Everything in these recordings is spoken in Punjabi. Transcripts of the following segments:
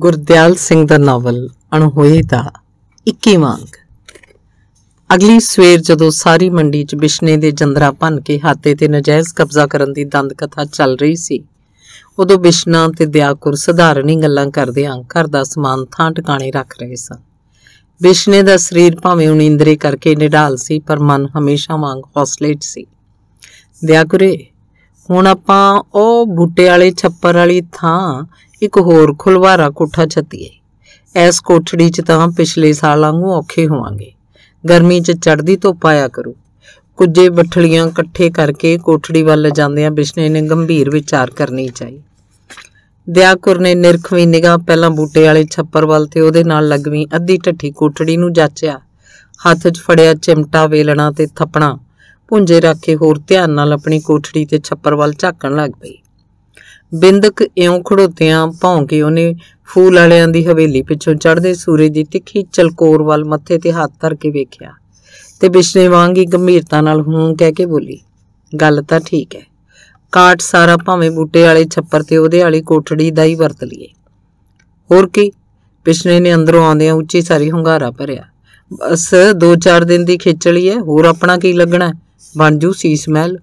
ਗੁਰਦਿਆਲ ਸਿੰਘ ਦਾ ਨਾਵਲ ਅਣਹੋਏ ਦਾ 21 ਅੰਕ ਅਗਲੀ ਸਵੇਰ ਜਦੋਂ ਸਾਰੀ ਮੰਡੀ 'ਚ ਬਿਸ਼ਨੇ ਦੇ ਜੰਦਰਾ ਭੰਨ ਕੇ ਹਾਤੇ ਤੇ ਨਜਾਇਜ਼ ਕਬਜ਼ਾ ਕਰਨ ਦੀ ਦੰਦ ਕਥਾ ਚੱਲ ਰਹੀ ਸੀ ਉਦੋਂ ਬਿਸ਼ਨਾ ਤੇ ਦਿਆਕੁਰ ਸਧਾਰਨ ਹੀ ਗੱਲਾਂ ਕਰਦੇ ਆਂ ਘਰ ਦਾ ਸਮਾਨ ਥਾਂ ਟਿਕਾਣੇ ਰੱਖ ਰਹੇ ਸਨ ਬਿਸ਼ਨੇ ਦਾ ਸਰੀਰ ਭਾਵੇਂ ਉਨੀਂਦਰੇ ਕਰਕੇ ਨਿਢਾਲ ਸੀ ਪਰ ਮਨ ਹਮੇਸ਼ਾ ਵਾਂਗ ਹੌਸਲੇ 'ਚ ਸੀ ਦਿਆਕੁਰੇ ਹੁਣ ਆਪਾਂ ਉਹ ਬੂਟੇ ਵਾਲੇ ਛੱਪਰ ਵਾਲੀ ਥਾਂ ਇੱਕ ਹੋਰ ਖੁਲਵਾਰਾ ਕੋਠਾ ਛੱਤੀਏ ਐਸ ਕੋਠੜੀ 'ਚ ਤਾਂ ਪਿਛਲੇ ਸਾਲ ਵਾਂਗੂ ਔਖੇ ਹੋਵਾਂਗੇ ਗਰਮੀ 'ਚ ਚੜਦੀ ਧੁੱਪ ਆਇਆ ਕਰੂ ਕੁਝੇ ਬੱਠਲੀਆਂ ਇਕੱਠੇ ਕਰਕੇ ਕੋਠੜੀ ਵੱਲ ਜਾਂਦਿਆਂ ਬਿਸ਼ਨੇ ਨੇ ਗੰਭੀਰ ਵਿਚਾਰ ਕਰਨੀ ਚਾਹੀ ਦਿਆਕੁਰ ਨੇ ਨਿਰਖਵੀਂ ਨਿਗਾਹ ਪਹਿਲਾਂ ਬੂਟੇ ਵਾਲੇ ਛੱਪਰ ਵੱਲ ਤੇ ਉਹਦੇ ਨਾਲ ਲੱਗਵੀਂ ਅੱਧੀ ਢੱਠੀ ਕੋਠੜੀ ਨੂੰ ਜਾਚਿਆ ਹੱਥ 'ਚ ਫੜਿਆ ਚਿਮਟਾ ਵੇਲਣਾ ਤੇ ਥੱਪਣਾ ਪੁੰਜੇ ਰੱਖ ਕੇ ਹੋਰ ਧਿਆਨ ਨਾਲ ਆਪਣੀ ਕੋਠੜੀ ਤੇ ਛੱਪਰ ਵੱਲ ਝਾਕਣ ਲੱਗ ਪਈ ਬਿੰਦਕ ਇਉਂ ਖੜੋਤਿਆਂ ਭੌਂ ਕੇ ਉਹਨੇ ਫੂਲ ਵਾਲਿਆਂ ਦੀ ਹਵੇਲੀ ਪਿੱਛੋਂ ਚੜ੍ਹਦੇ ਸੂਰਜ ਦੀ ਤਿੱਖੀ ਚਲਕੋਰ ਵੱਲ ਮੱਥੇ ਤੇ ਹੱਥ ਧਰ ਕੇ ਵੇਖਿਆ ਤੇ ਬਿਸ਼ਨੇ ਵਾਂਗ ਹੀ ਗੰਭੀਰਤਾ ਨਾਲ ਹੂੰ ਕਹਿ ਕੇ ਬੋਲੀ ਗੱਲ ਤਾਂ ਠੀਕ ਹੈ ਕਾਟ ਸਾਰਾ ਭਾਵੇਂ ਬੂਟੇ ਵਾਲੇ ਛੱਪਰ ਤੇ ਉਹਦੇ ਵਾਲੀ ਕੋਠੜੀ ਦਾ ਹੀ ਵਰਤ ਲਈਏ ਹੋਰ ਕੀ ਪਿਛਨੇ ਨੇ ਅੰਦਰੋਂ ਆਉਂਦਿਆਂ ਉੱਚੀ ਸਾਰੀ ਹੰਗਾਰਾ ਭਰਿਆ ਬਸ 2-4 ਦਿਨ ਦੀ ਖੇਚਲੀ ਹੈ ਹੋਰ ਆਪਣਾ ਕੀ ਲੱਗਣਾ ਬਣ ਜੂ ਸੀਸ ਮਹਿਲ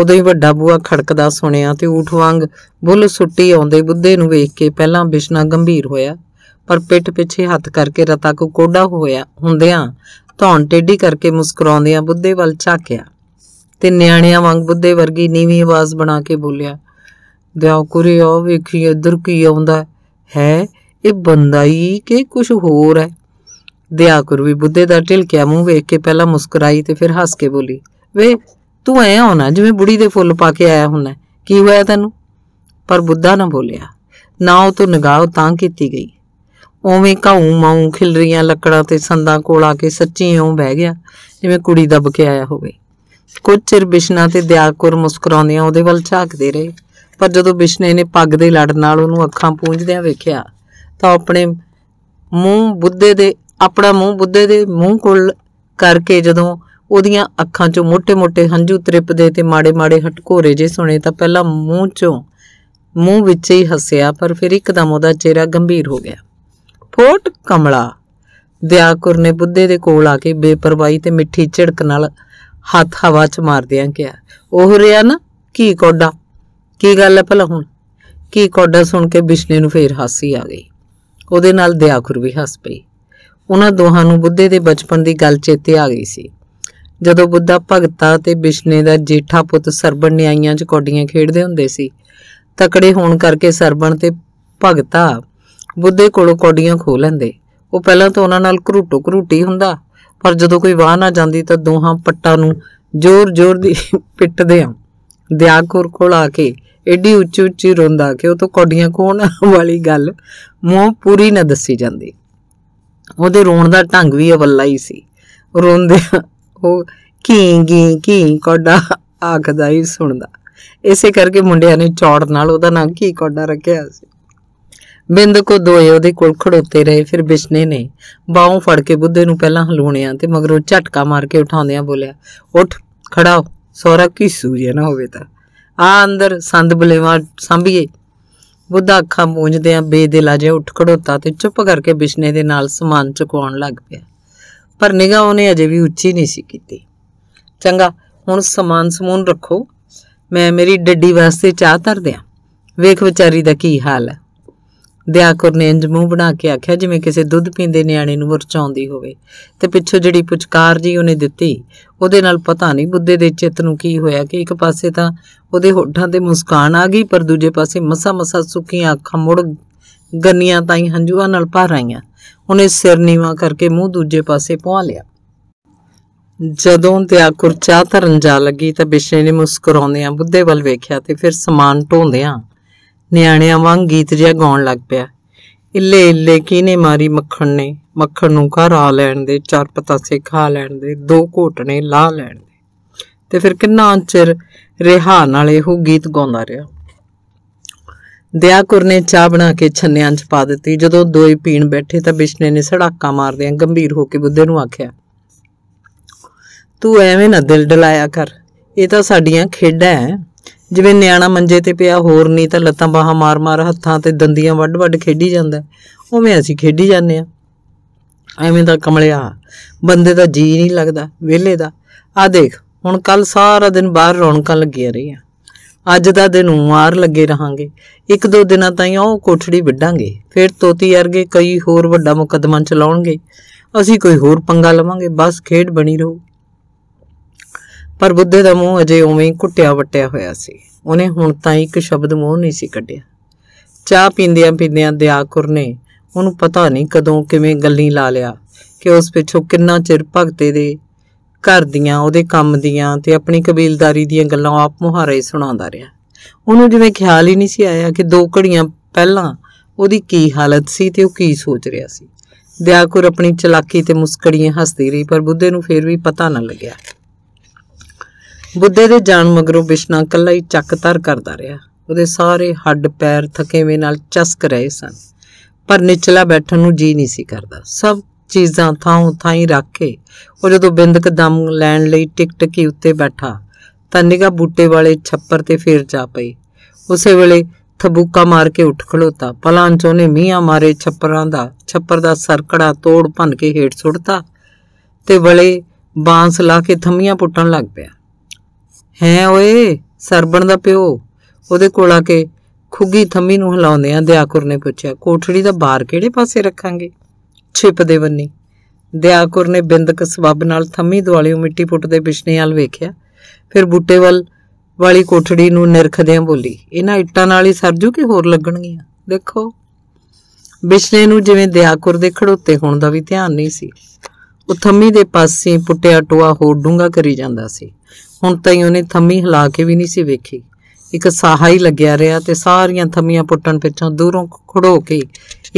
ਉਦੋਂ ਹੀ ਵੱਡਾ ਬੂਆ ਖੜਕਦਾ ਸੁਣਿਆ ਤੇ ਊਠ ਵਾਂਗ ਬੁੱਲ ਸੁੱਟੀ ਆਉਂਦੇ ਬੁੱਧੇ ਨੂੰ ਵੇਖ ਕੇ ਪਹਿਲਾਂ ਬਿਸ਼ਨਾ ਗੰਭੀਰ ਹੋਇਆ ਪਰ ਪਿੱਠ ਪਿੱਛੇ ਹੱਥ ਕਰਕੇ ਰਤਾ ਕੋ ਕੋਡਾ ਹੋਇਆ ਹੁੰਦਿਆਂ ਧੌਣ ਟੇਢੀ ਕਰਕੇ ਮੁਸਕਰਾਉਂਦਿਆਂ ਬੁੱਧੇ ਵੱਲ ਝਾਕਿਆ ਤੇ ਨਿਆਣਿਆਂ ਵਾਂਗ ਬੁੱਧੇ ਵਰਗੀ ਨੀਵੀਂ ਆਵਾਜ਼ ਬਣਾ ਕੇ ਬੋਲਿਆ ਦਿਓ ਆ ਵੇਖੀ ਇੱਧਰ ਕੀ ਆਉਂਦਾ ਹੈ ਇਹ ਬੰਦਾ ਹੀ ਕਿ ਕੁਝ ਹੋਰ ਹੈ ਦਿਆਕੁਰ ਵੀ ਬੁੱਧੇ ਦਾ ਢਿਲਕਿਆ ਮੂੰਹ ਵੇਖ ਕੇ ਪਹਿਲਾਂ ਮੁਸਕਰਾਈ ਤੇ ਫਿਰ ਹੱਸ ਕੇ ਬੋਲੀ ਵੇ ਤੂੰ ਐ ਹੋਣਾ ਜਿਵੇਂ ਬੁੜੀ ਦੇ ਫੁੱਲ ਪਾ ਕੇ ਆਇਆ ਹੁੰਨਾ ਕੀ ਹੋਇਆ ਤੈਨੂੰ ਪਰ ਬੁੱਧਾ ਨਾ ਬੋਲਿਆ ਨਾ ਉਹ ਤੋਂ ਨਿਗਾਹ ਤਾਂ ਕੀਤੀ ਗਈ ਉਵੇਂ ਘਾਉ ਮਾਉ ਖਿਲ ਰੀਆਂ ਲੱਕੜਾਂ ਤੇ ਸੰਦਾਂ ਕੋਲ ਆ ਕੇ ਸੱਚੀ ਓਂ ਬਹਿ ਗਿਆ ਜਿਵੇਂ ਕੁੜੀ ਦੱਬ ਕੇ ਆਇਆ ਹੋਵੇ ਕੁਝ ਚਿਰ ਬਿਸ਼ਨਾ ਤੇ ਦਿਆਕੁਰ ਮੁਸਕਰਾਉਂਦਿਆਂ ਉਹਦੇ ਵੱਲ ਝਾਕਦੇ ਰਹੇ ਪਰ ਜਦੋਂ ਬਿਸ਼ਨੇ ਨੇ ਪੱਗ ਦੇ ਲੜ ਨਾਲ ਉਹਨੂੰ ਅੱਖਾਂ ਪੂੰਝਦਿਆਂ ਵੇਖਿਆ ਤਾਂ ਆਪਣੇ ਮੂੰਹ ਬੁੱਧੇ ਦੇ ਆਪਣਾ ਮੂੰਹ ਬੁੱਧੇ ਦੇ ਮੂੰਹ ਕੋਲ ਕਰਕੇ ਜਦੋਂ ਉਹਦੀਆਂ ਅੱਖਾਂ 'ਚੋਂ ਮੋٹے-ਮੋٹے ਹੰਝੂ ਤ੍ਰਿਪਦੇ ਤੇ ਮਾੜੇ-ਮਾੜੇ ਹਟਕੋਰੇ ਜੇ ਸੁਣੇ ਤਾਂ ਪਹਿਲਾਂ ਮੂੰਹ 'ਚੋਂ ਮੂੰਹ ਵਿੱਚ ਹੀ ਹੱਸਿਆ ਪਰ ਫਿਰ ਇੱਕਦਮ ਉਹਦਾ ਚਿਹਰਾ ਗੰਭੀਰ ਹੋ ਗਿਆ ਫੋਟ ਕਮਲਾ ਦਿਆਕੁਰ ਨੇ ਬੁੱਧੇ ਦੇ ਕੋਲ ਆ ਕੇ ਬੇਪਰਵਾਹੀ ਤੇ ਮਿੱਠੀ ਝਿੜਕ ਨਾਲ ਹੱਥ ਹਵਾ 'ਚ ਮਾਰਦਿਆਂ ਕਿਹਾ ਉਹ ਰਿਆ ਨਾ ਕੀ ਕੋਡਾ ਕੀ ਗੱਲ ਹੈ ਭਲਾ ਹੁਣ ਕੀ ਕੋਡਾ ਸੁਣ ਕੇ ਬਿਸ਼ਨੇ ਨੂੰ ਫੇਰ ਹਾਸੀ ਆ ਗਈ ਉਹਦੇ ਨਾਲ ਦਿਆਕੁਰ ਵੀ ਹੱਸ ਪਈ ਉਹਨਾਂ ਦੋਹਾਂ ਨੂੰ ਬੁੱਧੇ ਦੇ ਬਚਪਨ ਦੀ ਗੱਲ ਚੇਤੇ ਆ ਗਈ ਸੀ ਜਦੋਂ ਬੁੱਧਾ ਭਗਤਾ ਤੇ ਵਿਸ਼ਨੇ ਦਾ ਜੇਠਾ ਪੁੱਤ ਸਰਬਣ ਨਿਆਈਆਂ 'ਚ ਕੌਡੀਆਂ ਖੇਡਦੇ ਹੁੰਦੇ ਸੀ ਤਕੜੇ ਹੋਣ ਕਰਕੇ ਸਰਬਣ ਤੇ ਭਗਤਾ ਬੁੱਧੇ ਕੋਲੋਂ ਕੌਡੀਆਂ ਖੋ ਲੈਂਦੇ ਉਹ ਪਹਿਲਾਂ ਤਾਂ ਉਹਨਾਂ ਨਾਲ ਘਰੂਟੋ ਘਰੂਟੀ ਹੁੰਦਾ ਪਰ ਜਦੋਂ ਕੋਈ ਵਾਹ ਨਾ ਜਾਂਦੀ ਤਾਂ ਦੋਹਾਂ ਪੱਟਾਂ ਨੂੰ ਜ਼ੋਰ-ਜ਼ੋਰ ਦੀ ਪਿੱਟਦੇ ਆ ਦਿਆਕੁਰ ਕੋਲ ਆ ਕੇ ਐਡੀ ਉੱਚੀ ਉੱਚੀ ਰੋਂਦਾ ਕਿ ਉਹ ਤੋਂ ਕੌਡੀਆਂ ਕੋਣ ਵਾਲੀ ਗੱਲ ਮੂੰਹ ਪੂਰੀ ਨਾ ਦੱਸੀ ਜਾਂਦੀ ਉਹਦੇ ਰੋਣ ਦਾ ਢੰਗ ਵੀ ਅਵੱਲਾ ਹੀ ਸੀ ਰੋਂਦੇ ਉਹ ਕੀ ਗੀ ਕੀ ਕੋਡਾ ਆਖਦਾ ਹੀ ਸੁਣਦਾ ਇਸੇ ਕਰਕੇ ਮੁੰਡਿਆਂ ਨੇ ਚੌੜ ਨਾਲ ਉਹਦਾ ਨਾਂ ਕੀ ਕੋਡਾ ਰੱਖਿਆ ਸੀ ਬਿੰਦ ਕੋ ਦੋਏ ਉਹਦੇ ਕੋਲ ਖੜੋਤੇ ਰਹੇ ਫਿਰ ਬਿਸ਼ਨੇ ਨੇ ਬਾਹੋਂ ਫੜ ਕੇ ਬੁੱਧੇ ਨੂੰ ਪਹਿਲਾਂ ਹਲੂਣਿਆ ਤੇ ਮਗਰੋਂ ਝਟਕਾ ਮਾਰ ਕੇ ਉਠਾਉਂਦਿਆਂ ਬੋਲਿਆ ਉੱਠ ਖੜਾ ਸੋਰਾ ਕੀ ਸੂਜੇ ਨਾ ਹੋਵੇ ਤਾਂ ਆ ਅੰਦਰ ਸੰਦ ਬਲੇਵਾ ਸੰਭੀਏ ਬੁੱਧਾ ਅੱਖਾਂ ਪੂੰਝਦਿਆਂ ਬੇਦਿਲਾ ਜਿਹਾ ਉੱਠ ਖੜੋਤਾ ਤੇ ਚੁੱਪ ਕਰਕੇ ਬਿਸ਼ਨੇ ਦੇ ਨਾਲ ਸਮਾਨ ਚੁਕਾਉਣ ਲੱਗ ਪਿਆ ਪਰ ਨਿਗਾਹ ਉਹਨੇ ਅਜੇ ਵੀ ਉੱਚੀ ਨਹੀਂ ਸੀ ਕੀਤੀ ਚੰਗਾ ਹੁਣ ਸਮਾਨ ਸਮੂਨ ਰੱਖੋ ਮੈਂ ਮੇਰੀ ਡੱਡੀ ਵਾਸਤੇ ਚਾਹ ਧਰ ਦਿਆਂ ਵੇਖ ਵਿਚਾਰੀ ਦਾ ਕੀ ਹਾਲ ਹੈ ਦਿਆਕੁਰ ਨੇ ਇੰਜ ਮੂੰਹ ਬਣਾ ਕੇ ਆਖਿਆ ਜਿਵੇਂ ਕਿਸੇ ਦੁੱਧ ਪੀਂਦੇ ਨਿਆਣੇ ਨੂੰ ਵਰਚਾਉਂਦੀ ਹੋਵੇ ਤੇ ਪਿੱਛੋਂ ਜਿਹੜੀ ਪੁਚਕਾਰ ਜੀ ਉਹਨੇ ਦਿੱਤੀ ਉਹਦੇ ਨਾਲ ਪਤਾ ਨਹੀਂ ਬੁੱਧੇ ਦੇ ਚਿੱਤ ਨੂੰ ਕੀ ਹੋਇਆ ਕਿ ਇੱਕ ਪਾਸੇ ਤਾਂ ਉਹਦੇ ਹੋਠਾਂ ਤੇ ਮੁਸਕਾਨ ਆ ਗਈ ਪਰ ਦੂਜੇ ਪਾਸੇ ਮਸਾ ਮਸਾ ਸੁੱਕੀਆਂ ਅੱਖਾਂ ਮੁੜ ਗੰਨੀਆਂ ਤਾਈਂ ਹੰਝੂਆਂ ਨਾਲ ਭਰ ਆਈਆਂ ਉਹਨੇ ਸਿਰ ਨੀਵਾ ਕਰਕੇ ਮੂੰਹ ਦੂਜੇ ਪਾਸੇ ਪਵਾ ਲਿਆ ਜਦੋਂ ਤੇ ਆਕੁਰ ਚਾਹ ਧਰਨ ਜਾ ਲੱਗੀ ਤਾਂ ਬਿਸ਼ਨੇ ਨੇ ਮੁਸਕਰਾਉਂਦਿਆਂ ਬੁੱਧੇ ਵੱਲ ਵੇਖਿਆ ਤੇ ਫਿਰ ਸਮਾਨ ਢੋਂਦਿਆਂ ਨਿਆਣਿਆਂ ਵਾਂਗ ਗੀਤ ਜਿਹਾ ਗਾਉਣ ਲੱਗ ਪਿਆ ਇੱਲੇ ਇੱਲੇ ਕਿਨੇ ਮਾਰੀ ਮੱਖਣ ਨੇ ਮੱਖਣ ਨੂੰ ਘਰ ਆ ਲੈਣ ਦੇ ਚਾਰ ਪਤਾਸੇ ਖਾ ਲੈਣ ਦੇ ਦੋ ਘੋਟਣੇ ਲਾ ਲੈਣ ਦੇ ਤੇ ਫਿਰ ਕਿੰਨਾ ਚਿਰ ਰਿਹਾ ਨਾਲ ਇਹੋ ਗੀਤ ਗਾਉਂਦਾ ਰਿਹਾ ਦਿਆਕੁਰ ਨੇ ਚਾਹ ਬਣਾ ਕੇ ਛੰਨਿਆਂ 'ਚ ਪਾ ਦਿੱਤੀ ਜਦੋਂ ਦੋਈ ਪੀਣ ਬੈਠੇ ਤਾਂ ਬਿਸ਼ਨੇ ਨੇ ਸੜਾਕਾ ਮਾਰਦਿਆਂ ਗੰਭੀਰ ਹੋ ਕੇ ਬੁੱਧੇ ਨੂੰ ਆਖਿਆ ਤੂੰ ਐਵੇਂ ਨਾ ਦਿਲ ਡਲਾਇਆ ਕਰ ਇਹ ਤਾਂ ਸਾਡੀਆਂ ਖੇਡਾਂ ਐ ਜਿਵੇਂ ਨਿਆਣਾ ਮੰਜੇ ਤੇ ਪਿਆ ਹੋਰ ਨਹੀਂ ਤਾਂ ਲੱਤਾਂ ਬਾਹਾਂ ਮਾਰ-ਮਾਰ ਹੱਥਾਂ ਤੇ ਦੰਦੀਆਂ ਵੱਡ-ਵੱਡ ਖੇਡੀ ਜਾਂਦਾ ਉਵੇਂ ਅਸੀਂ ਖੇਡੀ ਜਾਂਦੇ ਆ ਐਵੇਂ ਤਾਂ ਕਮਲਿਆ ਬੰਦੇ ਦਾ ਜੀ ਨਹੀਂ ਲੱਗਦਾ ਵਿਹਲੇ ਦਾ ਆ ਦੇਖ ਹੁਣ ਕੱਲ ਸਾਰਾ ਦਿਨ ਬਾਹਰ ਰੌਣਕਾਂ ਲੱਗੀਆਂ ਰਹੀਆਂ ਅੱਜ ਦਾ ਦਿਨ ਮਾਰ ਲੱਗੇ ਰਹਾਂਗੇ ਇੱਕ ਦੋ ਦਿਨਾਂ ਤਾਈਂ ਉਹ ਕੋਠੜੀ ਵਿੱਢਾਂਗੇ ਫਿਰ ਤੋਤੀ ਵਰਗੇ ਕਈ ਹੋਰ ਵੱਡਾ ਮੁਕਦਮਾ ਚਲਾਉਣਗੇ ਅਸੀਂ ਕੋਈ ਹੋਰ ਪੰਗਾ ਲਵਾਂਗੇ ਬਸ ਖੇਡ ਬਣੀ ਰਹੂ ਪਰ ਬੁੱਧੇ ਦਾ ਮੂੰਹ ਅਜੇ ਉਵੇਂ ਕੁੱਟਿਆ ਵਟਿਆ ਹੋਇਆ ਸੀ ਉਹਨੇ ਹੁਣ ਤਾਂ ਇੱਕ ਸ਼ਬਦ ਮੂੰਹ ਨਹੀਂ ਸੀ ਕੱਢਿਆ ਚਾਹ ਪੀਂਦਿਆਂ ਪੀਂਦਿਆਂ ਦਿਆਕੁਰ ਨੇ ਉਹਨੂੰ ਪਤਾ ਨਹੀਂ ਕਦੋਂ ਕਿਵੇਂ ਗੱਲੀ ਲਾ ਲਿਆ ਕਿ ਉਸ ਪਿੱਛੋਂ ਕਿੰਨਾ ਚਿਰ ਭਗਤੇ ਦੇ ਘਰ ਦੀਆਂ ਉਹਦੇ ਕੰਮ ਦੀਆਂ ਤੇ ਆਪਣੀ ਕਬੀਲਦਾਰੀ ਦੀਆਂ ਗੱਲਾਂ ਆਪ ਮੁਹਾਰੇ ਸੁਣਾਉਂਦਾ ਰਿਹਾ ਉਹਨੂੰ ਜਿਵੇਂ ਖਿਆਲ ਹੀ ਨਹੀਂ ਸੀ ਆਇਆ ਕਿ ਦੋ ਘੜੀਆਂ ਪਹਿਲਾਂ ਉਹਦੀ ਕੀ ਹਾਲਤ ਸੀ ਤੇ ਉਹ ਕੀ ਸੋਚ ਰਿਹਾ ਸੀ ਦਿਆਕੁਰ ਆਪਣੀ ਚਲਾਕੀ ਤੇ ਮੁਸਕੜੀਆਂ ਹੱਸਦੀ ਰਹੀ ਪਰ ਬੁੱਧੇ ਨੂੰ ਫੇਰ ਵੀ ਪਤਾ ਨਾ ਲੱਗਿਆ ਬੁੱਧੇ ਦੇ ਜਾਣ ਮਗਰੋਂ ਬਿਸ਼ਨਾ ਕੱਲਾ ਹੀ ਚੱਕ ਤਰ ਕਰਦਾ ਰਿਹਾ ਉਹਦੇ ਸਾਰੇ ਹੱਡ ਪੈਰ ਥਕੇਵੇਂ ਨਾਲ ਚਸਕ ਰਹੇ ਸਨ ਪਰ ਨਿਚਲਾ ਬੈਠਣ ਨੂੰ ਜੀ ਨਹੀਂ ਸੀ ਕਰਦਾ ਸਭ ਚੀਜ਼ਾਂ ਥਾਂ ਥਾਈ ਕੇ ਉਹ ਜਦੋਂ ਬਿੰਦਕ ਦਮ ਲੈਣ ਲਈ ਟਿਕਟਕੀ ਉੱਤੇ ਬੈਠਾ ਤਾਂ ਨਿਗਾ ਬੂਟੇ ਵਾਲੇ ਛੱਪਰ ਤੇ ਫੇਰ ਜਾ ਪਈ ਉਸੇ ਵੇਲੇ ਥਬੂਕਾ ਮਾਰ ਕੇ ਉੱਠ ਖਲੋਤਾ ਪਲਾਂ ਚੋਂ ਨੇ ਮੀਆਂ ਮਾਰੇ ਛੱਪਰਾਂ ਦਾ ਛੱਪਰ ਦਾ ਸਰਕੜਾ ਤੋੜ ਭੰਨ ਕੇ ਹੇਠ ਸੁੱਟਤਾ ਤੇ ਵਲੇ ਬਾਂਸ ਲਾ ਕੇ ਥੰਮੀਆਂ ਪੁੱਟਣ ਲੱਗ ਪਿਆ ਹੈ ਓਏ ਸਰਬਣ ਦਾ ਪਿਓ ਉਹਦੇ ਕੋਲ ਆ ਕੇ ਖੁੱਗੀ ਥੰਮੀ ਨੂੰ ਹਿਲਾਉਂਦਿਆਂ ਦਿਆਕੁਰ ਨੇ ਪੁੱਛਿਆ ਕੋਠੜੀ ਦਾ ਬਾਰ ਕਿਹੜੇ ਪਾਸੇ ਰੱਖਾਂਗੇ ਛਿਪ ਦੇ ਬੰਨੀ ਦਿਆਕੁਰ ਨੇ ਬਿੰਦਕ ਸਬੱਬ ਨਾਲ ਥੰਮੀ ਦੁਆਲਿਓ ਮਿੱਟੀ ਪੁੱਟਦੇ ਬਿਸ਼ਨੇ ਵੱਲ ਵੇਖਿਆ ਫਿਰ ਬੂਟੇ ਵੱਲ ਵਾਲੀ ਕੋਠੜੀ ਨੂੰ ਨਿਰਖਦਿਆਂ ਬੋਲੀ ਇਹਨਾਂ ਇੱਟਾਂ ਨਾਲ ਹੀ ਸਰਜੂ ਕਿ ਹੋਰ ਲੱਗਣਗੀਆਂ ਦੇਖੋ ਬਿਸ਼ਨੇ ਨੂੰ ਜਿਵੇਂ ਦਿਆਕੁਰ ਦੇ ਖੜੋਤੇ ਹੋਣ ਦਾ ਵੀ ਧਿਆਨ ਨਹੀਂ ਸੀ ਉਹ ਥੰਮੀ ਦੇ ਪਾਸੇ ਪੁੱਟਿਆ ਟੋਆ ਹੋਰ ਡੂੰਗਾ ਕਰੀ ਜਾਂਦਾ ਸੀ ਹੁਣ ਤਾਈ ਉਹਨੇ ਥੰਮੀ ਹਿਲਾ ਕੇ ਵੀ ਨਹੀਂ ਸੀ ਵੇਖੀ ਇੱਕ ਸਾਹਾ ਹੀ ਲੱਗਿਆ ਰਿਹਾ ਤੇ ਸਾਰੀਆਂ ਥੰਮੀਆਂ ਪੁੱਟਣ ਪਿੱਛੋਂ ਦੂਰੋਂ ਖੜੋ ਕੇ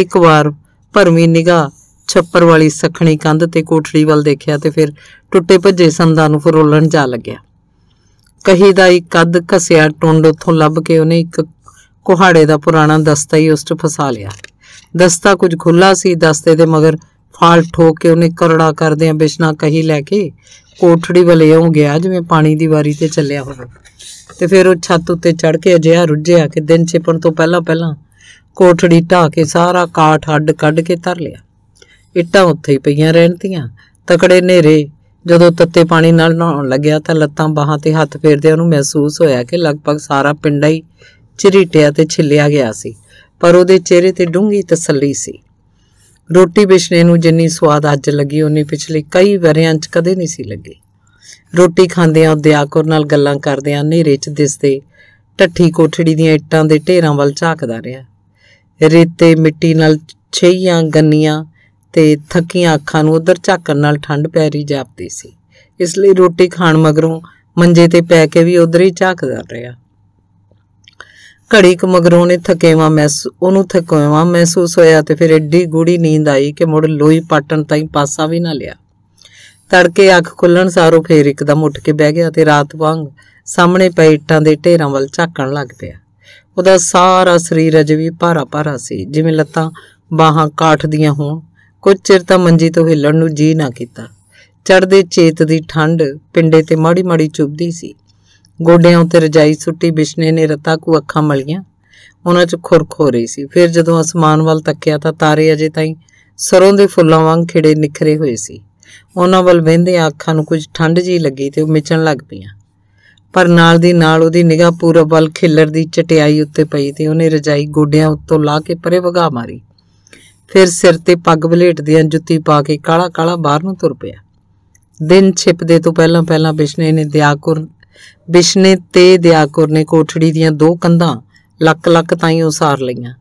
ਇੱਕ ਵਾਰ ਭਰਵੀਂ ਨਿਗਾਹ ਛੱਪਰ ਵਾਲੀ ਸਖਣੀ ਕੰਧ ਤੇ ਕੋਠੜੀ ਵੱਲ ਦੇਖਿਆ ਤੇ ਫਿਰ ਟੁੱਟੇ ਭੱਜੇ ਸੰਦਾਂ ਨੂੰ ਫਰੋਲਣ ਜਾ ਲੱਗਿਆ ਕਹੀ ਦਾ ਇੱਕ ਕੱਦ ਘਸਿਆ ਟੁੰਡ ਉੱਥੋਂ ਲੱਭ ਕੇ ਉਹਨੇ ਇੱਕ ਕੁਹਾੜੇ ਦਾ ਪੁਰਾਣਾ ਦਸਤਾ ਹੀ ਉਸ 'ਚ ਫਸਾ ਲਿਆ ਦਸਤਾ ਕੁਝ ਖੁੱਲਾ ਸੀ ਦਸਤੇ ਦੇ ਮਗਰ ਫਾਲ ਠੋਕ ਕੇ ਉਹਨੇ ਕਰੜਾ ਆ ਬਿਸ਼ਨਾ ਕਹੀ ਲੈ ਕੇ ਕੋਠੜੀ ਵੱਲੇ ਇਉਂ ਗਿਆ ਜਿਵੇਂ ਪਾਣੀ ਦੀ ਵਾਰੀ ਤੇ ਚੱਲਿਆ ਹੋਵੇ ਤੇ ਫਿਰ ਉਹ ਛੱਤ ਉੱਤੇ ਚੜ ਕੇ ਅਜਿਹਾ ਰੁੱਝਿਆ ਕਿ ਦਿਨ ਛਿਪਣ ਤੋਂ ਪਹਿਲਾਂ ਪਹਿਲਾਂ ਕੋਠੜੀ ਢਾ ਕੇ ਸਾਰਾ ਕਾਠ ਹੱਡ ਕੱਢ ਕੇ ਧਰ ਲਿਆ ਇੱਟਾਂ ਉੱਥੇ ਹੀ ਪਈਆਂ ਰਹਿਣਦੀਆਂ ਤਕੜੇ ਨੇਰੇ ਜਦੋਂ ਤੱਤੇ ਪਾਣੀ ਨਾਲ ਨਹਾਉਣ ਲੱਗਿਆ ਤਾਂ ਲੱਤਾਂ ਬਾਹਾਂ ਤੇ ਹੱਥ ਫੇਰਦੇ ਉਹਨੂੰ ਮਹਿਸੂਸ ਹੋਇਆ ਕਿ ਲਗਭਗ ਸਾਰਾ ਪਿੰਡਾ ਹੀ ਚਿਰੀਟਿਆ ਤੇ ਛਿੱਲਿਆ ਗਿਆ ਸੀ ਪਰ ਉਹਦੇ ਚਿਹਰੇ ਤੇ ਡੂੰਗੀ ਤਸੱਲੀ ਸੀ ਰੋਟੀ ਬਿਸ਼ਨੇ ਨੂੰ ਜਿੰਨੀ ਸਵਾਦ ਅੱਜ ਲੱਗੀ ਉਹਨੇ ਪਿਛਲੇ ਕਈ ਵਰਿਆਂ 'ਚ ਕਦੇ ਨਹੀਂ ਸੀ ਲੱਗੀ ਰੋਟੀ ਖਾਂਦਿਆਂ ਉਹ ਦਿਆਕੁਰ ਨਾਲ ਗੱਲਾਂ ਕਰਦਿਆਂ ਹਨੇਰੇ 'ਚ ਦਿਸਦੇ ਟੱਠੀ ਕੋਠੜੀ ਦੀਆਂ ਇੱਟਾਂ ਦੇ ਢੇਰਾਂ ਵੱਲ ਝਾਕਦਾ ਰਿਹਾ ਰੇਤੇ ਮਿੱਟੀ ਨਾਲ ਛਈਆਂ ਗੰਨੀਆਂ ਤੇ ਥੱਕੀਆਂ ਅੱਖਾਂ ਨੂੰ ਉਧਰ ਝਾਕਣ ਨਾਲ ਠੰਡ ਪੈ ਰਹੀ ਜਾਪਦੀ ਸੀ ਇਸ ਲਈ ਰੋਟੀ ਖਾਣ ਮਗਰੋਂ ਮੰਜੇ ਤੇ ਪੈ ਕੇ ਵੀ ਉਧਰ ਹੀ ਝਾਕਦਾ ਰਿਹਾ ਘੜੀ ਕੁ ਮਗਰੋਂ ਨੇ ਥਕੇਵਾ ਮਹਿਸੂਸ ਉਹਨੂੰ ਥਕੇਵਾ ਮਹਿਸੂਸ ਹੋਇਆ ਤੇ ਫਿਰ ਏਡੀ ਗੂੜੀ ਨੀਂਦ ਆਈ ਕਿ ਮੁੜ ਲੋਈ ਪਾਟਣ ਤਾਈਂ ਪਾਸਾ ਵੀ ਨਾ ਲਿਆ ਤੜਕੇ ਅੱਖ ਖੁੱਲਣ ਸਾਰੋਂ ਫੇਰ ਇੱਕਦਮ ਉੱਠ ਕੇ ਬਹਿ ਗਿਆ ਤੇ ਰਾਤ ਵਾਂਗ ਸਾਹਮਣੇ ਪਏ ਇੱਟਾਂ ਦੇ ਢੇਰਾਂ ਵੱਲ ਝਾਕਣ ਲੱਗ ਪਿਆ ਉਹਦਾ ਸਾਰਾ ਸਰੀਰ ਅਜੇ ਵੀ ਭਾਰਾ ਭਾਰਾ ਸੀ ਜਿਵੇਂ ਲੱਤਾਂ ਬਾਹਾਂ ਕਾਠ ਦੀਆਂ ਹੋਣ ਕੁਝ ਚਿਰ ਤਾਂ ਮੰਜੀ ਤੋਂ ਹਿੱਲਣ ਨੂੰ ਜੀ ਨਾ ਕੀਤਾ ਚੜਦੇ ਚੇਤ ਦੀ ਠੰਡ ਪਿੰਡੇ ਤੇ ਮਾੜੀ-ਮਾੜੀ ਚੁੱਭਦੀ ਸੀ ਗੋਡਿਆਂ ਉੱਤੇ ਰਜਾਈ ਸੁੱਟੀ ਬਿਸ਼ਨੇ ਨੇ ਰਤਾ ਕੋ ਅੱਖਾਂ ਮਲੀਆਂ ਉਹਨਾਂ 'ਚ ਖੁਰਖ ਹੋ ਰਹੀ ਸੀ ਫਿਰ ਜਦੋਂ ਅਸਮਾਨ ਵੱਲ ਤੱਕਿਆ ਤਾਂ ਤਾਰੇ ਅਜੇ ਤਾਈਂ ਸਰੋਂ ਦੇ ਫੁੱਲਾਂ ਵਾਂਗ ਖਿੜੇ ਨਿਖਰੇ ਹੋਏ ਸੀ ਉਹਨਾਂ ਵੱਲ ਵਹਿੰਦੇ ਅੱਖਾਂ ਨੂੰ ਕੁਝ ਠੰਡ ਜੀ ਲੱਗੀ ਤੇ ਉਹ ਮਿਚਣ ਲੱਗ ਪਈਆਂ ਪਰ ਨਾਲ ਦੀ ਨਾਲ ਉਹਦੀ ਨਿਗਾਹ ਪੂਰਬ ਵੱਲ ਖਿੱਲਰ ਦੀ ਚਟਿਆਈ ਉੱਤੇ ਪਈ ਤੇ ਉਹਨੇ ਰਜਾਈ ਗੋਡਿਆਂ ਉੱਤੋਂ ਲਾ ਕੇ ਪਰੇ ਵਗਾ ਮਾਰੀ ਫਿਰ ਸਿਰ ਤੇ ਪੱਗ ਬਲੇਟਦਿਆਂ ਜੁੱਤੀ ਪਾ ਕੇ ਕਾਲਾ ਕਾਲਾ ਬਾਹਰ ਨੂੰ ਤੁਰ ਪਿਆ ਦਿਨ ਛਿਪਦੇ ਤੋਂ ਪਹਿਲਾਂ ਪਹਿਲਾਂ ਬਿਸ਼ਨੇ ਨੇ ਦਿਆਕੁਰ ਬਿਸ਼ਨੇ ਤੇ ਦਿਆਕੁਰ ਨੇ ਕੋਠੜੀ ਦੀਆਂ ਦੋ ਕੰਧਾਂ ਲੱਕ ਲੱਕ ਤਾਈਂ ਉਸਾਰ ਲਈਆਂ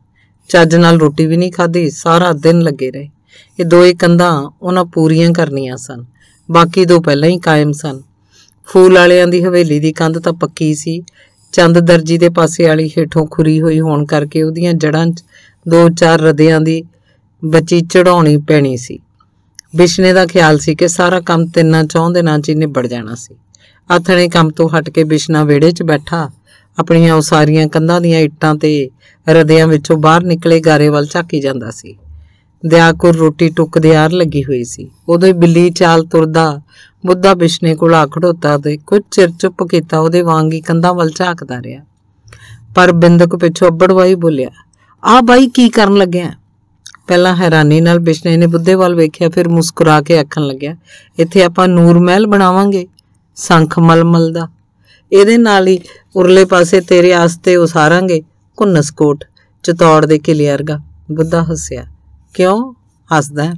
ਚੱਜ ਨਾਲ ਰੋਟੀ ਵੀ ਨਹੀਂ ਖਾਧੀ ਸਾਰਾ ਦਿਨ ਲੱਗੇ ਰਹੇ ਇਹ ਦੋ ਹੀ ਕੰਧਾਂ ਉਹਨਾਂ ਪੂਰੀਆਂ ਕਰਨੀਆਂ ਸਨ ਬਾਕੀ ਦੋ ਪਹਿਲਾਂ ਹੀ ਕਾਇਮ ਸਨ ਫੂਲ ਵਾਲਿਆਂ ਦੀ ਹਵੇਲੀ ਦੀ ਕੰਧ ਤਾਂ ਪੱਕੀ ਸੀ ਚੰਦ ਦਰਜੀ ਦੇ ਪਾਸੇ ਵਾਲੀ ਹੇਠੋਂ ਖੁਰੀ ਹੋਈ ਹੋਣ ਕਰਕੇ ਉਹਦੀਆਂ ਜੜਾਂ 'ਚ ਦੋ ਚਾਰ ਰਦਿਆਂ ਦੀ ਬੱਚੀ ਚੜਾਉਣੀ ਪੈਣੀ ਸੀ ਬਿਸ਼ਨੇ ਦਾ ਖਿਆਲ ਸੀ ਕਿ ਸਾਰਾ ਕੰਮ ਚੌਂ ਚਾਹੁੰਦੇ ਨਾਲ ਜੀ ਨਿਬੜ ਜਾਣਾ ਸੀ ਆਥਣੇ ਕੰਮ ਤੋਂ ਹਟ ਕੇ ਬਿਸ਼ਨਾ ਵੇੜੇ 'ਚ ਬੈਠਾ ਆਪਣੀਆਂ ਉਸਾਰੀਆਂ ਕੰਧਾਂ ਦੀਆਂ ਇੱਟਾਂ ਤੇ ਰਦਿਆਂ ਵਿੱਚੋਂ ਬਾਹਰ ਨਿਕਲੇ ਗਾਰੇ ਵੱਲ ਝਾਕੀ ਜਾਂਦਾ ਸੀ ਦਿਆਕੁਰ ਰੋਟੀ ਟੁੱਕ ਦੇ ਆਰ ਲੱਗੀ ਹੋਈ ਸੀ ਉਦੋਂ ਹੀ ਬਿੱਲੀ ਚਾਲ ਤੁਰਦਾ ਮੁੱਦਾ ਬਿਸ਼ਨੇ ਕੋਲ ਆ ਖੜੋਤਾ ਤੇ ਕੁਝ ਚਿਰ ਚੁੱਪ ਕੀਤਾ ਉਹਦੇ ਵਾਂਗ ਹੀ ਕੰਧਾਂ ਵੱਲ ਝਾਕਦਾ ਰਿਹਾ ਪਰ ਬਿੰਦਕ ਪਿੱਛੋਂ ਅੱਬੜਵਾਈ ਬੋਲਿਆ ਆ ਬਾਈ ਕੀ ਕਰਨ ਲੱਗਿਆ ਪਹਿਲਾਂ ਹੈਰਾਨੀ ਨਾਲ ਬਿਸ਼ਨੇ ਨੇ ਬੁੱਧੇ ਵੱਲ ਵੇਖਿਆ ਫਿਰ ਮੁਸਕਰਾ ਕੇ ਆਖਣ ਲੱਗਿਆ ਇੱਥੇ ਆਪਾਂ ਨੂਰ ਮਹਿਲ ਬਣਾਵਾਂਗੇ ਸੰਖ ਮਲਮਲ ਦਾ ਇਹਦੇ ਨਾਲ ਹੀ ਉਰਲੇ ਪਾਸੇ ਤੇਰੇ ਆਸਤੇ ਉਸਾਰਾਂਗੇ ਕੁੰਨਸਕੋਟ ਚਤੌੜ ਦੇ ਕਿਲੇ ਵਰਗਾ ਬੁੱਧਾ ਹੱਸਿਆ ਕਿਉਂ ਹੱਸਦਾ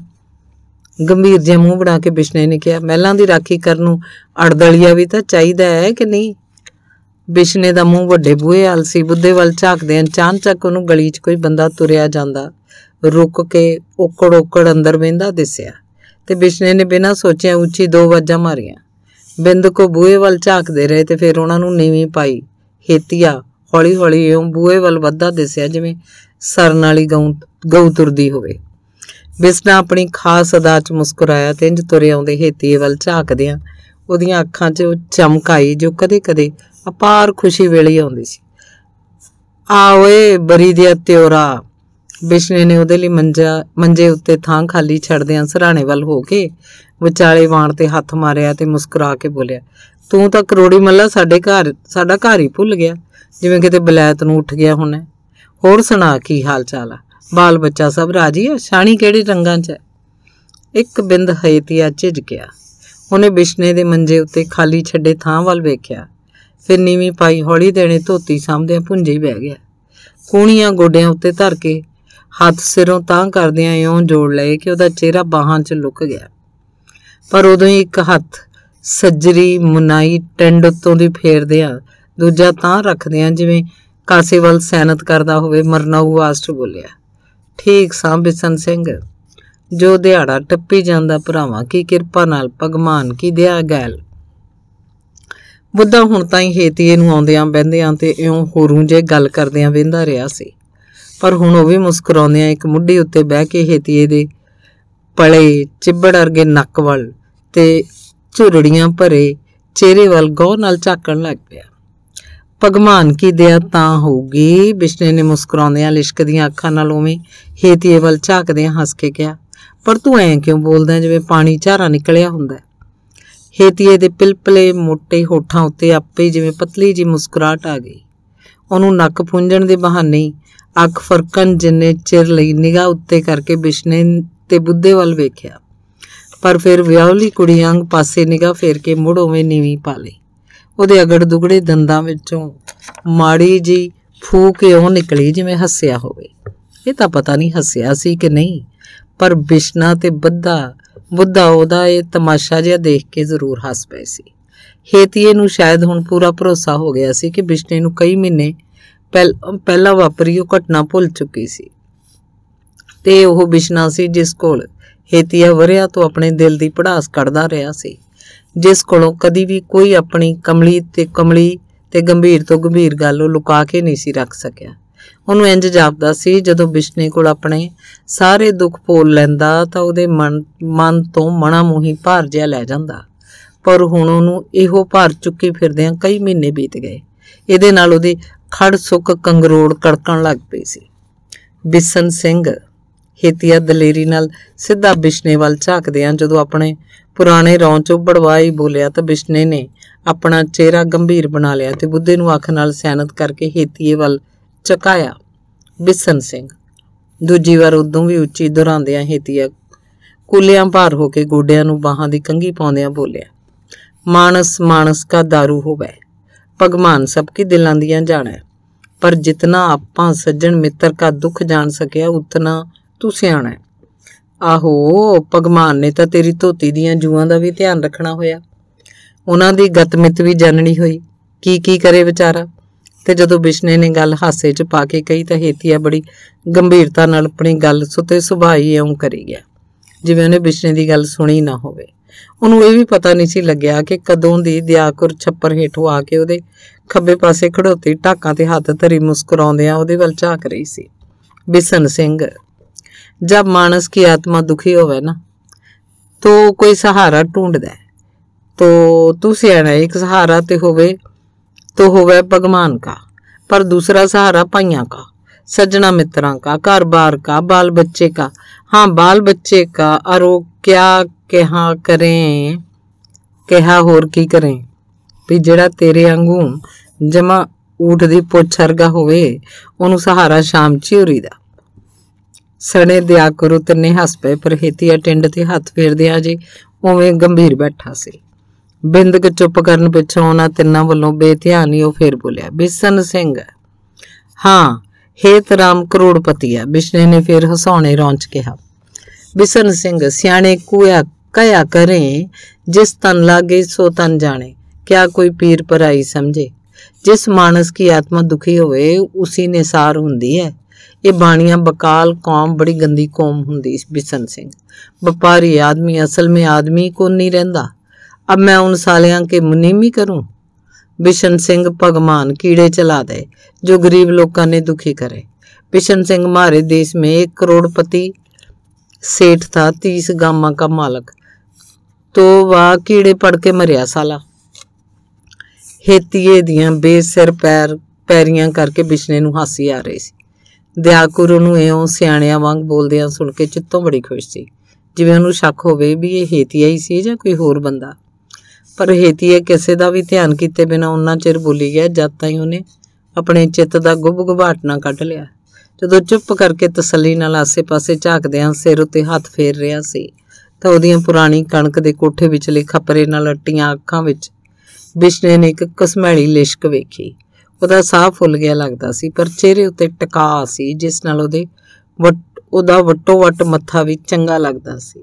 ਗੰਭੀਰ ਜਿਹਾ ਮੂੰਹ ਬਣਾ ਕੇ ਬਿਸ਼ਨੇ ਨੇ ਕਿਹਾ ਮਹਿਲਾਂ ਦੀ ਰਾਖੀ ਕਰਨ ਨੂੰ ਅੜਦਲੀਆ ਵੀ ਤਾਂ ਚਾਹੀਦਾ ਹੈ ਕਿ ਨਹੀਂ ਬਿਸ਼ਨੇ ਦਾ ਮੂੰਹ ਵੱਡੇ ਬੂਹੇ ਆਲਸੀ ਬੁੱਧੇ ਵੱਲ ਝਾਕਦੇ ਅਚਾਨਕ ਉਹਨੂੰ ਗਲੀ 'ਚ ਕੋਈ ਬੰਦਾ ਤੁਰਿਆ ਜਾਂਦਾ ਰੁਕ ਕੇ ਓਕੜ ਓਕੜ ਅੰਦਰ ਵੇਂਦਾ ਦਿਸਿਆ ਤੇ ਬਿਸ਼ਨੇ ਨੇ ਬਿਨਾਂ ਸੋਚਿਆ ਉੱਚੀ ਦੋ ਵਾਜਾਂ ਮਾਰੀਆਂ ਬਿੰਦ ਕੋ ਬੂਏ ਵੱਲ ਝਾਕਦੇ ਰਹੇ ਤੇ ਫਿਰ ਉਹਨਾਂ ਨੂੰ ਨੀਵੀਂ ਪਾਈ ਹੇਤੀਆ ਹੌਲੀ-ਹੌਲੀ ਓ ਬੂਏ ਵੱਲ ਵੱਧਾ ਦਿਸਿਆ ਜਿਵੇਂ ਸਰਨ ਵਾਲੀ ਗਊ ਤੁਰਦੀ ਹੋਵੇ ਬਿਸਨਾ ਆਪਣੀ ਖਾਸ ਅਦਾ 'ਚ ਮੁਸਕਰਾਇਆ ਤੇ ਇੰਜ ਤੁਰੇ ਆਉਂਦੇ ਹੇਤੀਏ ਵੱਲ ਝਾਕਦਿਆਂ ਉਹਦੀਆਂ ਅੱਖਾਂ 'ਚ ਉਹ ਚਮਕ ਆਈ ਜੋ ਕਦੇ-ਕਦੇ ਅਪਾਰ ਖੁਸ਼ੀ ਵੇਲੇ ਆਉਂਦੀ ਸੀ ਆ ਓਏ ਬਰੀ ਦੇ ਤਿਉਰਾ ਬਿਸ਼ਨੇ ਨੇ ਉਹਦੇ ਲਈ ਮੰਜਾ ਮੰਜੇ ਉੱਤੇ ਥਾਂ ਖਾਲੀ ਛੱਡਦਿਆਂ ਸਰਾਣੇ ਵੱਲ ਹੋ ਕੇ ਵਿਚਾਲੇ ਵਾਣ ਤੇ ਹੱਥ ਮਾਰਿਆ ਤੇ ਮੁਸਕਰਾ ਕੇ ਬੋਲਿਆ ਤੂੰ ਤਾਂ ਕਰੋੜੀ ਮੱਲਾ ਸਾਡੇ ਘਰ ਸਾਡਾ ਘਰ ਹੀ ਭੁੱਲ ਗਿਆ ਜਿਵੇਂ ਕਿਤੇ ਬਲੈਤ ਨੂੰ ਉੱਠ ਗਿਆ ਹੁਣ ਹੋਰ ਸੁਣਾ ਕੀ ਹਾਲ ਚਾਲ ਆ ਬਾਲ ਬੱਚਾ ਸਭ ਰਾਜੀ ਆ ਸ਼ਾਣੀ ਕਿਹੜੇ ਰੰਗਾਂ 'ਚ ਇੱਕ ਬਿੰਦ ਆ ਝਿਜ ਗਿਆ ਉਹਨੇ ਬਿਸ਼ਨੇ ਦੇ ਮੰਜੇ ਉੱਤੇ ਖਾਲੀ ਛੱਡੇ ਥਾਂ ਵੱਲ ਵੇਖਿਆ ਫਿਰ ਨੀਵੀਂ ਪਾਈ ਹੌਲੀ ਦੇਣੇ ਧੋਤੀ ਸਾਹਮਣੇ ਪੁੰਝੇ ਹੀ ਬਹਿ ਗਿਆ ਕੋਣੀਆਂ ਗੋਡਿਆਂ ਉੱਤੇ ਧਰ ਕੇ ਹੱਥ ਸਿਰੋਂ ਤਾਂ ਕਰਦਿਆਂ ਇਉਂ ਜੋੜ ਲਏ ਕਿ ਉਹਦਾ ਚਿਹਰਾ ਬਾਹਾਂ 'ਚ ਲੁਕ ਗਿਆ ਪਰ ਉਦੋਂ ਹੀ ਇੱਕ ਹੱਥ ਸੱਜਰੀ ਮੁਨਾਈ ਟੈਂਡ ਉੱਤੋਂ ਦੀ ਫੇਰਦਿਆਂ ਦੂਜਾ ਤਾਂ ਰੱਖਦਿਆਂ ਜਿਵੇਂ ਕਾਸੇ ਵੱਲ ਸੈਨਤ ਕਰਦਾ ਹੋਵੇ ਮਰਨਾਊ ਆਸਟ ਬੋਲਿਆ ਠੀਕ ਸਾਂ ਬਿਸਨ ਸਿੰਘ ਜੋ ਦਿਹਾੜਾ ਟੱਪੀ ਜਾਂਦਾ ਭਰਾਵਾਂ ਕੀ ਕਿਰਪਾ ਨਾਲ ਭਗਵਾਨ ਕੀ ਦਿਆ ਗੈਲ ਬੁੱਧਾ ਹੁਣ ਤਾਂ ਹੀ ਹੇਤੀਏ ਨੂੰ ਆਉਂਦਿਆਂ ਬਹਿੰਦਿਆਂ ਤੇ ਇਉਂ ਹੋਰੂ ਜੇ ਗੱਲ ਕਰਦਿਆਂ ਵਿੰਦਾ ਰਿਹਾ ਸੀ ਪਰ ਹੁਣ ਉਹ ਵੀ ਮੁਸਕਰਾਉਂਦਿਆਂ ਇੱਕ ਮੁੱਢੀ ਉੱਤੇ ਬਹਿ ਕੇ ਹੇਤੀਏ ਦੇ ਪਲੇ ਚਿੱਬੜ ਅਰਗੇ ਨੱਕ ਵੱਲ ਤੇ ਝੁਰੜੀਆਂ ਭਰੇ ਚਿਹਰੇ ਵੱਲ ਗੌਰ ਨਾਲ ਝਾਕਣ ਲੱਗ ਪਿਆ ਭਗਵਾਨ ਕੀ ਦਇਆ ਤਾਂ ਹੋਊਗੀ ਬਿਸ਼ਨੇ ਨੇ ਮੁਸਕਰਾਉਂਦਿਆਂ ਲਿਸ਼ਕਦੀਆਂ ਅੱਖਾਂ ਨਾਲ ਉਵੇਂ ਹੇਤੀਏ ਵੱਲ ਝਾਕਦਿਆਂ ਹੱਸ ਕੇ ਕਿਹਾ ਪਰ ਤੂੰ ਐਂ ਕਿਉਂ ਬੋਲਦਾ ਜਿਵੇਂ ਪਾਣੀ ਝਾਰਾ ਨਿਕਲਿਆ ਹੁੰਦਾ ਹੇਤੀਏ ਦੇ ਪਿਲਪਲੇ ਮੋٹے ਹੋਠਾਂ ਉੱਤੇ ਆਪੇ ਜਿਵੇਂ ਪਤਲੀ ਜੀ ਮੁਸਕਰਾਟ ਆ ਗਈ ਉਹਨੂੰ ਨੱਕ ਪੁੰਝਣ ਦੇ ਬਹਾਨੇ ਅੱਖ ਫਰਕਣ ਜਿੰਨੇ ਚਿਰ ਲਈ ਨਿਗਾਹ ਉੱਤੇ ਕਰਕੇ ਬਿਸ਼ਨੇ ਤੇ ਬੁੱਧੇ ਵੱਲ ਵੇਖਿਆ ਪਰ ਫਿਰ ਵਿਆਹਲੀ ਕੁੜੀ ਅੰਗ ਪਾਸੇ ਨਿਗਾਹ ਫੇਰ ਕੇ ਮੁੜ ਉਵੇਂ ਨੀਵੀਂ ਪਾ ਲਈ ਉਹਦੇ ਅਗੜ ਦੁਗੜੇ ਦੰਦਾਂ ਵਿੱਚੋਂ ਮਾੜੀ ਜੀ ਫੂਕ ਇਹੋ ਨਿਕਲੀ ਜਿਵੇਂ ਹੱਸਿਆ ਹੋਵੇ ਇਹ ਤਾਂ ਪਤਾ ਨਹੀਂ ਹੱਸਿਆ ਸੀ ਕਿ ਨਹੀਂ ਪਰ ਬਿਸ਼ਨਾ ਤੇ ਬੱਧਾ ਬੁੱਧਾ ਉਹਦਾ ਇਹ ਤਮਾਸ਼ਾ ਜਿਹਾ ਦੇਖ ਕੇ ਜ਼ਰੂਰ ਹੱਸ ਪਏ ਸੀ ਹੇਤੀਏ ਨੂੰ ਸ਼ਾਇਦ ਹੁਣ ਪੂਰਾ ਭਰੋਸਾ ਹੋ ਗਿਆ ਸੀ ਕਿ ਬਿਸ਼ਨੇ ਨੂੰ ਕਈ ਮਹੀਨੇ ਪਹਿਲਾਂ ਵਾਪਰੀ ਉਹ ਘਟਨਾ ਭੁੱਲ ਚੁੱਕੀ ਸੀ ਤੇ ਉਹ ਬਿਸ਼ਨਾ ਸੀ ਜਿਸ ਕੋਲ ਹੇਤੀਆ ਵਰਿਆ ਤੋਂ ਆਪਣੇ ਦਿਲ ਦੀ ਪੜਾਸ ਕੱਢਦਾ ਰਿਹਾ ਸੀ ਜਿਸ ਕੋਲੋਂ ਕਦੀ ਵੀ ਕੋਈ ਆਪਣੀ ਕਮਲੀ ਤੇ ਕਮਲੀ ਤੇ ਗੰਭੀਰ ਤੋਂ ਗੰਭੀਰ ਗੱਲ ਉਹ ਲੁਕਾ ਕੇ ਨਹੀਂ ਸੀ ਰੱਖ ਸਕਿਆ ਉਹਨੂੰ ਇੰਜ ਜਾਪਦਾ ਸੀ ਜਦੋਂ ਬਿਸ਼ਨੇ ਕੋਲ ਆਪਣੇ ਸਾਰੇ ਦੁੱਖ ਪੋਲ ਲੈਂਦਾ ਤਾਂ ਉਹਦੇ ਮਨ ਮਨ ਤੋਂ ਮਣਾ ਮੋਹੀ ਭਾਰ ਜਿਆ ਲੈ ਜਾਂਦਾ ਪਰ ਹੁਣ ਉਹਨੂੰ ਇਹੋ ਚੁੱਕੇ ਫਿਰਦੇ ਫਿਰਦਿਆਂ ਕਈ ਮਹੀਨੇ ਬੀਤ ਗਏ ਇਹਦੇ ਨਾਲ ਉਹਦੀ ਖੜ ਸੁੱਕ ਕੰਗਰੋੜ ਕੜਕਣ ਲੱਗ ਪਈ ਸੀ ਬਿਸਨ ਸਿੰਘ ਹੇਤੀਆ ਦਲੇਰੀ ਨਾਲ ਸਿੱਧਾ ਬਿਸ਼ਨੇ ਵੱਲ ਝਾਕਦਿਆਂ ਜਦੋਂ ਆਪਣੇ ਪੁਰਾਣੇ ਰੌਂ ਚੋਂ ਬੜਵਾਈ ਬੋਲਿਆ ਤਾਂ ਬਿਸ਼ਨੇ ਨੇ ਆਪਣਾ ਚਿਹਰਾ ਗੰਭੀਰ ਬਣਾ ਲਿਆ ਤੇ ਬੁੱਧੇ ਨੂੰ ਅੱਖ ਨਾਲ ਸਹਿਨਤ ਕਰਕੇ ਹੇਤੀਏ ਵੱਲ ਚਕਾਇਆ ਬਿਸਨ ਸਿੰਘ ਦੂਜੀ ਵਾਰ ਉਦੋਂ ਵੀ ਉੱਚੀ ਦੁਹਰਾਉਂਦਿਆਂ ਹੇਤੀਆ ਕੁੱਲਿਆਂ ਭਾਰ ਹੋ ਕੇ ਗੋਡਿਆਂ ਨੂੰ ਬਾਹਾਂ ਦੀ ਕੰਗੀ ਪਾਉਂਦਿਆਂ ਬੋਲਿਆ ਮਾਨਸ ਮਾਨਸ ਕਾ दारू ਹੋਵੇ ਭਗਵਾਨ ਸਭ ਕੀ ਦਿਲਾਂ ਦੀਆਂ ਜਾਣੇ ਪਰ ਜਿਤਨਾ ਆਪਾਂ ਸੱਜਣ ਮਿੱਤਰ ਦਾ ਦੁੱਖ ਜਾਣ ਸਕਿਆ ਉਤਨਾ ਤੂੰ ਸਿਆਣਾ ਆਹੋ ਭਗਵਾਨ ਨੇ ਤਾਂ ਤੇਰੀ ਧੋਤੀ ਦੀਆਂ ਜੂਆਂ ਦਾ ਵੀ ਧਿਆਨ ਰੱਖਣਾ ਹੋਇਆ ਉਹਨਾਂ ਦੀ ਗਤਮਿਤ ਵੀ ਜਾਣਣੀ ਹੋਈ ਕੀ ਕੀ ਕਰੇ ਵਿਚਾਰਾ ਤੇ ਜਦੋਂ ਬਿਸ਼ਨੇ ਨੇ ਗੱਲ ਹਾਸੇ 'ਚ ਪਾ ਕੇ ਕਹੀ ਤਾਂ ਹੇਤੀਆ ਬੜੀ ਗੰਭੀਰਤਾ ਨਾਲ ਆਪਣੀ ਗੱਲ ਸੁਤੇ ਸੁਭਾਈ ਐਉਂ ਕਰੀ ਗਿਆ ਜਿਵੇਂ ਉਹਨੇ ਬਿਸ਼ਨੇ ਦੀ ਗੱਲ ਸੁਣੀ ਨਾ ਹੋਵੇ ਉਹਨੂੰ ਇਹ ਵੀ ਪਤਾ ਨਹੀਂ ਸੀ ਲੱਗਿਆ ਕਿ ਕਦੋਂ ਦੀ ਦਿਆਕੁਰ ਛੱਪਰ ਹੇਠੋਂ ਆ ਕੇ ਉਹਦੇ ਖੱਬੇ ਪਾਸੇ ਖੜੋਤੀ ਟਾਕਾਂ ਤੇ ਹੱਥ ਧਰੀ ਮੁਸਕਰਾਉਂਦਿਆਂ ਉਹਦੇ ਵੱਲ ਝਾਕ ਰਹੀ ਸੀ ਬਿਸਨ ਸਿੰਘ ਜਦ ਮਾਨਸ ਕੀ ਆਤਮਾ ਦੁਖੀ ਹੋਵੇ ਨਾ ਤੋ ਕੋਈ ਸਹਾਰਾ ਢੂੰਡਦਾ ਹੈ ਤੋ ਤੂੰ ਸਿਆਣਾ ਇੱਕ ਸਹਾਰਾ ਤੇ ਹੋਵੇ ਤੋ ਹੋਵੇ ਭਗਵਾਨ ਦਾ ਪਰ ਦੂਸਰਾ ਸਹਾਰਾ ਭਾਈਆਂ ਦਾ ਸੱਜਣਾ ਮਿੱਤਰਾਂ ਕਾ ਘਰ-ਬਾਰ ਕਾ ਬਾਲ ਬੱਚੇ ਕਾ ਹਾਂ ਬਾਲ ਬੱਚੇ ਕਾ ਅਰੋਗ ਕਿਆ ਕਿਹਾ ਕਰੇ ਕਿਹਾ ਹੋਰ ਕੀ ਕਰੇ ਵੀ ਜਿਹੜਾ ਤੇਰੇ ਵਾਂਗੂ ਜਮਾ ਊਠ ਦੀ ਪੁੱਛ ਵਰਗਾ ਹੋਵੇ ਉਹਨੂੰ ਸਹਾਰਾ ਸ਼ਾਮ ਚਿਉਰੀ ਦਾ ਸਣੇ ਦਿਆ ਕਰੋ ਤੰਨੇ ਹੱਸ ਪਏ ਪਰ ਹੇਤੀਆ ਟਿੰਡ ਤੇ ਹੱਥ ਫੇਰਦੇ ਆ ਜੇ ਉਵੇਂ ਗੰਭੀਰ ਬੈਠਾ ਸੀ ਬਿੰਦਕ ਚੁੱਪ ਕਰਨ ਪਿੱਛੋਂ ਉਹਨਾਂ ਤਿੰਨਾਂ ਵੱਲੋਂ ਬੇਧਿਆਨੀ ਉਹ ਫੇਰ ਬੋਲਿਆ ਬਿਸ਼ਨ ਸਿੰਘ ਹਾਂ ਹੇਤ ਰਾਮ ਕਰੋੜਪਤੀ ਆ ਬਿਸ਼ਨੇ ਨੇ ਫੇਰ ਹਸਾਉਣੇ ਰੌਂਚ ਕਿਹਾ ਬਿਸਨ ਸਿੰਘ ਸਿਆਣੇ ਕੂਆ ਕਹਿਆ ਕਰੇ ਜਿਸ ਤਨ ਲਾਗੇ ਸੋ ਤਨ ਜਾਣੇ ਕਿਆ ਕੋਈ ਪੀਰ ਪਰਾਈ ਸਮਝੇ ਜਿਸ ਮਾਨਸ ਕੀ ਆਤਮਾ ਦੁਖੀ ਹੋਵੇ ਉਸੇ ਨੇ ਸਾਰ ਹੁੰਦੀ ਹੈ ਇਹ ਬਾਣੀਆਂ ਬਕਾਲ ਕੌਮ ਬੜੀ ਗੰਦੀ ਕੌਮ ਹੁੰਦੀ ਇਸ ਬਿਸਨ ਸਿੰਘ ਵਪਾਰੀ ਆਦਮੀ ਅਸਲ ਮੇ ਆਦਮੀ ਕੋ ਨਹੀਂ ਰਹਿੰਦਾ ਅਬ ਮੈਂ ਉਨ ਸਾਲਿਆਂ ਕੇ ਮੁਨੀਮੀ ਕਰੂੰ ਬਿਸ਼ਨ ਸਿੰਘ ਭਗਵਾਨ ਕੀੜੇ ਚਲਾ ਦੇ ਜੋ ਗਰੀਬ ਲੋਕਾਂ ਨੇ ਦੁਖੀ ਕਰੇ ਬਿਸ਼ਨ ਸਿੰਘ ਮਾਰੇ ਦੇਸ਼ ਮੇ 1 ਕਰੋੜਪਤੀ ਸੇਠ ਦਾ 30 ਗਾਮਾ ਕਾ ਮਾਲਕ ਤੋ ਵਾ ਕੀੜੇ ਪੜ ਕੇ ਮਰਿਆ ਸਾਲਾ ਹੇਤੀਏ ਦੀਆਂ ਬੇਸਿਰ ਪੈਰ ਪੈਰੀਆਂ ਕਰਕੇ ਬਿਸ਼ਨੇ ਨੂੰ ਹਾਸੀ ਆ ਰਹੀ ਸੀ ਦਿਆਕੁਰ ਨੂੰ ਇਉਂ ਸਿਆਣਿਆਂ ਵਾਂਗ ਬੋਲਦਿਆਂ ਸੁਣ ਕੇ ਚਿੱਤੋਂ ਬੜੀ ਖੁਸ਼ ਸੀ ਜਿਵੇਂ ਉਹਨੂੰ ਸ਼ੱਕ ਹੋਵੇ ਵੀ ਇਹ ਹੇਤੀਆ ਹੀ ਸੀ ਜਾਂ ਕੋਈ ਹੋਰ ਬੰਦਾ ਪਰ ਹੇਤੀਏ ਕਿਸੇ ਦਾ ਵੀ ਧਿਆਨ ਕੀਤੇ ਬਿਨਾ ਉਹਨਾਂ ਚਿਰ ਬੋਲੀ ਗਿਆ ਜਦ ਤਾਈ ਉਹਨੇ ਆਪਣੇ ਚਿੱਤ ਦਾ ਗੁੱਬ ਗੁਬਾਟਣਾ ਨਾ ਕੱਢ ਲਿਆ ਜਦੋਂ ਚੁੱਪ ਕਰਕੇ ਤਸੱਲੀ ਨਾਲ ਆਸੇ-ਪਾਸੇ ਝਾਕਦਿਆਂ ਸਿਰ ਉੱਤੇ ਹੱਥ ਫੇਰ ਰਿਹਾ ਸੀ ਤਾਂ ਉਹਦੀਆਂ ਪੁਰਾਣੀ ਕਣਕ ਦੇ ਕੋਠੇ ਵਿਚਲੇ ਖੱਪਰੇ ਨਾਲ ਅੱਟੀਆਂ ਅੱਖਾਂ ਵਿੱਚ ਬਿਸ਼ਨੇ ਨੇ ਇੱਕ ਕਸਮੈਲੀ ਲਿਸ਼ਕ ਵੇਖੀ ਉਹਦਾ ਸਾਹ ਫੁੱਲ ਗਿਆ ਲੱਗਦਾ ਸੀ ਪਰ ਚਿਹਰੇ ਉੱਤੇ ਟਿਕਾ ਸੀ ਜਿਸ ਨਾਲ ਉਹਦੇ ਉਹਦਾ ਵੱਟੋ ਵੱਟ ਮੱਥਾ ਵੀ ਚੰਗਾ ਲੱਗਦਾ ਸੀ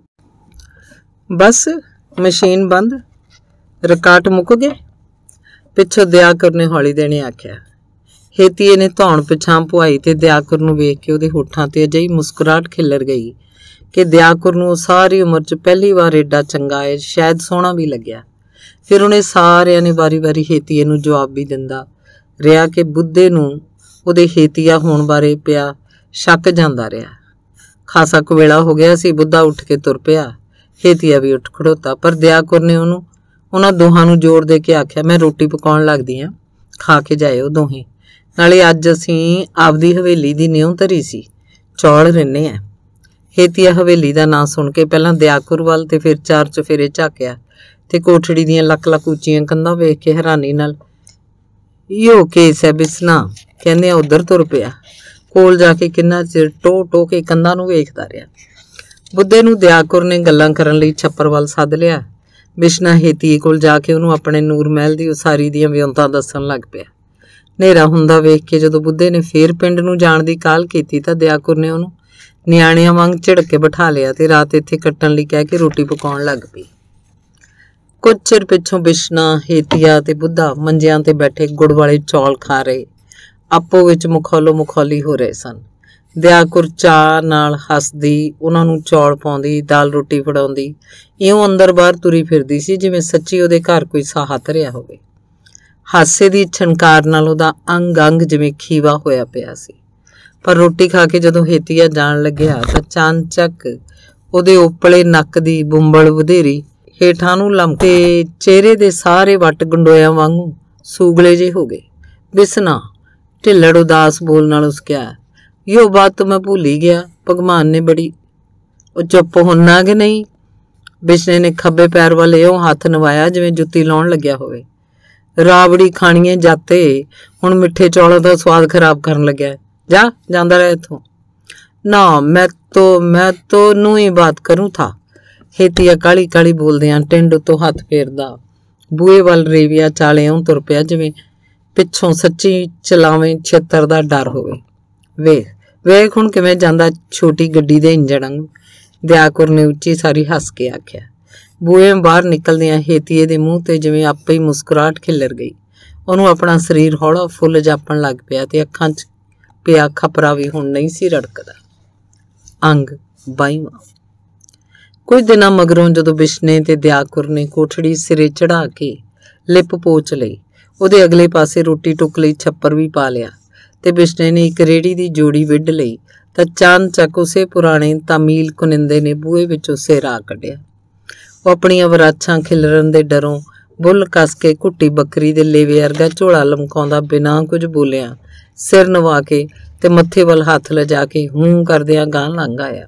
ਬਸ ਮਸ਼ੀਨ ਬੰਦ ਰਿਕਾਰਡ ਮੁੱਕ ਗਏ ਪਿੱਛੋਂ ਦਿਆ ਕਰਨੇ ਹੌਲੀ ਦੇਣੇ ਆਖਿਆ ਹੇਤੀਏ ਨੇ ਧੌਣ ਪਛਾਂ ਪੁਆਈ ਤੇ ਦਿਆਕੁਰ ਨੂੰ ਵੇਖ ਕੇ ਉਹਦੇ ਹੋਠਾਂ ਤੇ ਅਜਿਹੀ ਮੁਸਕਰਾਹਟ ਖਿਲਰ ਗਈ ਕਿ ਦਿਆਕੁਰ ਨੂੰ ਸਾਰੀ ਉਮਰ 'ਚ ਪਹਿਲੀ ਵਾਰ ਐਡਾ ਚੰਗਾ ਐ ਸ਼ਾਇਦ ਸੋਹਣਾ ਵੀ ਲੱਗਿਆ ਫਿਰ ਉਹਨੇ ਸਾਰਿਆਂ ਨੇ ਵਾਰੀ-ਵਾਰੀ ਹੇਤੀਏ ਨੂੰ ਜਵਾਬ ਵੀ ਦਿੰਦਾ ਰਿਹਾ ਕਿ ਬੁੱਧੇ ਨੂੰ ਉਹਦੇ ਹੇਤੀਆ ਹੋਣ ਬਾਰੇ ਪਿਆ ਸ਼ੱਕ ਜਾਂਦਾ ਰਿਹਾ ਖਾਸਾ ਕੁ ਵੇਲਾ ਹੋ ਗਿਆ ਸੀ ਬੁੱਧਾ ਉੱਠ ਕੇ ਤੁਰ ਪਿਆ ਹੇਤੀਆ ਵੀ ਉੱਠ ਖੜੋਤਾ ਪਰ ਦਿਆਕੁਰ ਨੇ ਉਹਨੂੰ ਉਹਨਾਂ ਦੋਹਾਂ ਨੂੰ ਜੋੜ ਦੇ ਕੇ ਆਖਿਆ ਮੈਂ ਰੋਟੀ ਪਕਾਉਣ ਲੱਗਦੀ ਆ ਖਾ ਕੇ ਜਾਇਓ ਦੋਹੇ ਨਾਲੇ ਅੱਜ ਅਸੀਂ ਆਪਦੀ ਹਵੇਲੀ ਦੀ ਨਿਉਂ ਧਰੀ ਸੀ ਚੌਲ ਰਹਿਨੇ ਆ ਹੇਤੀਆ ਹਵੇਲੀ ਦਾ ਨਾਂ ਸੁਣ ਕੇ ਪਹਿਲਾਂ ਦਿਆਕੁਰ ਵੱਲ ਤੇ ਫਿਰ ਚਾਰ ਚਫੇਰੇ ਝਾਕਿਆ ਤੇ ਕੋਠੜੀ ਦੀਆਂ ਲੱਕ ਲੱਕ ਉੱਚੀਆਂ ਕੰਧਾਂ ਵੇਖ ਕੇ ਹੈਰਾਨੀ ਨਾਲ ਇਹੋ ਕੇਸ ਹੈ ਬਿਸਨਾ ਕਹਿੰਦੇ ਆ ਉਧਰ ਤੁਰ ਪਿਆ ਕੋਲ ਜਾ ਕੇ ਕਿੰਨਾ ਚਿਰ ਟੋ ਟੋ ਕੇ ਕੰਧਾਂ ਨੂੰ ਵੇਖਦਾ ਰਿਹਾ ਬੁੱਧੇ ਨੂੰ ਦਿਆਕੁਰ ਨੇ ਗੱਲਾਂ ਕਰਨ ਲਈ ਛੱਪਰ ਵੱਲ ਸੱਦ ਲਿਆ ਬਿਸ਼ਨਾ ਹੇਤੀ ਕੋਲ ਜਾ ਕੇ ਉਹਨੂੰ ਆਪਣੇ ਨੂਰ ਮਹਿਲ ਦੀ ਉਸਾਰੀ ਦੀਆਂ ਵਿਉਂਤਾਂ ਦੱਸਣ ਲੱਗ ਪਿਆ ਹਨੇਰਾ ਹੁੰਦਾ ਵੇਖ ਕੇ ਜਦੋਂ ਬੁੱਧੇ ਨੇ ਫੇਰ ਪਿੰਡ ਨੂੰ ਜਾਣ ਦੀ ਕਾਲ ਕੀਤੀ ਤਾਂ ਦਿਆਕੁਰ ਨੇ ਉਹਨੂੰ ਨਿਆਣਿਆਂ ਵਾਂਗ ਝਿੜ ਕੇ ਬਿਠਾ ਲਿਆ ਤੇ ਰਾਤ ਇੱਥੇ ਕੱਟਣ ਲਈ ਕਹਿ ਕੇ ਰੋਟੀ ਪਕਾਉਣ ਲੱਗ ਪਈ ਕੁਝ ਚਿਰ ਪਿੱਛੋਂ ਬਿਸ਼ਨਾ ਹੇਤੀਆ ਤੇ ਬੁੱਧਾ ਮੰਜਿਆਂ ਤੇ ਬੈਠੇ ਗੁੜ ਵਾਲੇ ਚੌਲ ਖਾ ਰਹੇ ਆਪੋ ਵਿੱਚ ਮੁਖੌਲੋ ਮੁਖੌਲੀ ਹੋ ਰਹੇ ਸਨ ਦਿਆਕੁਰ ਚਾਹ ਨਾਲ ਹੱਸਦੀ ਉਹਨਾਂ ਨੂੰ ਚੌਲ ਪਾਉਂਦੀ ਦਾਲ ਰੋਟੀ ਫੜਾਉਂਦੀ ਇਉਂ ਅੰਦਰ ਬਾਹਰ ਤੁਰੀ ਫਿਰਦੀ ਸੀ ਜਿਵੇਂ ਸੱਚੀ ਉਹਦੇ ਘਰ ਕੋਈ ਸਾਹ ਰਿਹਾ ਹੋਵੇ ਹਾਸੇ ਦੀ ਛਣਕਾਰ ਨਾਲ ਉਹਦਾ ਅੰਗ-ਅੰਗ ਜਿਵੇਂ ਖੀਵਾ ਹੋਇਆ ਪਿਆ ਸੀ ਪਰ ਰੋਟੀ ਖਾ ਕੇ ਜਦੋਂ ਹੇਤੀਆ ਜਾਣ ਲੱਗਿਆ ਤਾਂ ਚਾਂਚਕ ਉਹਦੇ ਉਪਲੇ ਨੱਕ ਦੀ ਬੁੰਬਲ ਵਧੇਰੀ ਹੇਠਾਂ ਨੂੰ ਲੰਮਕੇ ਚਿਹਰੇ ਦੇ ਸਾਰੇ ਵੱਟ ਗੰਡੋਇਆ ਵਾਂਗੂ ਸੂਗਲੇ ਜੇ ਹੋ ਗਏ ਬਿਸਨਾ ਢਿੱਲੜ ਉਦਾਸ ਬੋਲ ਨਾਲ ਉਸ ਕਿਹਾ ਯੋ ਬਾਤ ਮੈਂ ਭੁੱਲ ਹੀ ਗਿਆ ਭਗਵਾਨ ਨੇ ਬੜੀ ਉਹ ਚੁੱਪ ਹੁੰਨਾ ਕਿ ਨਹੀਂ ਬਿਸਨੇ ਨੇ ਖੱਬੇ ਪੈਰ ਵੱਲ ਇਹੋ ਹੱਥ ਨਵਾਇਆ ਜਿਵੇਂ ਜੁੱਤੀ ਲਾਉਣ ਲੱਗਿਆ ਹੋਵੇ ਰਾਵੜੀ ਖਾਣੀਏ ਜਾਤੇ ਹੁਣ ਮਿੱਠੇ ਚੌਲਾਂ ਦਾ ਸਵਾਦ ਖਰਾਬ ਕਰਨ ਲੱਗਿਆ ਜਾ ਜਾਂਦਾ ਰਹਿ ਇਥੋਂ ਨਾ ਮੈਂ ਤੋ ਮੈਂ ਤੋ ਨੂੰ ਹੀ ਬਾਤ ਕਰੂੰ ਥਾ ਅਕਾਲੀ ਕਾਲੀ ਕਾਲੀ ਆਂ ਟਿੰਡ ਤੋਂ ਹੱਥ ਫੇਰਦਾ ਬੂਏ ਵੱਲ ਰੇਵੀਆ ਉਂ ਤੁਰ ਪਿਆ ਜਿਵੇਂ ਪਿੱਛੋਂ ਸੱਚੀ ਚਲਾਵੇਂ ਛੇਤਰ ਦਾ ਡਰ ਹੋਵੇ ਵੇਖ ਵੇਖ ਹੁਣ ਕਿਵੇਂ ਜਾਂਦਾ ਛੋਟੀ ਗੱਡੀ ਦੇ ਇੰਜਣ ਵਾਂਗ ਦਿਆਕੁਰ ਨੇ ਉੱਚੀ ਸਾਰੀ ਹੱਸ ਕੇ ਆਖਿਆ ਬੂਏ ਬਾਹਰ ਨਿਕਲਦਿਆਂ ਹੇਤੀਏ ਦੇ ਮੂੰਹ ਤੇ ਜਿਵੇਂ ਆਪੇ ਹੀ ਮੁਸਕਰਾਟ ਖਿਲਰ ਗਈ ਉਹਨੂੰ ਆਪਣਾ ਸਰੀਰ ਹੌਲਾ ਫੁੱਲ ਜਾਪਣ ਲੱਗ ਪਿਆ ਤੇ ਅੱਖਾਂ 'ਚ ਪਿਆ ਖਪਰਾ ਵੀ ਹੁਣ ਨਹੀਂ ਸੀ ਰੜਕਦਾ ਅੰਗ 22 ਕੁਝ ਦਿਨਾਂ ਮਗਰੋਂ ਜਦੋਂ ਬਿਸ਼ਨੇ ਤੇ ਦਿਆਕੁਰ ਨੇ ਕੋਠੜੀ ਸਿਰੇ ਚੜਾ ਕੇ ਲਿਪ ਪੋਚ ਲਈ ਉਹਦੇ ਅਗਲੇ ਪਾਸੇ ਰੋਟੀ ਟੁਕ ਲਈ ਛੱਪਰ ਵੀ ਪਾ ਲਿਆ ਤੇ ਬਿਸ਼ਨੇ ਨੇ ਇੱਕ ਰੇੜੀ ਦੀ ਜੋੜੀ ਵਿੱਢ ਲਈ ਤਾਂ ਚਾਨ ਚੱਕ ਉਸੇ ਪੁਰਾਣੇ ਤਾਮੀਲ ਕੁਨਿੰਦੇ ਨੇ ਬੂਹੇ ਵਿੱਚੋਂ ਸੇਰਾ ਕੱਢਿਆ ਉਹ ਆਪਣੀਆਂ ਵਰਾਛਾਂ ਖਿਲਰਨ ਦੇ ਡਰੋਂ ਬੁੱਲ ਕੱਸ ਕੇ ਘੁੱਟੀ ਬੱਕਰੀ ਦੇ ਲੇਵੇ ਵਰਗਾ ਝੋਲਾ ਲਮਕਾਉਂਦਾ ਬਿਨਾਂ ਕੁਝ ਬੋਲਿਆ ਸਿਰ ਨਵਾ ਕੇ ਤੇ ਮੱਥੇ ਵੱਲ ਹੱਥ ਲਜਾ ਕੇ ਹੂੰ ਕਰਦਿਆਂ ਗਾਂ ਲੰਘ ਆਇਆ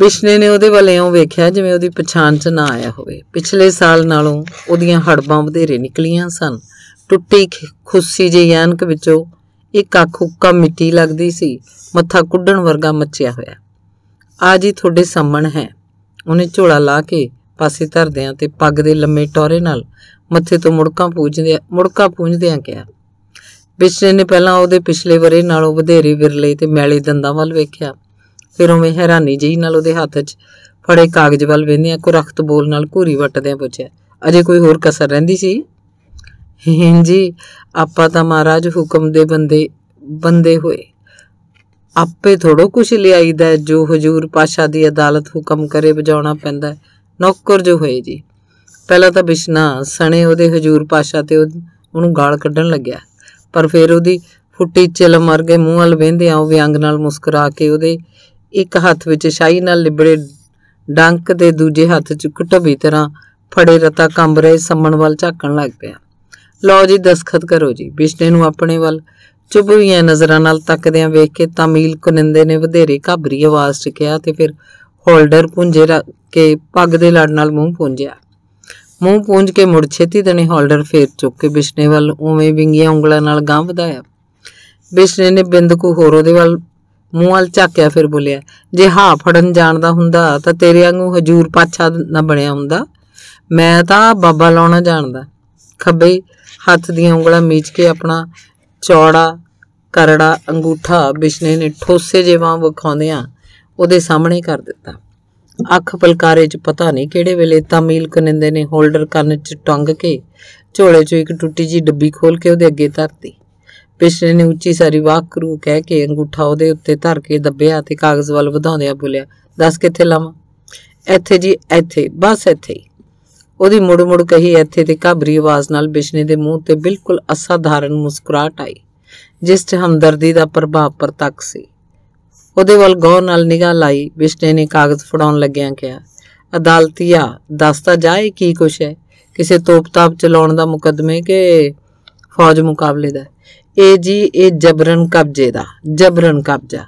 ਵਿਸ਼ਨੇ ਨੇ ਉਹਦੇ ਵੱਲ ਐਉਂ ਵੇਖਿਆ ਜਿਵੇਂ ਉਹਦੀ ਪਛਾਣ 'ਚ ਨਾ ਆਇਆ ਹੋਵੇ ਪਿਛਲੇ ਸਾਲ ਨਾਲੋਂ ਉਹਦੀਆਂ ਹੜਬਾਂ ਵਧੇਰੇ ਨਿਕਲੀਆਂ ਸਨ ਟੁੱਟੀ ਖੁੱਸੀ ਜਿਹੀ ਯਾਨਕ ਵਿੱਚੋਂ ਇੱਕ ਅੱਖ ਮਿੱਟੀ ਲੱਗਦੀ ਸੀ ਮੱਥਾ ਕੁੱਡਣ ਵਰਗਾ ਮੱਚਿਆ ਹੋਇਆ ਆ ਜੀ ਤੁਹਾਡੇ ਸਾਹਮਣ ਹੈ ਉਹਨੇ ਝੋਲਾ ਲਾ ਕੇ ਪਾਸੇ ਧਰਦਿਆਂ ਤੇ ਪੱਗ ਦੇ ਲੰਮੇ ਟੋਰੇ ਨਾਲ ਮੱਥੇ ਤੋਂ ਮੁੜਕਾਂ ਪੂੰਝਦੇ ਮੁੜਕਾਂ ਪੂੰਝਦਿਆਂ ਕਿਹਾ ਪਿਛਲੇ ਨੇ ਪਹਿਲਾਂ ਉਹਦੇ ਪਿਛਲੇ ਵਰੇ ਨਾਲੋਂ ਵਧੇਰੇ ਵਿਰਲੇ ਤੇ ਮੈਲੇ ਦੰਦਾਂ ਵੱਲ ਵੇਖਿਆ ਫਿਰ ਉਹਵੇਂ ਹੈਰਾਨੀ ਜਿਹੀ ਨਾਲ ਉਹਦੇ ਹੱਥ 'ਚ ਫੜੇ ਕਾਗਜ਼ ਵੱਲ ਕੋ ਕੁਰਖਤ ਬੋਲ ਨਾਲ ਘੂਰੀ ਵੱਟਦਿਆਂ ਪੁੱਛਿਆ ਅਜੇ ਕੋਈ ਹੋਰ ਕਸਰ ਰਹਿੰਦੀ ਸੀ ਹਾਂਜੀ ਜੀ ਆਪਾਂ ਤਾਂ ਮਹਾਰਾਜ ਹੁਕਮ ਦੇ ਬੰਦੇ ਬੰਦੇ ਹੋਏ ਆਪੇ ਥੋੜੋ ਕੁਛ ਲਿਆਈਦਾ ਜੋ ਹਜ਼ੂਰ ਪਾਸ਼ਾ ਦੀ ਅਦਾਲਤ ਹੁਕਮ ਕਰੇ ਵਜਾਉਣਾ ਪੈਂਦਾ ਨੌਕਰ ਜੋ ਹੋਏ ਜੀ ਪਹਿਲਾਂ ਤਾਂ ਬਿਸ਼ਨਾ ਸਣੇ ਉਹਦੇ ਹਜ਼ੂਰ ਪਾਸ਼ਾ ਤੇ ਉਹਨੂੰ ਗਾਲ ਕੱਢਣ ਲੱਗਿਆ ਪਰ ਫਿਰ ਉਹਦੀ ਫੁੱਟੀ ਚਿਲਮ ਮਰ ਗਏ ਮੂੰਹ ਹਲ ਵੇਂਦੇ ਆ ਉਹ ਵਿਅੰਗ ਨਾਲ ਮੁਸਕਰਾ ਕੇ ਉਹਦੇ ਇੱਕ ਹੱਥ ਵਿੱਚ ਸ਼ਾਹੀ ਨਾਲ ਲਿਬੜੇ ਡੰਕ ਦੇ ਦੂਜੇ ਹੱਥ 'ਚ ਕੁਟਬੀ ਤਰ੍ਹਾਂ ਫੜੇ ਰਤਾ ਕੰਬ ਰਹੇ ਸੰਮਣ ਵੱਲ ਝਾਕਣ ਲੱਗ ਪਿਆ ਲਓ ਜੀ ਦਸਖਤ ਕਰੋ ਜੀ ਬਿਸ਼ਨੇ ਨੂੰ ਆਪਣੇ ਵੱਲ ਚੁਭੀਆਂ ਨਜ਼ਰਾਂ ਨਾਲ ਤੱਕਦਿਆਂ ਵੇਖ ਕੇ ਤਾਮੀਲ ਕੁਨਿੰਦੇ ਨੇ ਵਧੇਰੇ ਘਾਬਰੀ ਆਵਾਜ਼ 'ਚ ਕਿਹਾ ਤੇ ਫਿਰ ਹੋਲਡਰ ਪੁੰਜੇ ਰੱਖ ਕੇ ਪੱਗ ਦੇ ਲੜ ਨਾਲ ਮੂੰਹ ਪੁੰਜਿਆ ਮੂੰਹ ਪੁੰਜ ਕੇ ਮੁੜ ਛੇਤੀ ਦਣੇ ਹੋਲਡਰ ਫੇਰ ਚੁੱਕ ਕੇ ਬਿਸ਼ਨੇ ਵੱਲ ਉਵੇਂ ਵਿੰਗੀਆਂ ਉਂਗਲਾਂ ਨਾਲ ਗਾਂ ਵਧਾਇਆ ਬਿਸ਼ਨੇ ਨੇ ਬਿੰਦ ਕੋ ਹੋਰ ਉਹਦੇ ਵੱਲ ਮੂੰਹ ਵੱਲ ਝਾਕਿਆ ਫਿਰ ਬੋਲਿਆ ਜੇ ਹਾਂ ਫੜਨ ਜਾਣਦਾ ਹੁੰਦਾ ਤਾਂ ਤੇਰੇ ਵਾਂਗੂ ਹਜੂਰ ਪਾਛਾ ਨਾ ਬਣਿਆ ਹੁੰਦਾ ਮੈਂ ਤਾਂ ਬਾਬਾ ਲਾਉਣਾ ਜਾਣਦਾ ਖੱਬੇ ਹੱਥ ਦੀਆਂ ਉਂਗਲਾਂ ਮੀਚ ਕੇ ਆਪਣਾ ਚੌੜਾ ਕਰੜਾ ਅੰਗੂਠਾ ਬਿਸ਼ਨੇ ਨੇ ਠੋਸੇ ਜੇ ਵਾਂ ਵਿਖਾਉਂਦਿਆਂ ਉਹਦੇ ਸਾਹਮਣੇ ਕਰ ਦਿੱਤਾ ਅੱਖ ਪਲਕਾਰੇ 'ਚ ਪਤਾ ਨਹੀਂ ਕਿਹੜੇ ਵੇਲੇ ਤਾਮੀਲ ਕਨਿੰਦੇ ਨੇ ਹੋਲਡਰ ਕੰਨ 'ਚ ਟੰਗ ਕੇ ਝੋਲੇ 'ਚੋਂ ਇੱਕ ਟੁੱਟੀ ਜੀ ਡੱਬੀ ਖੋਲ ਕੇ ਉਹਦੇ ਅੱਗੇ ਧਰਤੀ ਬਿਸ਼ਨੇ ਨੇ ਉੱਚੀ ਸਾਰੀ ਵਾਕ ਕਰੂ ਕਹਿ ਕੇ ਅੰਗੂਠਾ ਉਹਦੇ ਉੱਤੇ ਧਰ ਕੇ ਦੱਬਿਆ ਤੇ ਕਾਗਜ਼ ਵੱਲ ਵਧਾਉਂਦਿਆਂ ਬੋਲਿਆ ਦੱਸ ਕਿੱਥੇ ਲਾਵਾਂ ਇੱਥੇ ਜੀ ਇੱਥੇ ਬਸ ਇੱਥੇ ਉਹਦੀ ਮੁੜ-ਮੁੜ ਕਹੀ ਇੱਥੇ ਤੇ ਘਾਬਰੀ ਆਵਾਜ਼ ਨਾਲ ਬਿਸ਼ਨੇ ਦੇ ਮੂੰਹ ਤੇ ਬਿਲਕੁਲ ਅਸਾਧਾਰਨ ਮੁਸਕਰਾਟ ਆਈ ਜਿਸ 'ਚ ਹਮਦਰਦੀ ਦਾ ਪ੍ਰਭਾਵ ਪਰਤੱਕ ਸੀ ਉਹਦੇ ਵੱਲ ਗੌਰ ਨਾਲ ਨਿਗਾਹ ਲਾਈ ਬਿਸ਼ਨੇ ਨੇ ਕਾਗਜ਼ ਫੜਾਉਣ ਲੱਗਿਆਂ ਕਿਹਾ ਅਦਾਲਤੀਆ ਦੱਸਤਾ ਜਾਏ ਕੀ ਕੁਛ ਹੈ ਕਿਸੇ ਤੋਪਤਾਪ ਚਲਾਉਣ ਦਾ ਮੁਕਦਮੇ ਕਿ ਫੌਜ ਮੁਕਾਬਲੇ ਦਾ ਇਹ ਜੀ ਇਹ ਜਬਰਨ ਕਬਜ਼ੇ ਦਾ ਜਬਰਨ ਕਬਜ਼ਾ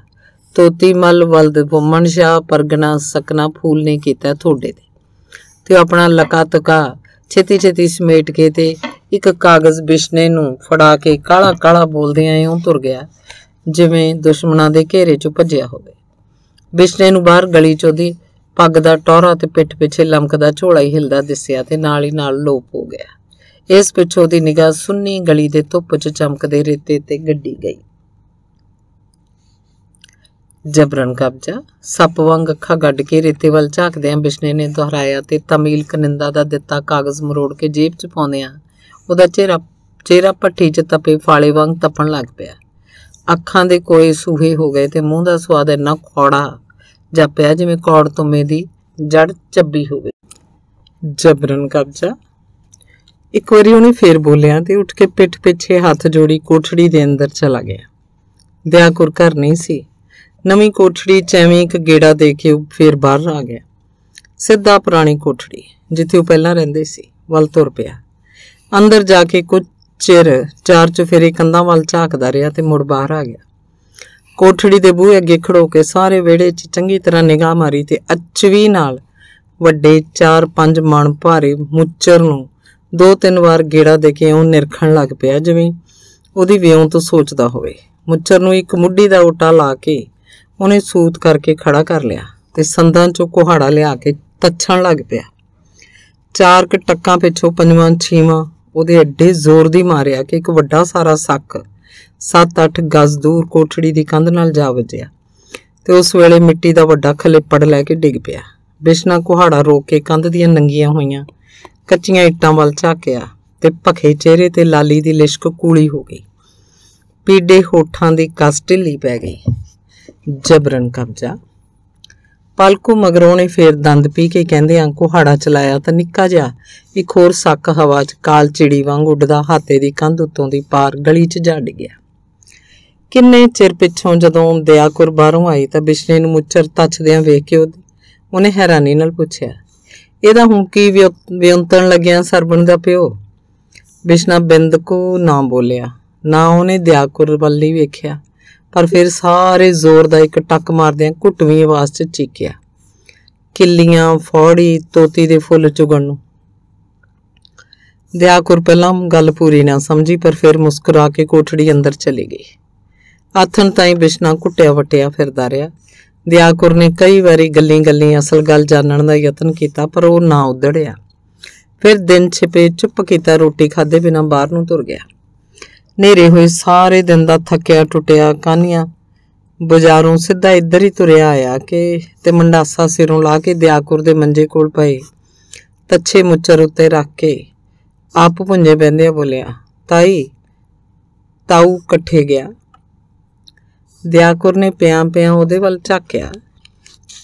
ਤੋਤੀ ਮਲ ਵਲਦ ਬੁਮਨ ਸ਼ਾ ਪਰਗਨਾ ਸਕਨਾ ਫੂਲ ਨੇ ਕੀਤਾ ਤੁਹਾਡੇ ਤੇ ਆਪਣਾ ਲਕਾ ਤਕਾ ਛੇਤੀ ਛੇਤੀ ਸਮੇਟ ਕੇ ਤੇ ਇੱਕ ਕਾਗਜ਼ ਬਿਸ਼ਨੇ ਨੂੰ ਫੜਾ ਕੇ ਕਾਲਾ ਕਾਲਾ ਬੋਲਦਿਆਂ ਇਉਂ ਤੁਰ ਗਿਆ ਜਿਵੇਂ ਦੁਸ਼ਮਣਾਂ ਦੇ ਘੇਰੇ 'ਚ ਭੱਜਿਆ ਹੋਵੇ ਬਿਸ਼ਨੇ ਨੂੰ ਬਾਹਰ ਗਲੀ 'ਚ ਉਹਦੀ ਪੱਗ ਦਾ ਟੋਹਰਾ ਤੇ ਪਿੱਠ ਪਿੱਛੇ ਲਮਕਦਾ ਝੋਲਾ ਹੀ ਹਿਲਦਾ ਦਿਸਿਆ ਤੇ ਨਾਲ ਹੀ ਨਾਲ ਲੋਪ ਹੋ ਗਿਆ ਇਸ ਪਿੱਛੋਂ ਦੀ ਨਿਗਾਹ ਸੁੰਨੀ ਗਲੀ ਦੇ ਧੁੱਪ 'ਚ ਚਮਕਦੇ ਰੇਤੇ ਤੇ ਗੱਡੀ ਗਈ ਜਬਰਨ ਕਬਜ਼ਾ ਸੱਪ ਵਾਂਗ ਅੱਖਾਂ ਗੱਡ ਕੇ ਰੇਤੇ ਵੱਲ ਆ ਬਿਸ਼ਨੇ ਨੇ ਦੁਹਰਾਇਆ ਤੇ ਤਮੀਲ ਕਨਿੰਦਾ ਦਾ ਦਿੱਤਾ ਕਾਗਜ਼ ਮਰੋੜ ਕੇ ਜੇਬ 'ਚ ਪਾਉਂਦੇ ਆ ਉਹਦਾ ਚਿਹਰਾ ਚਿਹਰਾ ਪੱਠੀ 'ਚ ਤਪੇ ਫਾਲੇ ਵਾਂਗ ਤਪਣ ਲੱਗ ਪਿਆ ਅੱਖਾਂ ਦੇ ਕੋਏ ਸੂਹੇ ਹੋ ਗਏ ਤੇ ਮੂੰਹ ਦਾ ਸਵਾਦ ਇੰਨਾ ਕੌੜਾ ਜਾਪਿਆ ਜਿਵੇਂ ਕੌੜ ਤੁਮੇ ਦੀ ਜੜ ਚੱਬੀ ਹੋਵੇ ਜਬਰਨ ਕਬਜ਼ਾ ਇੱਕ ਵਾਰੀ ਉਹਨੇ ਫੇਰ ਬੋਲਿਆ ਤੇ ਉੱਠ ਕੇ ਪਿੱਠ ਪਿੱਛੇ ਹੱਥ ਜੋੜੀ ਕੋਠੜੀ ਦੇ ਅੰਦਰ ਚਲਾ ਗਿਆ ਦਿਆਕੁਰ ਘਰ ਨਹੀਂ ਸੀ ਨਵੀਂ ਕੋਠੜੀ ਚ ਐਵੇਂ ਇੱਕ ਗੇੜਾ ਦੇ ਕੇ ਫੇਰ ਬਾਹਰ ਆ ਗਿਆ ਸਿੱਧਾ ਪੁਰਾਣੀ ਕੋਠੜੀ ਜਿੱਥੇ ਉਹ ਪਹਿਲਾਂ ਰਹਿੰਦੇ ਸੀ ਵੱਲ ਤੁਰ ਪਿਆ ਅੰਦਰ ਜਾ ਕੇ ਕੁਝ ਚਿਰ ਚਾਰ ਚੁਫੇਰੇ ਕੰਧਾਂ ਵੱਲ ਝਾਕਦਾ ਰਿਹਾ ਤੇ ਮੁੜ ਬਾਹਰ ਆ ਗਿਆ ਕੋਠੜੀ ਦੇ ਬੂਹੇ ਅੱਗੇ ਖੜੋ ਕੇ ਸਾਰੇ ਵਿਹੜੇ 'ਚ ਚੰਗੀ ਤਰ੍ਹਾਂ ਨਿਗਾਹ ਮਾਰੀ ਤੇ ਅਚਵੀ ਨਾਲ ਵੱਡੇ 4-5 ਮਣ ਭਾਰੇ ਮੁੱਚਰ ਨੂੰ ਦੋ ਤਿੰਨ ਵਾਰ ਗੇੜਾ ਦੇ ਕੇ ਉਹ ਨਿਰਖਣ ਲੱਗ ਪਿਆ ਜਿਵੇਂ ਉਹਦੀ ਵਿਉਂ ਤੋਂ ਸੋਚਦਾ ਹੋਵੇ ਮੁੱਚਰ ਨੂੰ ਇੱਕ ਮੁੱਢੀ ਦਾ ਓਟਾ ਲਾ ਕੇ ਉਹਨੇ ਸੂਤ ਕਰਕੇ ਖੜਾ ਕਰ ਲਿਆ ਤੇ ਸੰਦਾਂ ਚੋਂ ਕੁਹਾੜਾ ਲਿਆ ਕੇ ਤੱਛਣ ਲੱਗ ਪਿਆ ਚਾਰ ਕ ਟੱਕਾਂ ਪਿੱਛੋਂ ਪੰਜਵਾਂ ਛੇਵਾਂ ਉਹਦੇ ਐਡੇ ਜ਼ੋਰ ਦੀ ਮਾਰਿਆ ਕਿ ਇੱਕ ਵੱਡਾ ਸਾਰਾ ਸੱਕ 7-8 ਗਜ਼ ਦੂਰ ਕੋਠੜੀ ਦੀ ਕੰਧ ਨਾਲ ਜਾ ਵੱਜਿਆ ਤੇ ਉਸ ਵੇਲੇ ਮਿੱਟੀ ਦਾ ਵੱਡਾ ਖਲੇਪੜ ਲੈ ਕੇ ਡਿੱਗ ਪਿਆ ਬਿਸ਼ਨਾ ਕੁਹਾੜਾ ਰੋਕ ਕੇ ਕੰਧ ਦੀਆਂ ਨੰਗੀਆਂ ਹੋਈਆਂ ਕੱਚੀਆਂ ਇੱਟਾਂ ਵੱਲ ਝਾਕਿਆ ਤੇ ਭਖੇ ਚਿਹਰੇ ਤੇ ਲਾਲੀ ਦੀ ਲਿਸ਼ਕ ਕੂਲੀ ਹੋ ਗਈ ਪੀੜੇ ਹੋਠਾਂ ਦੀ ਕਸ ਢਿੱਲੀ ਪੈ ਗਈ ਜਬਰਨ ਕਬਜ਼ਾ ਪਲਕੋ ਮਗਰੋਂ ਨੇ ਫੇਰ ਦੰਦ ਪੀ ਕੇ ਕਹਿੰਦੇ ਆਂ ਕੋਹਾੜਾ ਚਲਾਇਆ ਤਾਂ ਨਿੱਕਾ ਜਿਹਾ ਇੱਕ ਹੋਰ ਸੱਕ ਹਵਾ 'ਚ ਕਾਲ ਚਿੜੀ ਵਾਂਗ ਉੱਡਦਾ ਹਾਤੇ ਦੀ ਕੰਧ ਉੱਤੋਂ ਦੀ ਪਾਰ ਗਲੀ 'ਚ ਜਾ ਗਿਆ ਕਿੰਨੇ ਚਿਰ ਪਿੱਛੋਂ ਜਦੋਂ ਦਿਆਕੁਰ ਬਾਹਰੋਂ ਆਈ ਤਾਂ ਬਿਸ਼ਨੇ ਨੂੰ ਮੁੱਚਰ ਤੱਛਦਿਆਂ ਵੇਖ ਕੇ ਉਹਨੇ ਹੈਰਾਨੀ ਨਾਲ ਪੁੱਛਿਆ ਇਹਦਾ ਹੁਣ ਕੀ ਵਿਉਂਤਣ ਲੱਗਿਆ ਸਰਬਣ ਦਾ ਪਿਓ ਬਿਸ਼ਨਾ ਬਿੰਦ ਕੋ ਨਾ ਬੋਲਿਆ ਨਾ ਉਹਨੇ ਦਿਆਕੁਰ ਵੱਲ ਹੀ ਵੇਖਿਆ ਪਰ ਫਿਰ ਸਾਰੇ ਜ਼ੋਰ ਦਾ ਇੱਕ ਟੱਕ ਆ ਘੁੱਟਵੀਂ ਆਵਾਜ਼ 'ਚ ਚੀਕਿਆ ਕਿੱਲੀਆਂ ਫੌੜੀ ਤੋਤੀ ਦੇ ਫੁੱਲ ਚੁਗਣ ਨੂੰ ਦਿਆਕੁਰ ਪਹਿਲਾਂ ਗੱਲ ਪੂਰੀ ਨਾ ਸਮਝੀ ਪਰ ਫਿਰ ਮੁਸਕਰਾ ਕੇ ਕੋਠੜੀ ਅੰਦਰ ਚਲੀ ਗਈ ਆਥਣ ਤਾਈ ਬਿਸ਼ਨਾ ਘੁੱਟਿਆ ਵਟਿਆ ਫਿਰਦਾ ਰਿਹਾ ਦਿਆਕੁਰ ਨੇ ਕਈ ਵਾਰੀ ਗੱਲਾਂ ਗੱਲਾਂ ਅਸਲ ਗੱਲ ਜਾਣਨ ਦਾ ਯਤਨ ਕੀਤਾ ਪਰ ਉਹ ਨਾ ਉਧੜਿਆ ਫਿਰ ਦਿਨ ਛਿਪੇ ਚੁੱਪ ਕੀਤਾ ਰੋਟੀ ਖਾਦੇ ਬਿਨਾ ਬਾਹਰ ਨੂੰ ਤੁਰ ਗਿਆ ਨੇਰੇ ਹੋਏ ਸਾਰੇ ਦਿਨ ਦਾ ਥੱਕਿਆ ਟੁੱਟਿਆ ਕਾਨੀਆਂ ਬਾਜ਼ਾਰੋਂ ਸਿੱਧਾ ਇੱਧਰ ਹੀ ਤੁਰਿਆ ਆਇਆ ਕਿ ਤੇ ਮੰਡਾਸਾ ਸਿਰੋਂ ਲਾ ਕੇ ਦਿਆਕੁਰ ਦੇ ਮੰਜੇ ਕੋਲ ਪਏ ਤੱਛੇ ਮੁੱਚਰ ਉੱਤੇ ਰੱਖ ਕੇ ਆਪ ਭੁੰਜੇ ਬੰਦੇ ਬੋਲਿਆ ਤਾਈ ਤਾਊ ਇਕੱਠੇ ਗਿਆ ਦਿਆਕੁਰ ਨੇ ਪਿਆਂ ਪਿਆਂ ਉਹਦੇ ਵੱਲ ਝਾਕਿਆ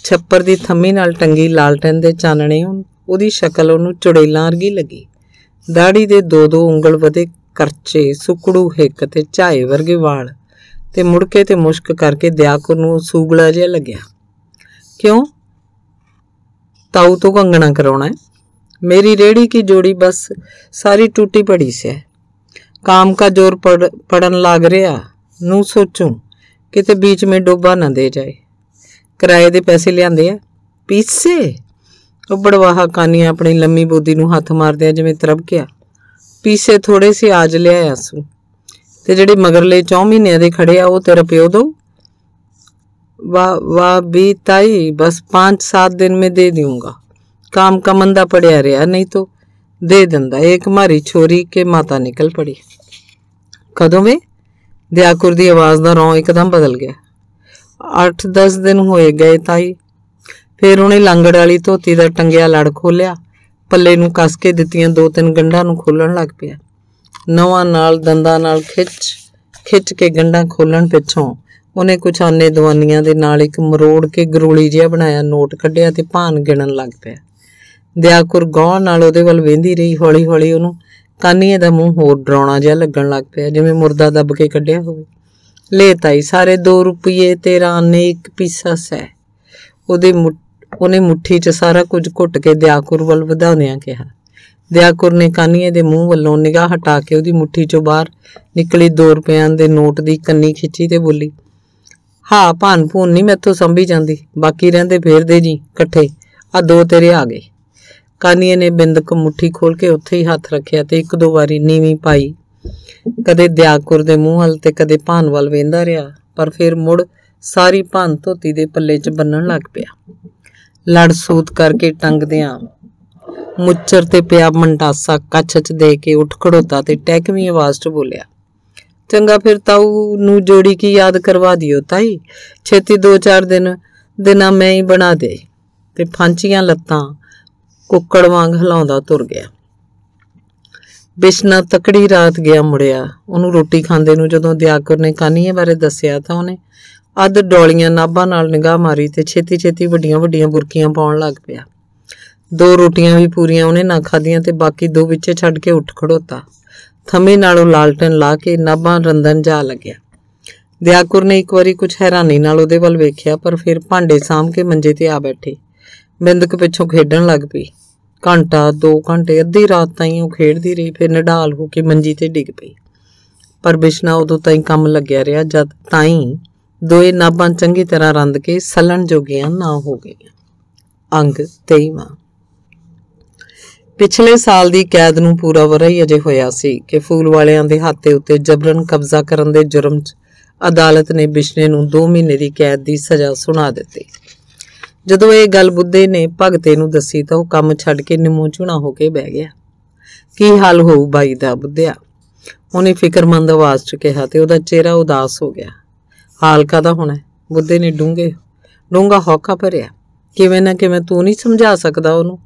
ਛੱਪਰ ਦੀ ਥੰਮੀ ਨਾਲ ਟੰਗੀ ਲਾਲਟਨ ਦੇ ਚਾਨਣੇ ਉਹਦੀ ਸ਼ਕਲ ਉਹਨੂੰ ਚੁੜੇਲਾਂ ਵਰਗੀ ਲੱਗੀ ਦਾੜੀ ਦੇ ਦੋ ਦੋ ਉਂਗਲ ਵਧੇ ਕਰਚੇ ਸੁਕੜੂ ਹਿੱਕ ਤੇ ਝਾਏ ਵਰਗੇ ਵਾਲ ਤੇ ਮੁੜ ਕੇ ਤੇ ਮੁਸ਼ਕ ਕਰਕੇ ਦਿਆਕੁਰ ਨੂੰ ਸੂਗਲਾ ਜਿਹਾ ਲੱਗਿਆ ਕਿਉਂ ਤਾਉ ਤੋਂ ਕੰਗਣਾ ਕਰਾਉਣਾ ਹੈ ਮੇਰੀ ਰੇੜੀ ਕੀ ਜੋੜੀ ਬਸ ਸਾਰੀ ਟੁੱਟੀ ਪੜੀ ਸੀ ਕਾਮ ਕਾ ਜ਼ੋਰ ਪੜਨ ਲੱਗ लग ਨੂੰ ਸੋਚੂੰ ਕਿਤੇ ਵਿੱਚ ਮੇ ਡੋਬਾ ਨਾ ਦੇ ਜਾਏ ਕਿਰਾਏ ਦੇ ਪੈਸੇ ਲਿਆਂਦੇ ਆ ਪੀਸੇ ਉਹ ਬੜਵਾਹਾ ਕਾਨੀ ਆਪਣੀ ਲੰਮੀ ਬੋਦੀ ਨੂੰ ਹੱਥ ਮਾਰਦੇ ਜਿਵੇਂ ਤਰਬ ਗਿਆ ਪੀਸੇ ਥੋੜੇ ਸੇ ਆਜ ਲਿਆ ਆਸੂ ਤੇ ਜਿਹੜੇ ਮਗਰਲੇ 4 ਮਹੀਨਿਆਂ ਦੇ ਖੜੇ ਆ ਉਹ ਤੇਰਾ ਪਿਓ ਦੋ ਵਾ ਵਾ ਬੀਤਾਈ ਬਸ 5-7 ਦਿਨ ਮੇ ਦੇ ਦੂੰਗਾ काम का मंदा पड़िया रहा नहीं तो दे दंदा एक मारी छोरी के माता निकल पड़ी कदों में दयाकुर की आवाज़ का रौं एकदम बदल गया अठ दस दिन होए गए ताई फिर उन्हें लांगड़ धोती का टंगिया लड़ खोलिया ਪੱਲੇ ਨੂੰ ਕੱਸ ਕੇ ਦਿੱਤੀਆਂ ਦੋ ਤਿੰਨ ਗੰਢਾਂ ਨੂੰ ਖੋਲਣ ਲੱਗ ਪਿਆ ਨਵਾਂ ਨਾਲ ਦੰਦਾਂ ਨਾਲ ਖਿੱਚ ਖਿੱਚ ਕੇ ਗੰਢਾਂ ਖੋਲਣ ਪਿੱਛੋਂ ਉਹਨੇ ਕੁਝ ਆਨੇ ਦਵਾਨੀਆਂ ਦੇ ਨਾਲ ਇੱਕ ਮਰੋੜ ਕੇ ਗਰੋਲੀ ਜਿਹਾ ਬਣਾਇਆ ਨੋਟ ਕੱਢਿਆ ਤੇ ਭਾਨ ਗਿਣਨ ਲੱਗ ਪਿਆ ਦਿਆਕੁਰ ਗੌਣ ਨਾਲ ਉਹਦੇ ਵੱਲ ਵੇਂਦੀ ਰਹੀ ਹੌਲੀ-ਹੌਲੀ ਉਹਨੂੰ ਕਾਨੀਏ ਦਾ ਮੂੰਹ ਹੋਰ ਡਰਾਉਣਾ ਜਿਹਾ ਲੱਗਣ ਲੱਗ ਪਿਆ ਜਿਵੇਂ ਮੁਰਦਾ ਦੱਬ ਕੇ ਕੱਢਿਆ ਹੋਵੇ ਲੈ ਤਾਈ ਸਾਰੇ 2 ਰੁਪਏ ਤੇਰਾ ਅਨੇਕ ਪੀਸਾ ਸੈ ਉਹਦੇ ਉਹਨੇ ਮੁਠੀ 'ਚ ਸਾਰਾ ਕੁਝ ਘੁੱਟ ਕੇ ਦਿਆਕੁਰ ਵੱਲ ਵਧਾਉਂਦਿਆਂ ਕਿਹਾ ਦਿਆਕੁਰ ਨੇ ਕਾਨੀਏ ਦੇ ਮੂੰਹ ਵੱਲੋਂ ਨਿਗਾਹ ਹਟਾ ਕੇ ਉਹਦੀ ਮੁਠੀ 'ਚੋਂ ਬਾਹਰ ਨਿਕਲੀ 2 ਰੁਪਿਆਂ ਦੇ ਨੋਟ ਦੀ ਕੰਨੀ ਖਿੱਚੀ ਤੇ ਬੋਲੀ ਹਾਂ ਭਾਨ ਭੂਨ ਨਹੀਂ ਮੈਥੋਂ ਸੰਭੀ ਜਾਂਦੀ ਬਾਕੀ ਰਹਿੰਦੇ ਫੇਰ ਦੇ ਜੀ ਇਕੱਠੇ ਆ ਦੋ ਤੇਰੇ ਆ ਗਏ ਕਾਨੀਏ ਨੇ ਬਿੰਦਕ ਮੁਠੀ ਖੋਲ ਕੇ ਉੱਥੇ ਹੀ ਹੱਥ ਰੱਖਿਆ ਤੇ ਇੱਕ ਦੋ ਵਾਰੀ ਨੀਵੀਂ ਪਾਈ ਕਦੇ ਦਿਆਕੁਰ ਦੇ ਮੂੰਹ ਹਲ ਤੇ ਕਦੇ ਭਾਨ ਵੱਲ ਵੇਂਦਾ ਰਿਹਾ ਪਰ ਫਿਰ ਮੁੜ ਸਾਰੀ ਭਾਨ ਧੋਤੀ ਦੇ ਪੱਲੇ 'ਚ ਬੰਨਣ ਲੱਗ ਪਿਆ ਲੜ ਸੂਤ ਕਰਕੇ ਟੰਗਦਿਆਂ ਮੁੱਚਰ ਤੇ ਪਿਆ ਮੰਡਾਸਾ ਕੱਛਚ ਦੇ ਕੇ ਉੱਠ ਖੜੋਤਾ ਤੇ ਟੈਕਵੀਂ ਆਵਾਜ਼ 'ਚ ਬੋਲਿਆ ਚੰਗਾ ਫਿਰ ਤਾਊ ਨੂੰ ਜੋੜੀ ਕੀ ਯਾਦ ਕਰਵਾ ਦਿਓ ਤਾਈ ਛੇਤੀ 2-4 ਦਿਨ ਦਿਨਾਂ ਮੈਂ ਹੀ ਬਣਾ ਦੇ ਤੇ ਫਾਂਚੀਆਂ ਲੱਤਾਂ ਕੁੱਕੜ ਵਾਂਗ ਹਿਲਾਉਂਦਾ ਤੁਰ ਗਿਆ ਬਿਸ਼ਨਾ ਤਕੜੀ ਰਾਤ ਗਿਆ ਮੁੜਿਆ ਉਹਨੂੰ ਰੋਟੀ ਖਾਂਦੇ ਨੂੰ ਜਦੋਂ ਦਿਆਕਰ ਨੇ ਕਾਨੀਏ ਬਾਰੇ ਦੱਸਿਆ ਤਾਂ ਉਹਨੇ ਅੱਧ ਡੋਲੀਆਂ ਨਾਭਾਂ ਨਾਲ ਨਿਗਾਹ ਮਾਰੀ ਤੇ ਛੇਤੀ-ਛੇਤੀ ਵੱਡੀਆਂ-ਵੱਡੀਆਂ ਬੁਰਕੀਆਂ ਪਾਉਣ ਲੱਗ ਪਿਆ ਦੋ ਰੋਟੀਆਂ ਵੀ ਪੂਰੀਆਂ ਉਹਨੇ ਨਾ ਖਾਧੀਆਂ ਤੇ ਬਾਕੀ ਦੋ ਵਿੱਚੇ ਛੱਡ ਕੇ ਉੱਠ ਖੜੋਤਾ ਥੰਮੇ ਨਾਲੋਂ ਲਾਲਟਨ ਲਾ ਕੇ ਨਾਭਾਂ ਰੰਦਨ ਜਾ ਲੱਗਿਆ ਦਿਆਕੁਰ ਨੇ ਇੱਕ ਵਾਰੀ ਕੁਝ ਹੈਰਾਨੀ ਨਾਲ ਉਹਦੇ ਵੱਲ ਵੇਖਿਆ ਪਰ ਫਿਰ ਭਾਂਡੇ ਸਾਹਮਣੇ ਕੇ ਮੰਜੇ ਤੇ ਆ ਬੈਠੀ ਬਿੰਦਕ ਪਿੱਛੋਂ ਖੇਡਣ ਲੱਗ ਪਈ ਘੰਟਾ 2 ਘੰਟੇ ਅੱਧੀ ਰਾਤ ਤਾਈਂ ਉਹ ਖੇਡਦੀ ਰਹੀ ਫਿਰ ਨਿਢਾਲ ਹੋ ਕੇ ਮੰਜੀ ਤੇ ਡਿੱਗ ਪਈ ਪਰ ਬਿਸ਼ਨਾ ਉਦੋਂ ਤਾਈਂ ਕੰਮ ਲੱਗਿਆ ਰਿਹਾ ਜਦ ਤਾਈਂ ਦੋਏ ਨਾਬਾਂ ਚੰਗੀ ਤਰ੍ਹਾਂ ਰੰਦ ਕੇ ਸੱਲਣ ਜੋਗੀਆਂ ਨਾ ਹੋ ਗਈਆਂ ਅੰਗ 23ਵਾਂ ਪਿਛਲੇ ਸਾਲ ਦੀ ਕੈਦ ਨੂੰ ਪੂਰਾ ਵਰਾ ਹੀ ਅਜੇ ਹੋਇਆ ਸੀ ਕਿ ਫੂਲ ਵਾਲਿਆਂ ਦੇ ਹੱਥੇ ਉੱਤੇ ਜਬਰਨ ਕਬਜ਼ਾ ਕਰਨ ਦੇ ਜੁਰਮ 'ਚ ਅਦਾਲਤ ਨੇ ਬਿਸ਼ਨੇ ਨੂੰ 2 ਮਹੀਨੇ ਦੀ ਕੈਦ ਦੀ ਸਜ਼ਾ ਸੁਣਾ ਦਿੱਤੀ ਜਦੋਂ ਇਹ ਗੱਲ ਬੁੱਧੇ ਨੇ ਭਗਤੇ ਨੂੰ ਦੱਸੀ ਤਾਂ ਉਹ ਕੰਮ ਛੱਡ ਕੇ ਨਿਮੋਚੁਣਾ ਹੋ ਕੇ ਬਹਿ ਗਿਆ ਕੀ ਹਾਲ ਹੋਊ ਬਾਈ ਦਾ ਬੁੱਧਿਆ ਉਹਨੇ ਫਿਕਰਮੰਦ ਆਵਾਜ਼ 'ਚ ਕਿਹਾ ਤੇ ਉਹਦਾ ਚਿਹਰਾ ਉਦਾਸ ਹੋ ਗਿਆ ਹਾਲ ਕਾਦਾ ਹੋਣਾ ਬੁੱਧੇ ਨੇ ਡੂੰਗੇ ਡੂੰਗਾ ਹੌਕਾ ਭਰਿਆ ਕਿਵੇਂ ਨਾ ਕਿਵੇਂ ਤੂੰ ਨਹੀਂ ਸਮਝਾ ਸਕਦਾ ਉਹਨੂੰ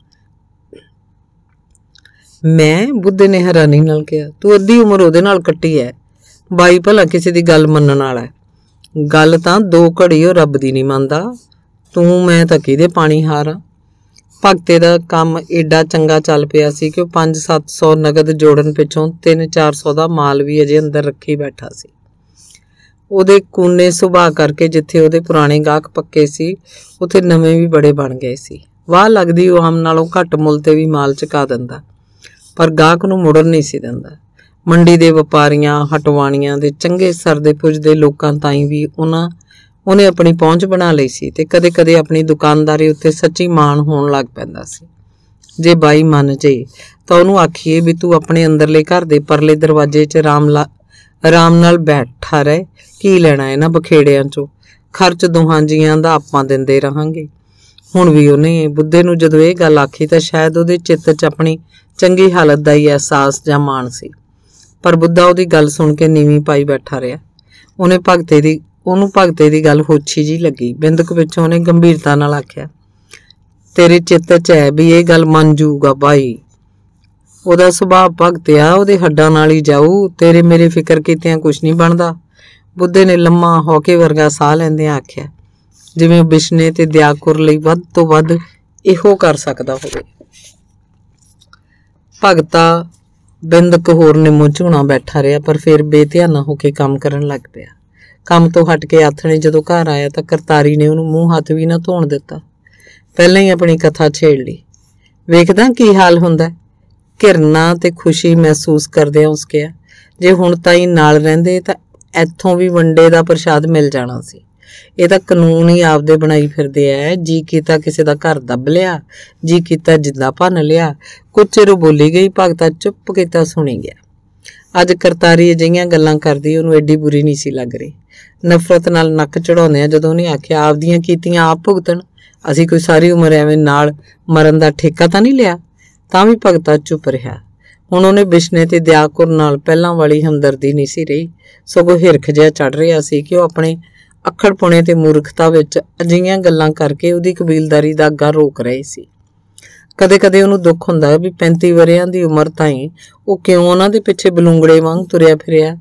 ਮੈਂ ਬੁੱਧੇ ਨੇ ਹੈਰਾਨੀ ਨਾਲ ਕਿਹਾ ਤੂੰ ਅੱਧੀ ਉਮਰ ਉਹਦੇ ਨਾਲ ਕੱਟੀ ਐ ਬਾਈ ਭਲਾ ਕਿਸੇ ਦੀ ਗੱਲ ਮੰਨਣ ਵਾਲਾ ਗੱਲ ਤਾਂ ਦੋ ਘੜੀ ਉਹ ਰੱਬ ਦੀ ਨਹੀਂ ਮੰਨਦਾ ਤੂੰ ਮੈਂ ਤਾਂ ਕਿਹਦੇ ਪਾਣੀ ਹਾਰ ਭਗਤੇ ਦਾ ਕੰਮ ਏਡਾ ਚੰਗਾ ਚੱਲ ਪਿਆ ਸੀ ਕਿ ਉਹ 5-700 ਨਗਦ ਜੋੜਨ ਪਿੱਛੋਂ 3-400 ਦਾ ਮਾਲ ਵੀ ਅਜੇ ਅੰਦਰ ਰੱਖੀ ਬੈਠਾ ਸੀ ਉਹਦੇ ਕੋਨੇ ਸੁਭਾ ਕਰਕੇ ਜਿੱਥੇ ਉਹਦੇ ਪੁਰਾਣੇ ਗਾਹਕ ਪੱਕੇ ਸੀ ਉੱਥੇ ਨਵੇਂ ਵੀ ਬੜੇ ਬਣ ਗਏ ਸੀ ਵਾਹ ਲੱਗਦੀ ਉਹ ਹਮ ਨਾਲੋਂ ਘੱਟ ਮੁੱਲ ਤੇ ਵੀ ਮਾਲ ਚਕਾ ਦਿੰਦਾ ਪਰ ਗਾਹਕ ਨੂੰ ਮੁੜਨ ਨਹੀਂ ਸੀ ਦਿੰਦਾ ਮੰਡੀ ਦੇ ਵਪਾਰੀਆਂ ਹਟਵਾਣੀਆਂ ਦੇ ਚੰਗੇ ਸਰ ਪੁੱਜ ਪੁੱਜਦੇ ਲੋਕਾਂ ਤਾਈਂ ਵੀ ਉਹਨਾਂ ਉਹਨੇ ਆਪਣੀ ਪਹੁੰਚ ਬਣਾ ਲਈ ਸੀ ਤੇ ਕਦੇ-ਕਦੇ ਆਪਣੀ ਦੁਕਾਨਦਾਰੀ ਉੱਤੇ ਸੱਚੀ ਮਾਣ ਹੋਣ ਲੱਗ ਪੈਂਦਾ ਸੀ ਜੇ ਬਾਈ ਮੰਨ ਜੇ ਤਾਂ ਉਹਨੂੰ ਆਖੀਏ ਵੀ ਤੂੰ ਆਪਣੇ ਅੰਦਰਲੇ ਘਰ ਦੇ ਪਰਲੇ ਦਰਵਾਜ਼ੇ 'ਚ ਰਾਮ ਆਰਾਮ ਨਾਲ ਬੈਠਾ ਰਹੇ ਕੀ ਲੈਣਾ ਇਹਨਾਂ ਬਖੇੜਿਆਂ ਚੋਂ ਖਰਚ ਦੋਹਾਂ ਜੀਆਂ ਦਾ ਆਪਾਂ ਦਿੰਦੇ ਰਹਾਂਗੇ ਹੁਣ ਵੀ ਉਹਨੇ ਬੁੱਧੇ ਨੂੰ ਜਦੋਂ ਇਹ ਗੱਲ ਆਖੀ ਤਾਂ ਸ਼ਾਇਦ ਉਹਦੇ ਚਿੱਤ 'ਚ ਆਪਣੀ ਚੰਗੀ ਹਾਲਤ ਦਾ ਹੀ ਅਹਿਸਾਸ ਜਾਂ ਮਾਣ ਸੀ ਪਰ ਬੁੱਧਾ ਉਹਦੀ ਗੱਲ ਸੁਣ ਕੇ ਨੀਵੀਂ ਪਾਈ ਬੈਠਾ ਰਿਹਾ ਉਹਨੇ ਭਗਤੇ ਦੀ ਉਹਨੂੰ ਭਗਤੇ ਦੀ ਗੱਲ ਹੋਛੀ ਜੀ ਲੱਗੀ ਬਿੰਦਕ ਵਿੱਚ ਉਹਨੇ ਗੰਭੀਰਤਾ ਨਾਲ ਆਖਿਆ ਤੇਰੇ ਚਿੱਤ 'ਚ ਹੈ ਵੀ ਇਹ ਗੱਲ ਮੰਨ ਜੂਗਾ ਭਾਈ ਉਹਦਾ ਸੁਭਾਅ ਭਗਤ ਆ ਉਹਦੇ ਹੱਡਾਂ ਨਾਲ ਹੀ ਜਾਊ ਤੇਰੇ ਮੇਰੇ ਫਿਕਰ ਕੀਤਿਆਂ ਕੁਝ ਨਹੀਂ ਬਣਦਾ ਬੁੱਧੇ ਨੇ ਲੰਮਾ ਹੌਕੇ ਵਰਗਾ ਸਾਹ ਲੈਂਦੇ ਆਖਿਆ ਜਿਵੇਂ ਬਿਸ਼ਨੇ ਤੇ ਦਿਆਕੁਰ ਲਈ ਵੱਧ ਤੋਂ ਵੱਧ ਇਹੋ ਕਰ ਸਕਦਾ ਹੋਵੇ ਭਗਤਾ ਬਿੰਦ ਕਹੋਰ ਨੇ ਝੂਣਾ ਬੈਠਾ ਰਿਹਾ ਪਰ ਫਿਰ ਬੇਧਿਆਨਾ ਹੋ ਕੇ ਕੰਮ ਕਰਨ ਲੱਗ ਪਿਆ ਕੰਮ ਤੋਂ ਹਟ ਕੇ ਆਥਣੇ ਜਦੋਂ ਘਰ ਆਇਆ ਤਾਂ ਕਰਤਾਰੀ ਨੇ ਉਹਨੂੰ ਮੂੰਹ ਹੱਥ ਵੀ ਨਾ ਧੋਣ ਦਿੱਤਾ ਪਹਿਲਾਂ ਹੀ ਆਪਣੀ ਕਥਾ ਛੇੜ ਲਈ ਵੇਖਦਾ ਕੀ ਹਾਲ ਹੁੰਦਾ ਘਿਰਨਾ ਤੇ ਖੁਸ਼ੀ ਮਹਿਸੂਸ ਕਰਦੇ ਉਸ ਕਿਹਾ ਜੇ ਹੁਣ ਤਾਈ ਨਾਲ ਰਹਿੰਦੇ ਤਾਂ ਇੱਥੋਂ ਵੀ ਵੰਡੇ ਦਾ ਪ੍ਰਸ਼ਾਦ ਮਿਲ ਜਾਣਾ ਸੀ ਇਹ ਤਾਂ ਕਾਨੂੰਨ ਹੀ ਆਪਦੇ ਬਣਾਈ ਫਿਰਦੇ ਐ ਜੀ ਕੀਤਾ ਕਿਸੇ ਦਾ ਘਰ ਦੱਬ ਲਿਆ ਜੀ ਕੀਤਾ ਜਿੰਦਾ ਭੰਨ ਲਿਆ ਕੁਚੇ ਚਿਰ ਬੋਲੀ ਗਈ ਭਗਤਾ ਚੁੱਪ ਕੀਤਾ ਸੁਣੀ ਗਿਆ ਅੱਜ ਕਰਤਾਰੀ ਅਜਿਹੀਆਂ ਗੱਲਾਂ ਕਰਦੀ ਉਹਨੂੰ ਐਡੀ ਬੁਰੀ ਨਹੀਂ ਸੀ ਲੱਗ ਰਹੀ ਨਫ਼ਰਤ ਨਾਲ ਨੱਕ ਚੜਾਉਂਦੇ ਆ ਜਦੋਂ ਉਹਨੇ ਆਖਿਆ ਆਪਦੀਆਂ ਕੀਤੀਆਂ ਆਪ ਭੁਗਤਣ ਅਸੀਂ ਕੋਈ ਸਾਰੀ ਉਮਰ ਐਵੇਂ ਨਾਲ ਮਰਨ ਦਾ ਠੇਕਾ ਤਾਂ ਨਹੀਂ ਲਿਆ ਤਾਂ ਵੀ ਭਗਤਾ ਚੁੱਪ ਰਿਹਾ ਹੁਣ ਉਹਨੇ ਬਿਸ਼ਨੇ ਤੇ ਦਿਆਕੁਰ ਨਾਲ ਪਹਿਲਾਂ ਵਾਲੀ ਹਮਦਰਦੀ ਨਹੀਂ ਸੀ ਰਹੀ ਸਗੋਂ ਹਿਰਖ ਜਿਹਾ ਚੜ ਰਿਹਾ ਸੀ ਕਿ ਉਹ ਆਪਣੇ ਅਖੜਪੁਣੇ ਤੇ ਮੂਰਖਤਾ ਵਿੱਚ ਅਜਿਹੀਆਂ ਗੱਲਾਂ ਕਰਕੇ ਉਹਦੀ ਕਬੀਲਦਾਰੀ ਦਾ ਅੱਗਾ ਰੋਕ ਰਹੀ ਸੀ ਕਦੇ-ਕਦੇ ਉਹਨੂੰ ਦੁੱਖ ਹੁੰਦਾ ਵੀ 35 ਵਰਿਆਂ ਦੀ ਉਮਰ ਤਾਈਂ ਉਹ ਕਿਉਂ ਉਹਨਾਂ ਦੇ ਪਿੱਛੇ ਬਲੂੰਗੜੇ ਵਾਂਗ ਤੁਰਿਆ ਫਿਰਿਆ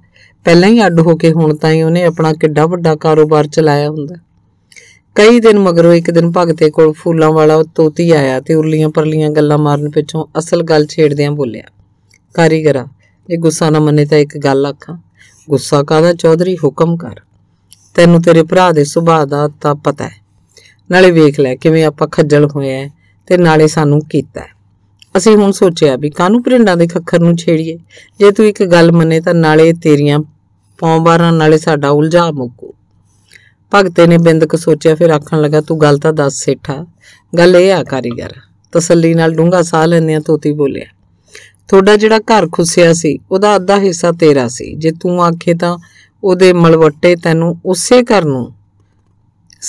ਪਹਿਲਾਂ ਹੀ ਅੱਡ ਹੋ ਕੇ ਹੁਣ ਤਾਈਂ ਉਹਨੇ ਆਪਣਾ ਕਿੱਡਾ ਵੱਡਾ ਕਾਰੋਬਾਰ ਚਲਾਇਆ ਹੁੰਦਾ ਕਈ ਦਿਨ ਮਗਰੋਂ ਇੱਕ ਦਿਨ ਭਗਤੇ ਕੋਲ ਫੁੱਲਾਂ ਵਾਲਾ ਤੋਤੀ ਆਇਆ ਤੇ ਉਰਲੀਆਂ ਪਰਲੀਆਂ ਗੱਲਾਂ ਮਾਰਨ ਪਿੱਛੋਂ ਅਸਲ ਗੱਲ ਛੇੜਦਿਆਂ ਬੋਲਿਆ ਕਾਰੀਗਰਾ ਇਹ ਗੁੱਸਾ ਨਾ ਮੰਨੇ ਤਾਂ ਇੱਕ ਗੱਲ ਆਖਾਂ ਗੁੱਸਾ ਕਾਦਾ ਚੌਧਰੀ ਹੁਕਮ ਕਰ ਤੈਨੂੰ ਤੇਰੇ ਭਰਾ ਦੇ ਸੁਭਾਅ ਦਾ ਤਾਂ ਪਤਾ ਹੈ ਨਾਲੇ ਵੇਖ ਲੈ ਕਿਵੇਂ ਆਪਾਂ ਖੱਜਲ ਹੋਇਆ ਤੇ ਨਾਲੇ ਸਾਨੂੰ ਕੀਤਾ ਅਸੀਂ ਹੁਣ ਸੋਚਿਆ ਵੀ ਕਾਨੂੰ ਪ੍ਰਿੰਡਾਂ ਦੇ ਖੱਖਰ ਨੂੰ ਛੇੜੀਏ ਜੇ ਤੂੰ ਇੱਕ ਗੱਲ ਮੰਨੇ ਤਾਂ ਨਾਲੇ ਤੇਰੀਆਂ ਬਾਰਾਂ ਨਾਲੇ ਸਾਡਾ ਉਲਝਾ ਮੁੱਕੂ ਭਗਤੇ ਨੇ ਬਿੰਦਕ ਸੋਚਿਆ ਫਿਰ ਆਖਣ ਲੱਗਾ ਤੂੰ ਗੱਲ ਤਾਂ ਦੱਸ ਸੇਠਾ ਗੱਲ ਇਹ ਆ ਕਾਰੀਗਰ ਤਸੱਲੀ ਨਾਲ ਡੂੰਗਾ ਸਾਹ ਆ ਤੋਤੀ ਬੋਲਿਆ ਤੁਹਾਡਾ ਜਿਹੜਾ ਘਰ ਖੁੱਸਿਆ ਸੀ ਉਹਦਾ ਅੱਧਾ ਹਿੱਸਾ ਤੇਰਾ ਸੀ ਜੇ ਤੂੰ ਆਖੇ ਤਾਂ ਉਹਦੇ ਮਲਵੱਟੇ ਤੈਨੂੰ ਉਸੇ ਘਰ ਨੂੰ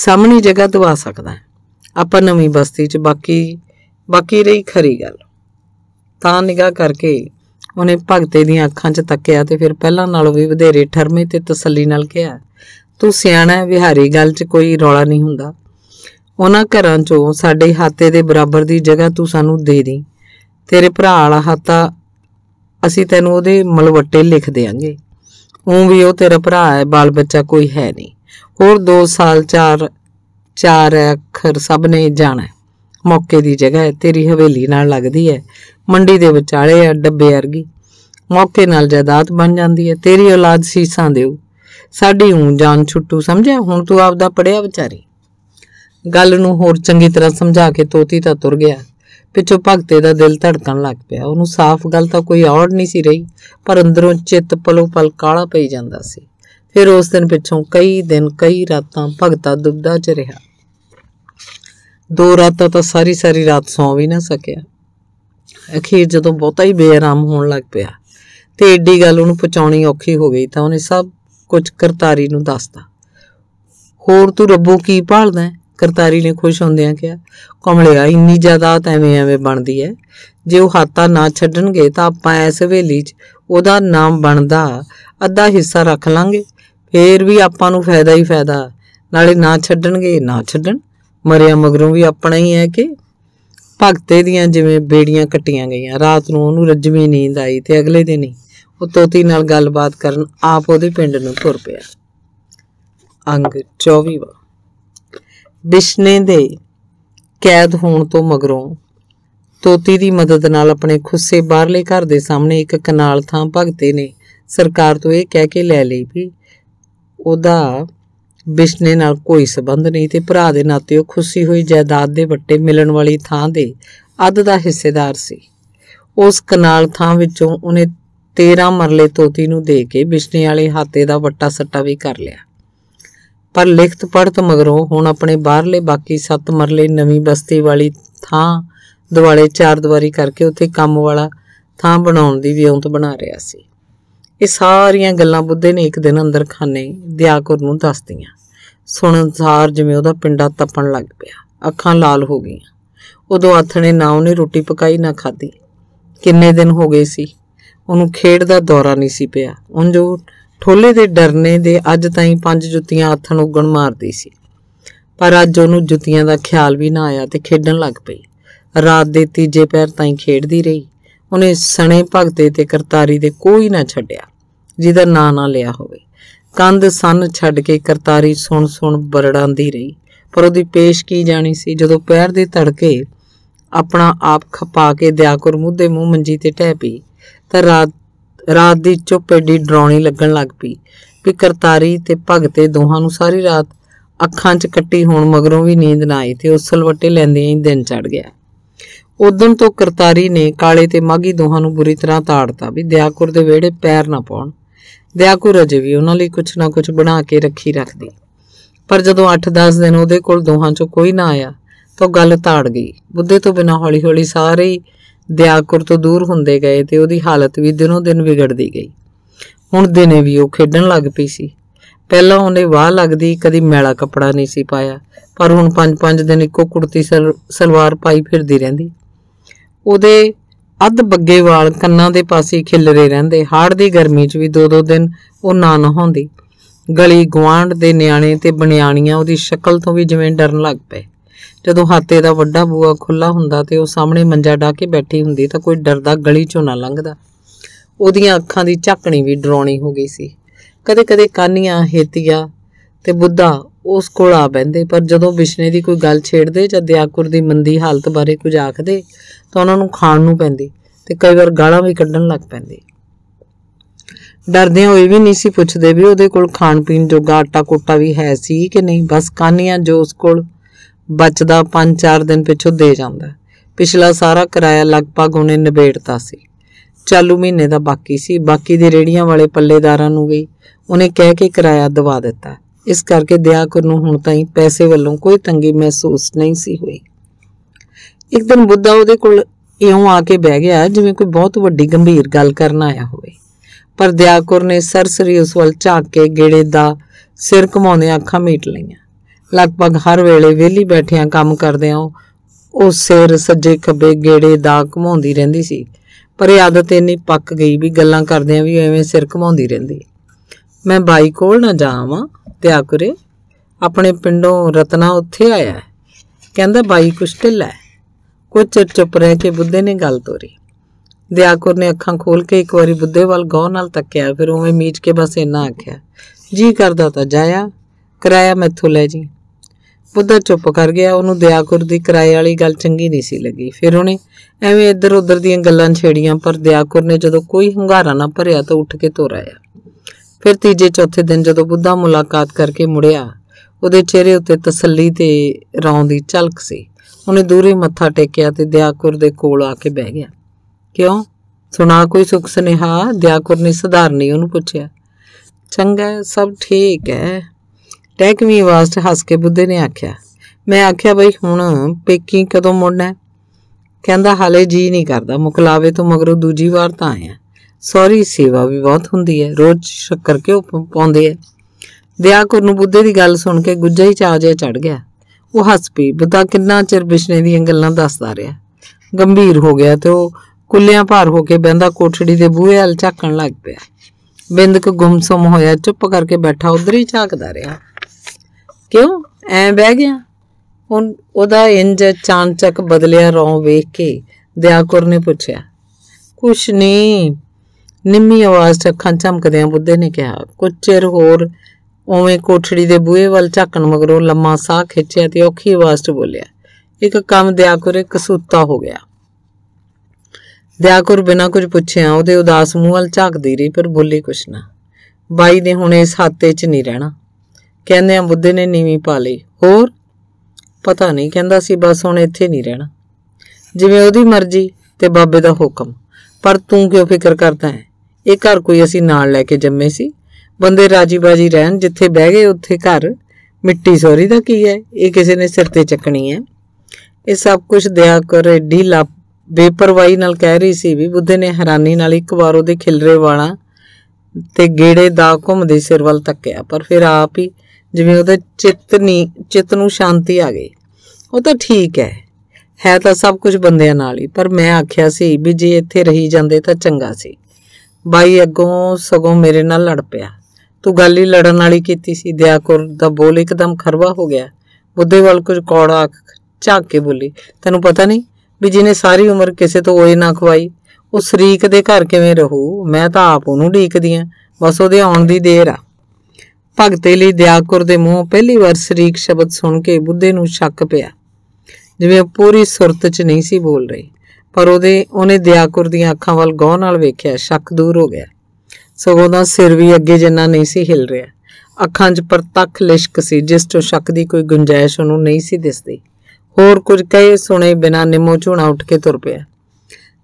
ਸਾਹਮਣੀ ਜਗ੍ਹਾ ਦਵਾ ਸਕਦਾ ਆਪਾਂ ਨਵੀਂ ਬਸਤੀ 'ਚ ਬਾਕੀ ਬਾਕੀ ਰਹੀ ਖਰੀ ਗੱਲ ਤਾਂ ਨਿਗਾਹ ਕਰਕੇ ਉਹਨੇ ਭਗਤੇ ਦੀਆਂ ਅੱਖਾਂ 'ਚ ਤੱਕਿਆ ਤੇ ਫਿਰ ਪਹਿਲਾਂ ਨਾਲੋਂ ਵੀ ਵਧੇਰੇ ਠਰਮੇ ਤੇ ਤਸੱਲੀ ਨਾਲ ਕਿਹਾ ਤੂੰ ਸਿਆਣਾ ਹੈ ਵਿਹਾਰੀ ਗੱਲ 'ਚ ਕੋਈ ਰੌਲਾ ਨਹੀਂ ਹੁੰਦਾ ਉਹਨਾਂ ਘਰਾਂ 'ਚੋਂ ਸਾਡੇ ਹਾਤੇ ਦੇ ਬਰਾਬਰ ਦੀ ਜਗ੍ਹਾ ਤੂੰ ਸਾਨੂੰ ਦੇ ਦੇ ਤੇਰੇ ਭਰਾ ਵਾਲਾ ਹਾਤਾ ਅਸੀਂ ਤੈਨੂੰ ਉਹਦੇ ਮਲਵੱਟੇ ਲਿਖ ਦੇਾਂਗੇ ਉਹ ਵੀ ਉਹ ਤੇਰਾ ਭਰਾ ਹੈ ਬਾਲ ਬੱਚਾ ਕੋਈ ਹੈ ਨਹੀਂ ਹੋਰ 2 ਸਾਲ 4 ਚਾਰ ਅੱਖਰ ਸਭ ਨੇ ਜਾਣਾ ਮੌਕੇ ਦੀ ਜਗ੍ਹਾ ਹੈ ਤੇਰੀ ਹਵੇਲੀ ਨਾਲ ਲੱਗਦੀ ਹੈ ਮੰਡੀ ਦੇ ਵਿਚਾਲੇ ਆ ਡੱਬੇ ਵਰਗੀ ਮੌਕੇ ਨਾਲ ਜਾਇਦਾਦ ਬਣ ਜਾਂਦੀ ਹੈ ਤੇਰੀ ਔਲਾਦ ਸੀਸਾਂ ਦੇਉ ਸਾਡੀ ਹੂੰ ਜਾਨ ਛੁੱਟੂ ਸਮਝਿਆ ਹੁਣ ਤੂੰ ਆਪਦਾ ਪੜਿਆ ਵਿਚਾਰੀ ਗੱਲ ਨੂੰ ਹੋਰ ਚੰਗੀ ਤਰ੍ਹਾਂ ਸਮਝਾ ਕੇ ਤੋਤੀ ਤਾਂ ਤੁਰ ਗਿਆ ਪਿੱਛੋਂ ਭਗਤੇ ਦਾ ਦਿਲ ਧੜਕਣ ਲੱਗ ਪਿਆ ਉਹਨੂੰ ਸਾਫ਼ ਗੱਲ ਤਾਂ ਕੋਈ ਔੜ ਨਹੀਂ ਸੀ ਰਹੀ ਪਰ ਅੰਦਰੋਂ ਚਿੱਤ ਪਲੋ ਪਲ ਕਾਲਾ ਪਈ ਜਾਂਦਾ ਸੀ ਫਿਰ ਉਸ ਦਿਨ ਪਿੱਛੋਂ ਕਈ ਦਿਨ ਕਈ ਰਾਤਾਂ ਭਗਤਾ ਦੁੱਬਦਾ ਚ ਰਿਹਾ ਦੋ ਰਾਤਾਂ ਤਾਂ ਸਾਰੀ ਸਾਰੀ ਰਾਤ ਸੌਂ ਵੀ ਨਾ ਸਕਿਆ ਅਖੀਰ ਜਦੋਂ ਬਹੁਤਾ ਹੀ ਬੇਆਰਾਮ ਹੋਣ ਲੱਗ ਪਿਆ ਤੇ ਏਡੀ ਗੱਲ ਉਹਨੂੰ ਪਹੁੰਚਾਉਣੀ ਔਖੀ ਹੋ ਗਈ ਤਾਂ ਉਹਨੇ ਸਭ ਕੁਝ ਕਰਤਾਰੀ ਨੂੰ ਦੱਸਦਾ ਹੋਰ ਤੂੰ ਰੱਬੋ ਕੀ ਭਾਲਦਾ ਕਰਤਾਰੀ ਨੇ ਖੁਸ਼ ਹੁੰਦਿਆਂ ਕਿਹਾ ਕਮਲਿਆ ਇੰਨੀ ਜ਼ਿਆਦਾ ਐਵੇਂ ਐਵੇਂ ਬਣਦੀ ਐ ਜੇ ਉਹ ਹਾਤਾ ਨਾ ਛੱਡਣਗੇ ਤਾਂ ਆਪਾਂ ਇਸ ਹਵੇਲੀ 'ਚ ਉਹਦਾ ਨਾਮ ਬਣਦਾ ਅੱਧਾ ਹਿੱਸਾ ਰੱਖ ਲਾਂਗੇ ਫੇਰ ਵੀ ਆਪਾਂ ਨੂੰ ਫਾਇਦਾ ਹੀ ਫਾਇਦਾ ਨਾਲੇ ਨਾ ਛੱਡਣਗੇ ਨਾ ਛੱਡਣ ਮਰਿਆ ਮਗਰੋਂ ਵੀ ਆਪਣਾ ਹੀ ਹੈ ਕਿ ਭਗਤੇ ਦੀਆਂ ਜਿਵੇਂ ਬੇੜੀਆਂ ਕੱਟੀਆਂ ਗਈਆਂ ਰਾਤ ਨੂੰ ਉਹਨੂੰ ਰੱਜਵੀਂ ਨੀਂਦ ਆਈ ਤੇ ਅਗਲੇ ਦਿਨ ਹੀ ਉਹ ਤੋਤੀ ਨਾਲ ਗੱਲਬਾਤ ਕਰਨ ਆਪ ਉਹਦੇ ਪਿੰਡ ਨੂੰ ਤੁਰ ਪਿਆ ਅੰਗ 24 ਬਿਸ਼ਨੇ ਦੇ ਕੈਦ ਹੋਣ ਤੋਂ ਮਗਰੋਂ ਤੋਤੀ ਦੀ ਮਦਦ ਨਾਲ ਆਪਣੇ ਖੁੱਸੇ ਬਾਹਰਲੇ ਘਰ ਦੇ ਸਾਹਮਣੇ ਇੱਕ ਕਨਾਲ ਥਾਂ ਭਗਤੇ ਨੇ ਸਰਕਾਰ ਤੋਂ ਇਹ ਕਹਿ ਕੇ ਲੈ ਲਈ ਵੀ ਉਹਦਾ ਬਿਸ਼ਨੇ ਨਾਲ ਕੋਈ ਸਬੰਧ ਨਹੀਂ ਤੇ ਭਰਾ ਦੇ ਨਾਤੇ ਉਹ ਖੁਸੀ ਹੋਈ ਜਾਇਦਾਦ ਦੇ ਵੱਟੇ ਮਿਲਣ ਵਾਲੀ ਥਾਂ ਦੇ ਅੱਧ ਦਾ ਹਿੱਸੇਦਾਰ ਸੀ ਉਸ ਕਨਾਲ ਥਾਂ ਵਿੱਚੋਂ ਉਹਨੇ 13 ਮਰਲੇ ਤੋਤੀ ਨੂੰ ਦੇ ਕੇ ਬਿਸ਼ਨੇ ਵਾਲੇ ਹਾਤੇ ਦਾ ਵੱਟਾ ਸੱਟਾ ਵੀ ਕਰ ਲਿਆ ਪਰ ਲਿਖਤ ਪੜਤ ਮਗਰੋਂ ਹੁਣ ਆਪਣੇ ਬਾਹਰਲੇ ਬਾਕੀ 7 ਮਰਲੇ ਨਵੀਂ ਬਸਤੀ ਵਾਲੀ ਥਾਂ ਦੁਆਲੇ ਚਾਰ ਦਵਾਰੀ ਕਰਕੇ ਉੱਥੇ ਕੰਮ ਵਾਲਾ ਥਾਂ ਬਣਾਉਣ ਦੀ ਵਿਉਂਤ ਬਣਾ ਰਿਹਾ ਸੀ ਇਹ ਸਾਰੀਆਂ ਗੱਲਾਂ ਬੁੱਧੇ ਨੇ ਇੱਕ ਦਿਨ ਅੰਦਰ ਖਾਨੇ ਦਿਆਕੁਰ ਨੂੰ ਦੱਸਤੀਆਂ ਸੁਣਨਸਾਰ ਜਿਵੇਂ ਉਹਦਾ ਪਿੰਡਾ ਤਪਣ ਲੱਗ ਪਿਆ ਅੱਖਾਂ ਲਾਲ ਹੋ ਗਈਆਂ ਉਦੋਂ ਆਥਣੇ ਨਾ ਉਹਨੇ ਰੋਟੀ ਪਕਾਈ ਨਾ ਖਾਧੀ ਕਿੰਨੇ ਦਿਨ ਹੋ ਗਏ ਸੀ ਉਹਨੂੰ ਖੇਡ ਦਾ ਦੌਰਾ ਨਹੀਂ ਸੀ ਪਿਆ ਉਹ ਜੋ ਠੋਲੇ ਦੇ ਡਰਨੇ ਦੇ ਅੱਜ ਤਾਈਂ ਪੰਜ ਜੁੱਤੀਆਂ ਆਥਣ ਉਗਣ ਮਾਰਦੀ ਸੀ ਪਰ ਅੱਜ ਉਹਨੂੰ ਜੁੱਤੀਆਂ ਦਾ ਖਿਆਲ ਵੀ ਨਾ ਆਇਆ ਤੇ ਖੇਡਣ ਲੱਗ ਪਈ ਰਾਤ ਦੇ ਤੀਜੇ ਪੈਰ ਤਾਈਂ ਖੇਡਦੀ ਰਹੀ ਉਹਨੇ ਸਣੇ ਭਗਤੇ ਤੇ ਕਰਤਾਰੀ ਦੇ ਕੋਈ ਨਾ ਛੱਡਿਆ ਜਿਹਦਾ ਨਾਂ ਨਾ ਲਿਆ ਹੋਵੇ ਕੰਧ ਸੰਨ ਛੱਡ ਕੇ ਕਰਤਾਰੀ ਸੁਣ ਸੁਣ ਬਰੜਾਂਦੀ ਰਹੀ ਪਰ ਉਹਦੀ ਪੇਸ਼ ਕੀ ਜਾਣੀ ਸੀ ਜਦੋਂ ਪੈਰ ਦੇ ਧੜਕੇ ਆਪਣਾ ਆਪ ਖਪਾ ਕੇ ਦਿਆਕੁਰ ਮੁੱਦੇ ਮੂੰਹ ਮੰਜੀ ਤੇ ਟਹਿ ਪਈ ਤਾਂ ਰਾਤ ਰਾਤ ਦੀ ਚੁੱਪ ਐਡੀ ਡਰਾਉਣੀ ਲੱਗਣ ਲੱਗ ਪਈ ਕਿ ਕਰਤਾਰੀ ਤੇ ਭਗਤੇ ਦੋਹਾਂ ਨੂੰ ਸਾਰੀ ਰਾਤ ਅੱਖਾਂ 'ਚ ਕੱਟੀ ਹੋਣ ਮਗਰੋਂ ਵੀ ਨੀਂਦ ਨਾ ਆਈ ਤੇ ਉਸ ਸਲਵਟੇ ਲੈਂਦੇ ਹੀ ਦਿਨ ਚੜ ਗਿਆ ਉਦੋਂ ਤੋਂ ਕਰਤਾਰੀ ਨੇ ਕਾਲੇ ਤੇ ਮਾਗੀ ਦੋਹਾਂ ਨੂੰ ਬੁਰੀ ਤਰ੍ਹਾਂ ਤਾੜਤਾ ਵੀ ਦਿਆਕੁਰ ਦੇ ਵਿਹੜੇ ਪੈਰ ਨਾ ਪਾਉਣ ਦਿਆਕੁਰ ਅਜੇ ਵੀ ਉਹਨਾਂ ਲਈ ਕੁਝ ਨਾ ਕੁਝ ਬਣਾ ਕੇ ਰੱਖੀ ਰੱਖਦੀ ਪਰ ਜਦੋਂ 8-10 ਦਿਨ ਉਹਦੇ ਕੋਲ ਦੋਹਾਂ ਚੋਂ ਕੋਈ ਨਾ ਆਇਆ ਤਾਂ ਗੱਲ ਤਾੜ ਗਈ ਬੁੱਧੇ ਤੋਂ ਬਿਨਾ ਹੌਲੀ-ਹੌਲੀ ਸਾਰੇ ਦਿਆਕੁਰ ਤੋਂ ਦੂਰ ਹੁੰਦੇ ਗਏ ਤੇ ਉਹਦੀ ਹਾਲਤ ਵੀ ਦਿਨੋਂ ਦਿਨ ਵਿਗੜਦੀ ਗਈ ਹੁਣ ਦਿਨੇ ਵੀ ਉਹ ਖੇਡਣ ਲੱਗ ਪਈ ਸੀ ਪਹਿਲਾਂ ਉਹਨੇ ਵਾਹ ਲੱਗਦੀ ਕਦੀ ਮੈਲਾ ਕੱਪੜਾ ਨਹੀਂ ਸੀ ਪਾਇਆ ਪਰ ਹੁਣ 5-5 ਦਿਨ ਇੱਕੋ ਕੁੜਤੀ ਸਲਵਾਰ ਪਾਈ ਫਿਰਦੀ ਰਹਿੰਦੀ ਉਹਦੇ ਅੱਧ ਬੱਗੇ ਵਾਲ ਕੰਨਾਂ ਦੇ ਪਾਸੇ ਖਿਲਰੇ ਰਹਿੰਦੇ ਹਾੜ ਦੀ ਗਰਮੀ 'ਚ ਵੀ ਦੋ-ਦੋ ਦਿਨ ਉਹ ਨਾ ਨਹਾਉਂਦੀ ਗਲੀ ਗਵਾਂਡ ਦੇ ਨਿਆਣੇ ਤੇ ਬਣਿਆਣੀਆਂ ਉਹਦੀ ਸ਼ਕਲ ਤੋਂ ਵੀ ਜਿਵੇਂ ਡਰਨ ਲੱਗ ਪਏ ਜਦੋਂ ਹਾਤੇ ਦਾ ਵੱਡਾ ਬੂਆ ਖੁੱਲਾ ਹੁੰਦਾ ਤੇ ਉਹ ਸਾਹਮਣੇ ਮੰਜਾ ਢਾ ਕੇ ਬੈਠੀ ਹੁੰਦੀ ਤਾਂ ਕੋਈ ਡਰਦਾ ਗਲੀ ਚੋਂ ਨਾ ਲੰਘਦਾ ਉਹਦੀਆਂ ਅੱਖਾਂ ਦੀ ਝਾਕਣੀ ਵੀ ਡਰਾਉਣੀ ਹੋ ਗਈ ਸੀ ਕਦੇ-ਕਦੇ ਕਾਨੀਆਂ ਹੇਤੀਆ ਤੇ ਬੁੱਧਾ ਉਸ ਕੋਲ ਆ ਬੈੰਦੇ ਪਰ ਜਦੋਂ ਵਿਸ਼ਨੇ ਦੀ ਕੋਈ ਗੱਲ ਛੇੜਦੇ ਜਾਂ ਦਿਆਕੁਰ ਦੀ ਮੰਦੀ ਹਾਲਤ ਬਾਰੇ ਕੁਝ ਆਖਦੇ ਤਾਂ ਉਹਨਾਂ ਨੂੰ ਖਾਣ ਨੂੰ ਪੈਂਦੀ ਤੇ ਕਈ ਵਾਰ ਗਾਲਾਂ ਵੀ ਕੱਢਣ ਲੱਗ ਪੈਂਦੇ ਡਰਦੇ ਹੋਏ ਵੀ ਨਹੀਂ ਸੀ ਪੁੱਛਦੇ ਵੀ ਉਹਦੇ ਕੋਲ ਖਾਣ ਪੀਣ ਜੋਗਾ ਆਟਾ ਕੋਟਾ ਵੀ ਹੈ ਸੀ ਕਿ ਨਹੀਂ ਬਸ ਕਾਨੀਆਂ ਜੋ ਉਸ ਕੋਲ ਬਚਦਾ 5-4 ਦਿਨ ਪਿੱਛੋਂ ਦੇ ਜਾਂਦਾ ਪਿਛਲਾ ਸਾਰਾ ਕਿਰਾਇਆ ਲਗਭਗ ਉਹਨੇ ਨਿਬੇੜਤਾ ਸੀ ਚਾਲੂ ਮਹੀਨੇ ਦਾ ਬਾਕੀ ਸੀ ਬਾਕੀ ਦੇ ਰੇੜੀਆਂ ਵਾਲੇ ਪੱਲੇਦਾਰਾਂ ਨੂੰ ਵੀ ਉਹਨੇ ਕਹਿ ਕੇ ਕਿਰਾਇਆ ਦਵਾ ਦਿੱਤਾ ਇਸ ਕਰਕੇ ਦਿਆਕਰ ਨੂੰ ਹੁਣ ਤਾਈਂ ਪੈਸੇ ਵੱਲੋਂ ਕੋਈ ਤੰਗੀ ਮਹਿਸੂਸ ਨਹੀਂ ਸੀ ਹੋਈ ਇੱਕ ਦਿਨ ਬੁੱਧਾ ਉਹਦੇ ਕੋਲ ਇਉਂ ਆ ਕੇ ਬਹਿ ਗਿਆ ਜਿਵੇਂ ਕੋਈ ਬਹੁਤ ਵੱਡੀ ਗੰਭੀਰ ਗੱਲ ਕਰਨ ਆਇਆ ਹੋਵੇ ਪਰ ਦਿਆਕੁਰ ਨੇ ਸਰਸਰੀ ਉਸ ਵੱਲ ਝਾਕ ਕੇ ਗੇੜੇ ਦਾ ਸਿਰ ਘਮਾਉਂਦੇ ਅੱਖਾਂ ਮੀਟ ਲਈਆਂ ਲਗਭਗ ਹਰ ਵੇਲੇ ਵਿਹਲੀ ਬੈਠਿਆਂ ਕੰਮ ਕਰਦਿਆਂ ਉਹ ਸਿਰ ਸੱਜੇ ਖੱਬੇ ਗੇੜੇ ਦਾ ਘਮਾਉਂਦੀ ਰਹਿੰਦੀ ਸੀ ਪਰ ਇਹ ਆਦਤ ਇੰਨੀ ਪੱਕ ਗਈ ਵੀ ਗੱਲਾਂ ਕਰਦਿਆਂ ਵੀ ਐਵੇਂ ਸਿਰ ਘਮਾਉਂਦੀ ਰਹਿੰਦੀ ਮੈਂ ਬਾਈ ਕੋਲ ਨਾ ਜਾਵਾਂ ਤੇ ਆਪਣੇ ਪਿੰਡੋਂ ਰਤਨਾ ਉੱਥੇ ਆਇਆ ਕਹਿੰਦਾ ਬਾਈ ਕੁਛ ਢਿੱਲਾ ਹੈ ਚਿਰ ਚੁੱਪ ਰਹਿ ਕੇ ਬੁੱਧੇ ਨੇ ਗੱਲ ਤੋਰੀ ਦਿਆਕੁਰ ਨੇ ਅੱਖਾਂ ਖੋਲ ਕੇ ਇੱਕ ਵਾਰੀ ਬੁੱਧੇ ਵੱਲ ਗੌਰ ਨਾਲ ਤੱਕਿਆ ਫਿਰ ਉਵੇਂ ਮੀਚ ਕੇ ਬਸ ਇੰਨਾ ਆਖਿਆ ਜੀ ਕਰਦਾ ਤਾਂ ਜਾਇਆ ਕਿਰਾਇਆ ਮੈਥੋਂ ਲੈ ਜੀ ਬੁੱਧਾ ਚੁੱਪ ਕਰ ਗਿਆ ਉਹਨੂੰ ਦਿਆਗੁਰ ਦੀ ਕਿਰਾਏ ਵਾਲੀ ਗੱਲ ਚੰਗੀ ਨਹੀਂ ਸੀ ਲੱਗੀ ਫਿਰ ਉਹਨੇ ਐਵੇਂ ਇੱਧਰ ਉੱਧਰ ਦੀਆਂ ਗੱਲਾਂ ਛੇੜੀਆਂ ਪਰ ਦਿਆਗੁਰ ਨੇ ਜਦੋਂ ਕੋਈ ਹੰਗਾਰਾ ਨਾ ਭਰਿਆ ਤਾਂ ਉੱਠ ਕੇ ਤੁਰ ਆਇਆ ਫਿਰ ਤੀਜੇ ਚੌਥੇ ਦਿਨ ਜਦੋਂ ਬੁੱਧਾ ਮੁਲਾਕਾਤ ਕਰਕੇ ਮੁੜਿਆ ਉਹਦੇ ਚਿਹਰੇ ਉੱਤੇ ਤਸੱਲੀ ਤੇ ਰੌਂ ਦੀ ਝਲਕ ਸੀ ਉਹਨੇ ਦੂਰੇ ਮੱਥਾ ਟੇਕਿਆ ਤੇ ਦਿਆਗੁਰ ਦੇ ਕੋਲ ਆ ਕੇ ਬਹਿ ਗਿਆ ਕਿਉਂ ਸੁਣਾ ਕੋਈ ਸੁਖ ਸੁਨੇਹਾ ਦਿਆਗੁਰ ਨੇ ਸਧਾਰਨੀ ਉਹਨੂੰ ਪੁੱਛਿਆ ਚੰਗਾ ਸਭ ਠੀਕ ਹੈ ਟੈਕਵੀ ਆਵਾਜ਼ 'ਚ ਹੱਸ ਕੇ ਬੁੱਧੇ ਨੇ ਆਖਿਆ ਮੈਂ ਆਖਿਆ ਬਈ ਹੁਣ ਪੇਕੀ ਕਦੋਂ ਮੁੜਨਾ ਹੈ ਕਹਿੰਦਾ ਹਾਲੇ ਜੀ ਨਹੀਂ ਕਰਦਾ ਮੁਕਲਾਵੇ ਤੋਂ ਮਗਰੋਂ ਦੂਜੀ ਵਾਰ ਤਾਂ ਆਇਆ ਸੌਰੀ ਸੇਵਾ ਵੀ ਬਹੁਤ ਹੁੰਦੀ ਹੈ ਰੋਜ਼ ਸ਼ੱਕਰ ਕੇ ਪਾਉਂਦੇ ਐ ਦਿਆਕੁਰ ਨੂੰ ਬੁੱਧੇ ਦੀ ਗੱਲ ਸੁਣ ਕੇ ਗੁੱਜਾ ਹੀ ਚਾਜੇ ਚੜ ਗਿਆ ਉਹ ਹੱਸ ਪਈ ਬਤਾ ਕਿੰਨਾ ਚਿਰ ਬਿਸ਼ਨੇ ਦੀਆਂ ਗੱਲਾਂ ਦੱਸਦਾ ਰਿਹਾ ਗੰਭੀਰ ਹੋ ਗਿਆ ਤੇ ਉਹ ਕੁੱਲਿਆਂ ਭਾਰ ਹੋ ਕੇ ਬੈੰਦਾ ਕੋਠੜੀ ਦੇ ਬੂਹੇ ਹਲ ਝਾਕਣ ਲੱਗ ਪਿਆ ਬਿੰਦਕ ਗੁੰਮਸਮ ਹੋਇਆ ਚੁੱਪ ਕਰਕੇ ਬੈਠਾ ਉਧਰ ਹੀ ਝਾਕਦਾ ਰਿਹਾ ਕਿਉਂ ਐ ਬਹਿ ਗਿਆ ਹੁਣ ਉਹਦਾ ਇੰਜ ਚਾਂਚਕ ਬਦਲਿਆ ਰੋਂ ਵੇਖ ਕੇ ਦਿਆਕੁਰ ਨੇ ਪੁੱਛਿਆ ਕੁਛ ਨਹੀਂ ਨਿੰਮੀ ਆਵਾਜ਼ 'ਚ ਅੱਖਾਂ ਆ ਬੁੱਧੇ ਨੇ ਕਿਹਾ ਕੁਛ ਚਿਰ ਹੋਰ ਉਵੇਂ ਕੋਠੜੀ ਦੇ ਬੂਹੇ ਵੱਲ ਝਾਕਣ ਮਗਰੋਂ ਲੰਮਾ ਸਾਹ ਖਿੱਚਿਆ ਤੇ ਔਖੀ ਆਵਾਜ਼ 'ਚ ਬੋਲਿਆ ਇੱਕ ਕੰਮ ਦਿਆਕੁਰੇ ਕਸੂਤਾ ਹੋ ਗਿਆ ਦਿਆਕੁਰ ਬਿਨਾਂ ਕੁਝ ਪੁੱਛਿਆ ਉਹਦੇ ਉਦਾਸ ਮੂੰਹ ਵੱਲ ਝਾਕਦੀ ਰਹੀ ਪਰ ਬੋਲੀ ਕੁਛ ਨਾ ਬਾਈ ਨੇ ਹੁਣ ਇਸ ਹਾਤੇ 'ਚ ਨਹੀਂ ਰਹਿਣਾ ਕਹਿੰਦੇ ਆ ਬੁੱਧੇ ਨੇ ਨੀਵੀਂ ਪਾ ਲਈ ਹੋਰ ਪਤਾ ਨਹੀਂ ਕਹਿੰਦਾ ਸੀ ਬਸ ਹੁਣ ਇੱਥੇ ਨਹੀਂ ਰਹਿਣਾ ਜਿਵੇਂ ਉਹਦੀ ਮਰਜ਼ੀ ਤੇ ਬਾਬੇ ਦਾ ਹੁਕਮ ਪਰ ਤੂੰ ਕਿਉਂ ਫਿਕਰ ਕਰਦਾ ਹੈ ਇਹ ਘਰ ਕੋਈ ਅਸੀਂ ਨਾਲ ਲੈ ਕੇ ਜੰਮੇ ਸੀ ਬੰਦੇ ਰਾਜੀ ਬਾਜੀ ਰਹਿਣ ਜਿੱਥੇ ਬਹਿ ਗਏ ਉੱਥੇ ਘਰ ਮਿੱਟੀ ਸੋਰੀ ਦਾ ਕੀ ਹੈ ਇਹ ਕਿਸੇ ਨੇ ਸਿਰ ਤੇ ਚੱਕਣੀ ਹੈ ਇਹ ਸਭ ਕੁਝ ਦਇਆ ਕਰ ਏਡੀ ਲਾ ਬੇਪਰਵਾਹੀ ਨਾਲ ਕਹਿ ਰਹੀ ਸੀ ਵੀ ਬੁੱਧੇ ਨੇ ਹੈਰਾਨੀ ਨਾਲ ਇੱਕ ਵਾਰ ਉਹਦੇ ਖਿਲਰੇ ਵਾਲਾ ਤੇ ਗੇੜੇ ਦਾ ਘੁੰਮਦੇ ਸਿਰ ਵੱਲ ਤੱਕਿਆ ਪਰ ਫਿਰ ਆਪ ਹੀ ਜਿਵੇਂ ਉਹਦੇ ਚਿੱਤ ਨਹੀਂ ਚਿੱਤ ਨੂੰ ਸ਼ਾਂਤੀ ਆ ਗਈ ਉਹ ਤਾਂ ਠੀਕ ਹੈ ਹੈ ਤਾਂ ਸਭ ਕੁਝ ਬੰਦਿਆਂ ਨਾਲ ਹੀ ਪਰ ਮੈਂ ਆਖਿਆ ਸੀ ਵੀ ਜੇ ਇੱਥੇ ਰਹੀ ਜਾਂਦੇ ਤਾਂ ਚੰਗਾ ਸੀ ਬਾਈ ਅੱਗੋਂ ਸਗੋਂ ਮੇਰੇ ਨਾਲ ਲੜ ਪਿਆ ਤੂੰ ਗੱਲ ਹੀ ਲੜਨ ਵਾਲੀ ਕੀਤੀ ਸੀ ਦਿਆਕੁਰ ਦਾ ਬੋਲ ਇੱਕਦਮ ਖਰਵਾ ਹੋ ਗਿਆ ਬੁੱਧੇ ਵੱਲ ਕੁਝ ਕੌੜਾ ਝਾਕ ਕੇ ਬੋਲੀ ਤੈਨੂੰ ਪਤਾ ਨਹੀਂ ਵੀ ਜਿਹਨੇ ਸਾਰੀ ਉਮਰ ਕਿਸੇ ਤੋਂ ਓਏ ਨਾ ਖਵਾਈ ਉਹ ਸ਼ਰੀਕ ਦੇ ਘਰ ਕਿਵੇਂ ਰਹੂ ਮੈਂ ਤਾਂ ਆਪ ਉਹਨੂੰ ਢੀਕਦੀ ਆ ਬਸ ਉਹਦੇ ਆਉਣ ਦੀ ਦੇਰ ਆ ਭਗਤੇ ਲਈ ਦਿਆਕੁਰ ਦੇ ਮੂੰਹ ਪਹਿਲੀ ਵਾਰ ਸ਼ਰੀਕ ਸ਼ਬਦ ਸੁਣ ਕੇ ਬੁੱਧੇ ਨੂੰ ਸ਼ੱਕ ਪਿਆ ਜਿਵੇਂ ਉਹ ਪੂਰੀ ਸੁਰਤ 'ਚ ਨਹੀਂ ਸੀ ਬੋਲ ਰਹੀ ਪਰ ਉਹਦੇ ਉਹਨੇ ਦਿਆਕੁਰ ਦੀਆਂ ਅੱਖਾਂ ਵੱਲ ਗੌਰ ਨਾਲ ਵੇਖਿਆ ਸ਼ੱਕ ਦੂਰ ਹੋ ਗਿਆ ਸਗੋਂ ਦਾ ਸਿਰ ਵੀ ਅੱਗੇ ਜਿੰਨਾ ਨਹੀਂ ਸੀ ਹਿਲ ਰਿਹਾ ਅੱਖਾਂ 'ਚ ਪਰਤੱਖ ਲਿਸ਼ਕ ਸੀ ਜਿਸ ਤੋਂ ਸ਼ੱਕ ਦੀ ਕੋਈ ਗੁੰਜਾਇਸ਼ ਉਹਨੂੰ ਨਹੀਂ ਸੀ ਦਿਸਦੀ ਹੋਰ ਕੁਝ ਕਹੇ ਸੁਣੇ ਬਿਨਾ ਨਿੰਮੋ ਝੂਣਾ ਉੱਠ ਕੇ ਤੁਰ ਪਿਆ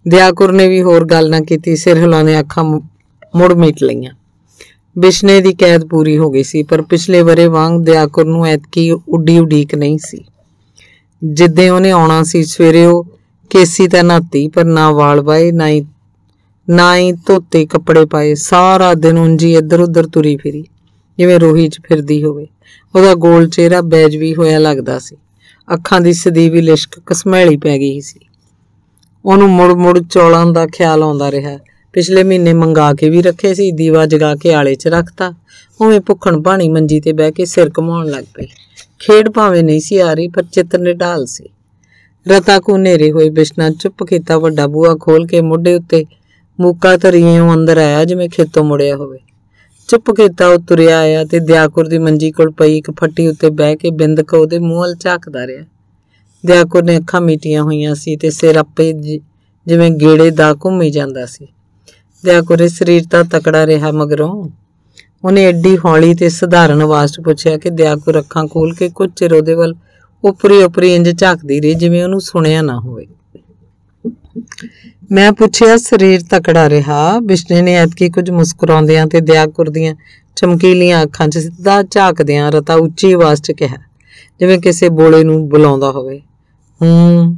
ਦਿਆਕੁਰ ਨੇ ਵੀ ਹੋਰ ਗੱਲ ਨਾ ਕੀਤੀ ਸਿਰ ਹਿਲਾਉਂਦੇ ਅੱਖਾਂ ਮੁੜ ਮੀਟ ਲਈਆਂ ਬਿਸ਼ਨੇ ਦੀ ਕੈਦ ਪੂਰੀ ਹੋ ਗਈ ਸੀ ਪਰ ਪਿਛਲੇ ਵਰੇ ਵਾਂਗ ਦਿਆਕੁਰ ਨੂੰ ਐਤਕੀ ਉੱਡੀ ਉਡੀਕ ਨਹੀਂ ਸੀ ਜਿੱਦੇ ਉਹਨੇ ਆਉਣਾ ਸੀ ਸਵੇਰੇ ਉਹ ਕੇਸੀ ਤਾਂ ਨਾਤੀ ਪਰ ਨਾ ਵਾਲ ਵਾਏ ਨਾ ਹੀ ਨਾ ਹੀ ਧੋਤੇ ਕੱਪੜੇ ਪਾਏ ਸਾਰਾ ਦਿਨ ਉੰਜੀ ਇੱਧਰ ਉੱਧਰ ਤੁਰੀ ਫਿਰੀ ਜਿਵੇਂ ਰੋਹੀ 'ਚ ਫਿਰਦੀ ਹੋਵੇ ਉਹਦਾ ਗੋਲ ਚਿਹਰਾ ਬੈਜਵੀ ਹੋਇਆ ਲੱਗਦਾ ਸੀ ਅੱਖਾਂ ਦੀ ਸਦੀ ਵੀ ਲਿਸ਼ਕ ਕਸਮੈਲੀ ਪੈ ਗਈ ਸੀ ਉਹਨੂੰ ਮੁੜ-ਮੁੜ ਚੌਲਾਂ ਦਾ ਖਿਆਲ ਆਉਂਦਾ ਰਿਹਾ ਪਿਛਲੇ ਮਹੀਨੇ ਮੰਗਾ ਕੇ ਵੀ ਰੱਖੇ ਸੀ ਦੀਵਾ ਜਗਾ ਕੇ ਆਲੇ 'ਚ ਰੱਖਤਾ ਉਵੇਂ ਭੁੱਖਣ ਭਾਣੀ ਮੰਜੀ ਤੇ ਬਹਿ ਕੇ ਸਿਰ ਘਮਾਉਣ ਲੱਗ ਪਈ ਖੇਡ ਭਾਵੇਂ ਨਹੀਂ ਸੀ ਆ ਰਹੀ ਪਰ ਚਿੱਤ ਢਾਲ ਸੀ ਰਤਾ ਕੋ ਨੇਰੇ ਹੋਏ ਬਿਸ਼ਨਾ ਚੁੱਪ ਕੀਤਾ ਵੱਡਾ ਬੂਆ ਖੋਲ ਕੇ ਮੁੱਢੇ ਉੱਤੇ ਮੂਕਾ ਧਰੀਏੋਂ ਅੰਦਰ ਆਇਆ ਜਿਵੇਂ ਖੇਤੋਂ ਮੁੜਿਆ ਹੋਵੇ ਚੁੱਪ ਕੀਤਾ ਉਹ ਤੁਰਿਆ ਆਇਆ ਤੇ ਦਿਆਕੁਰ ਦੀ ਮੰਜੀ ਕੋਲ ਪਈ ਇੱਕ ਫੱਟੀ ਉੱਤੇ ਬਹਿ ਕੇ ਬਿੰਦ ਕੋ ਉਹਦੇ ਮੂੰਹ ਵੱਲ ਝਾਕਦਾ ਰਿਹਾ ਦਿਆਕੁਰ ਨੇ ਅੱਖਾਂ ਮੀਟੀਆਂ ਹੋਈਆਂ ਸੀ ਤੇ ਸਿਰ ਆਪੇ ਜਿਵੇਂ ਗੇੜੇ ਦਾ ਘੁੰਮੀ ਜਾਂਦਾ ਸੀ ਦਿਆ ਸਰੀਰ ਤਾਂ ਤਕੜਾ ਰਿਹਾ ਮਗਰੋਂ ਉਹਨੇ ਐਡੀ ਹੌਲੀ ਤੇ ਸਧਾਰਨ ਆਵਾਜ਼ 'ਚ ਪੁੱਛਿਆ ਕਿ ਦਿਆ ਕੋ ਅੱਖਾਂ ਖੋਲ ਕੇ ਕੁਝ ਚਿਰ ਉਹਦੇ ਵੱਲ ਉਪਰੀ ਉਪਰੀ ਇੰਜ ਝਾਕਦੀ ਰਹੀ ਜਿਵੇਂ ਉਹਨੂੰ ਸੁਣਿਆ ਨਾ ਹੋਵੇ ਮੈਂ ਪੁੱਛਿਆ ਸਰੀਰ ਤਕੜਾ ਰਿਹਾ ਬਿਸ਼ਨੇ ਨੇ ਐਤਕੀ ਕੁਝ ਮੁਸਕਰਾਉਂਦਿਆਂ ਤੇ ਦਿਆਕੁਰ ਦੀਆਂ ਚਮਕੀਲੀਆਂ ਅੱਖਾਂ 'ਚ ਸਿੱਧਾ ਝਾਕਦਿਆਂ ਰਤਾ ਉੱਚੀ ਆਵਾਜ਼ 'ਚ ਕਿਹਾ ਜਿਵੇਂ ਕਿਸੇ ਬੋਲੇ ਨੂੰ ਬੁਲਾਉਂਦਾ ਹੋਵੇ ਹੂੰ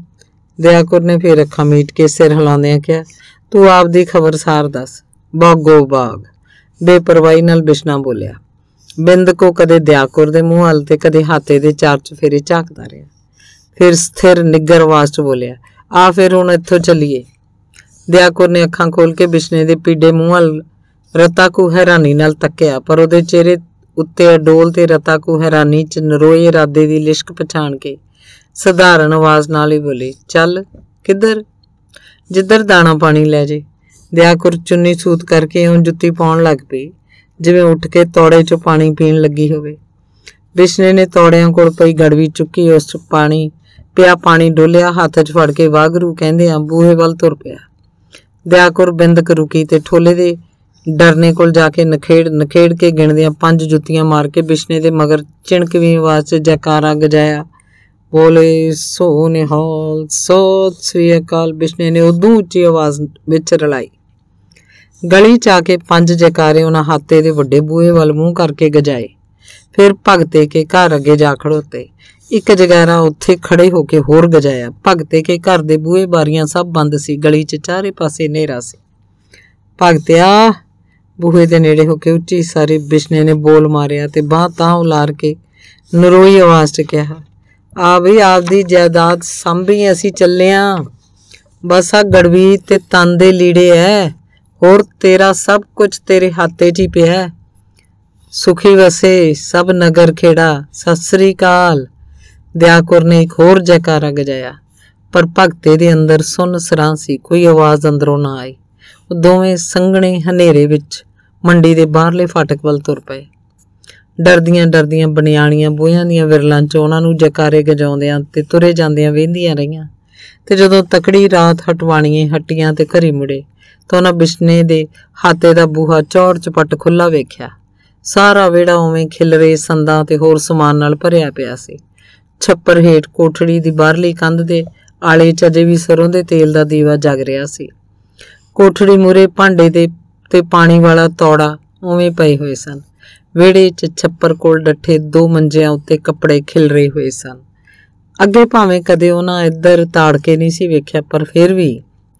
ਦਿਆਕੁਰ ਨੇ ਫੇਰ ਅੱਖਾਂ ਮੀਟ ਕੇ ਸਿਰ ਹਿਲਾਉਂਦਿਆਂ ਕਿਹਾ ਤੂੰ ਆਪਦੀ ਖਬਰਸਾਰ ਦੱਸ ਬਾਗੋ ਬਾਗ ਬੇਪਰਵਾਹੀ ਨਾਲ ਬਿਸ਼ਨਾ ਬੋਲਿਆ ਬਿੰਦ ਕੋ ਕਦੇ ਦਿਆਕੁਰ ਦੇ ਮੂੰਹ ਹਲ ਤੇ ਕਦੇ ਹਾਤੇ ਦੇ ਚਾਰ ਫੇਰੇ ਝਾਕਦਾ ਰਿਹਾ ਫਿਰ ਸਥਿਰ ਨਿੱਗਰ ਵਾਸਤ ਬੋਲਿਆ ਆ ਫਿਰ ਹੁਣ ਇੱਥੋਂ ਚੱਲੀਏ ਦਿਆਕੁਰ ਨੇ ਅੱਖਾਂ ਖੋਲ ਕੇ ਬਿਸ਼ਨੇ ਦੇ ਪੀੜੇ ਮੂੰਹ ਹਲ ਰਤਾ ਕੋ ਹੈਰਾਨੀ ਨਾਲ ਤੱਕਿਆ ਪਰ ਉਹਦੇ ਚਿਹਰੇ ਉੱਤੇ ਅਡੋਲ ਤੇ ਰਤਾ ਕੋ ਹੈਰਾਨੀ 'ਚ ਨਰੋਏ ਇਰਾਦੇ ਦੀ ਲਿਸ਼ਕ ਪਛਾਣ ਕੇ ਸਧਾਰਨ ਆਵਾਜ਼ ਨਾਲ ਹੀ ਬੋਲੀ ਚੱਲ ਕਿੱਧਰ ਜਿੱਧਰ ਦਾਣਾ ਪਾਣੀ ਲੈ ਜੇ ਦਿਆਕੁਰ ਚੁੰਨੀ ਸੂਤ ਕਰਕੇ ਉਹ ਜੁੱਤੀ ਪਾਉਣ ਲੱਗ ਪਈ ਜਿਵੇਂ ਉੱਠ ਕੇ ਤੋੜੇ 'ਚੋਂ ਪਾਣੀ ਪੀਣ ਲੱਗੀ ਹੋਵੇ ਵਿਸ਼ਨੇ ਨੇ ਤੋੜਿਆਂ ਕੋਲ ਪਈ ਗੜਵੀ ਚੁੱਕੀ ਉਸ 'ਚ ਪਾਣੀ ਪਿਆ ਪਾਣੀ ਡੋਲਿਆ ਹੱਥ 'ਚ ਫੜ ਕੇ ਵਾਗਰੂ ਕਹਿੰਦੇ ਆ ਬੂਹੇ ਵੱਲ ਤੁਰ ਪਿਆ ਦਿਆਕੁਰ ਬਿੰਦਕ ਰੁਕੀ ਤੇ ਠੋਲੇ ਦੇ ਡਰਨੇ ਕੋਲ ਜਾ ਕੇ ਨਖੇੜ ਨਖੇੜ ਕੇ ਗਿਣਦਿਆਂ ਪੰਜ ਜੁੱਤੀਆਂ ਮਾਰ ਕੇ ਬਿਸ਼ਨੇ ਦੇ ਮਗਰ ਚਿਣਕਵੀਂ ਆਵਾਜ਼ 'ਚ ਜੈਕਾਰਾ ਗਜਾਇਆ ਬੋਲੇ ਸੋਨਿਹਾਲ ਨਿਹਾਲ ਸ੍ਰੀ ਅਕਾਲ ਬਿਸ਼ਨੇ ਨੇ ਉਦੋਂ ਉੱਚੀ ਆਵਾਜ਼ ਵਿੱਚ ਰਲਾਈ ਗਲੀ ਚ ਆ ਕੇ ਪੰਜ ਜਕਾਰੇ ਉਹਨਾਂ ਹੱਤੇ ਦੇ ਵੱਡੇ ਬੂਹੇ ਵੱਲ ਮੂੰਹ ਕਰਕੇ ਗਜਾਏ ਫਿਰ ਭਗਤੇ ਕੇ ਘਰ ਅੱਗੇ ਜਾ ਖੜੋਤੇ ਇੱਕ ਜਗਾਰਾ ਉੱਥੇ ਖੜੇ ਹੋ ਕੇ ਹੋਰ ਗਜਾਇਆ ਭਗਤੇ ਕੇ ਘਰ ਦੇ ਬੂਹੇ ਬਾਰੀਆਂ ਸਭ ਬੰਦ ਸੀ ਗਲੀ 'ਚ ਚਾਰੇ ਪਾਸੇ ਹਨੇਰਾ ਸੀ ਭਗਤਿਆ ਬੂਹੇ ਦੇ ਨੇੜੇ ਹੋ ਕੇ ਉੱਚੀ ਸਾਰੀ ਬਿਸ਼ਨੇ ਨੇ ਬੋਲ ਮਾਰਿਆ ਤੇ ਬਾਹ ਤਾਂ ਉਲਾਰ ਕੇ ਨਰੋਈ ਆਵਾਜ਼ 'ਚ ਕਿਹਾ ਆਪ ਹੀ ਜਾਇਦਾਦ ਸੰਭੀ ਅਸੀਂ ਚੱਲੇ ਆ ਬਸ ਆ ਗੜਵੀ ਤੇ ਤਨ ਦੇ ਲੀੜੇ ਐ ਹੋਰ ਤੇਰਾ ਸਭ ਕੁਝ ਤੇਰੇ ਹੱਥੇ 'ਚ ਹੀ ਪਿਆ ਸੁਖੀ ਵਸੇ ਸਭ ਨਗਰ ਖੇੜਾ ਸਤਿ ਸ੍ਰੀ ਅਕਾਲ ਦਿਆਕੁਰ ਨੇ ਇੱਕ ਹੋਰ ਜੈਕਾਰਾ ਗਜਾਇਆ ਪਰ ਭਗਤੇ ਦੇ ਅੰਦਰ ਸੁੰਨ ਸਰਾਂ ਸੀ ਕੋਈ ਆਵਾਜ਼ ਅੰਦਰੋਂ ਨਾ ਆਈ ਉਹ ਦੋਵੇਂ ਸੰਘਣੇ ਹਨੇਰੇ ਵਿੱਚ ਮੰਡੀ ਦੇ ਬਾਹਰਲੇ ਫਾਟਕ ਵੱਲ ਤੁਰ ਪਏ ਡਰਦੀਆਂ ਡਰਦੀਆਂ ਬਣਿਆਣੀਆਂ ਬੋਹਿਆਂ ਦੀਆਂ ਵਿਰਲਾਂ 'ਚ ਉਹਨਾਂ ਨੂੰ ਜਕਾਰੇ ਗਜਾਉਂਦਿਆਂ ਤੇ ਤੁਰੇ ਜਾਂਦਿਆਂ ਵੇਂਦੀਆਂ ਰਹੀਆਂ ਤੇ ਜਦੋਂ ਤਕੜੀ ਰਾਤ ਹਟਵਾਣੀਏ ਹੱਟੀਆਂ ਤੇ ਘਰੀ ਮੁੜੇ ਤਾਂ ਉਹਨਾਂ ਬਿਸ਼ਨੇ ਦੇ ਹਾਤੇ ਦਾ ਬੂਹਾ ਚੌੜ ਚਪੱਟ ਖੁੱਲਾ ਵੇਖਿਆ ਸਾਰਾ ਵਿੜਾ ਉਵੇਂ ਖਿਲਰੇ ਸੰਦਾਂ ਤੇ ਹੋਰ ਸਮਾਨ ਨਾਲ ਭਰਿਆ ਪਿਆ ਸੀ ਛੱਪਰ ਹੇਠ ਕੋਠੜੀ ਦੀ ਬਾਹਰਲੀ ਕੰਧ ਦੇ ਆਲੇ 'ਚ ਅਜੇ ਵੀ ਸਰੋਂ ਦੇ ਤੇਲ ਦਾ ਦੀਵਾ ਜਗ ਰਿਹਾ ਸੀ ਕੋਠੜੀ ਮੂਰੇ ਭਾਂਡੇ ਦੇ ਤੇ ਪਾਣੀ ਵਾਲਾ ਤੌੜਾ ਉਵੇਂ ਪਏ ਹੋਏ ਸਨ ਵਿਹੜੇ 'ਚ ਛੱਪਰ ਕੋਲ ਡੱਠੇ ਦੋ ਮੰਜਿਆਂ ਉੱਤੇ ਕੱਪੜੇ ਖਿਲਰੇ ਹੋਏ ਸਨ ਅੱਗੇ ਭਾਵੇਂ ਕਦੇ ਉਹਨਾਂ ਇੱਧਰ ਤਾੜ ਕੇ ਨਹੀਂ ਸੀ ਵੇਖਿਆ ਪਰ ਫਿਰ ਵੀ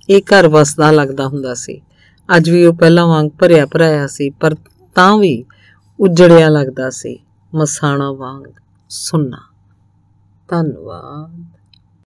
ਇਹ ਘਰ ਵਸਦਾ ਲੱਗਦਾ ਹੁੰਦਾ ਸੀ ਅੱਜ ਵੀ ਉਹ ਪਹਿਲਾਂ ਵਾਂਗ ਭਰਿਆ ਭਰਾਇਆ ਸੀ ਪਰ ਤਾਂ ਵੀ ਉਜੜਿਆ ਲੱਗਦਾ ਸੀ ਮਸਾਣਾ ਵਾਂਗ ਸੁੰਨਾ ਧੰਨਵਾਦ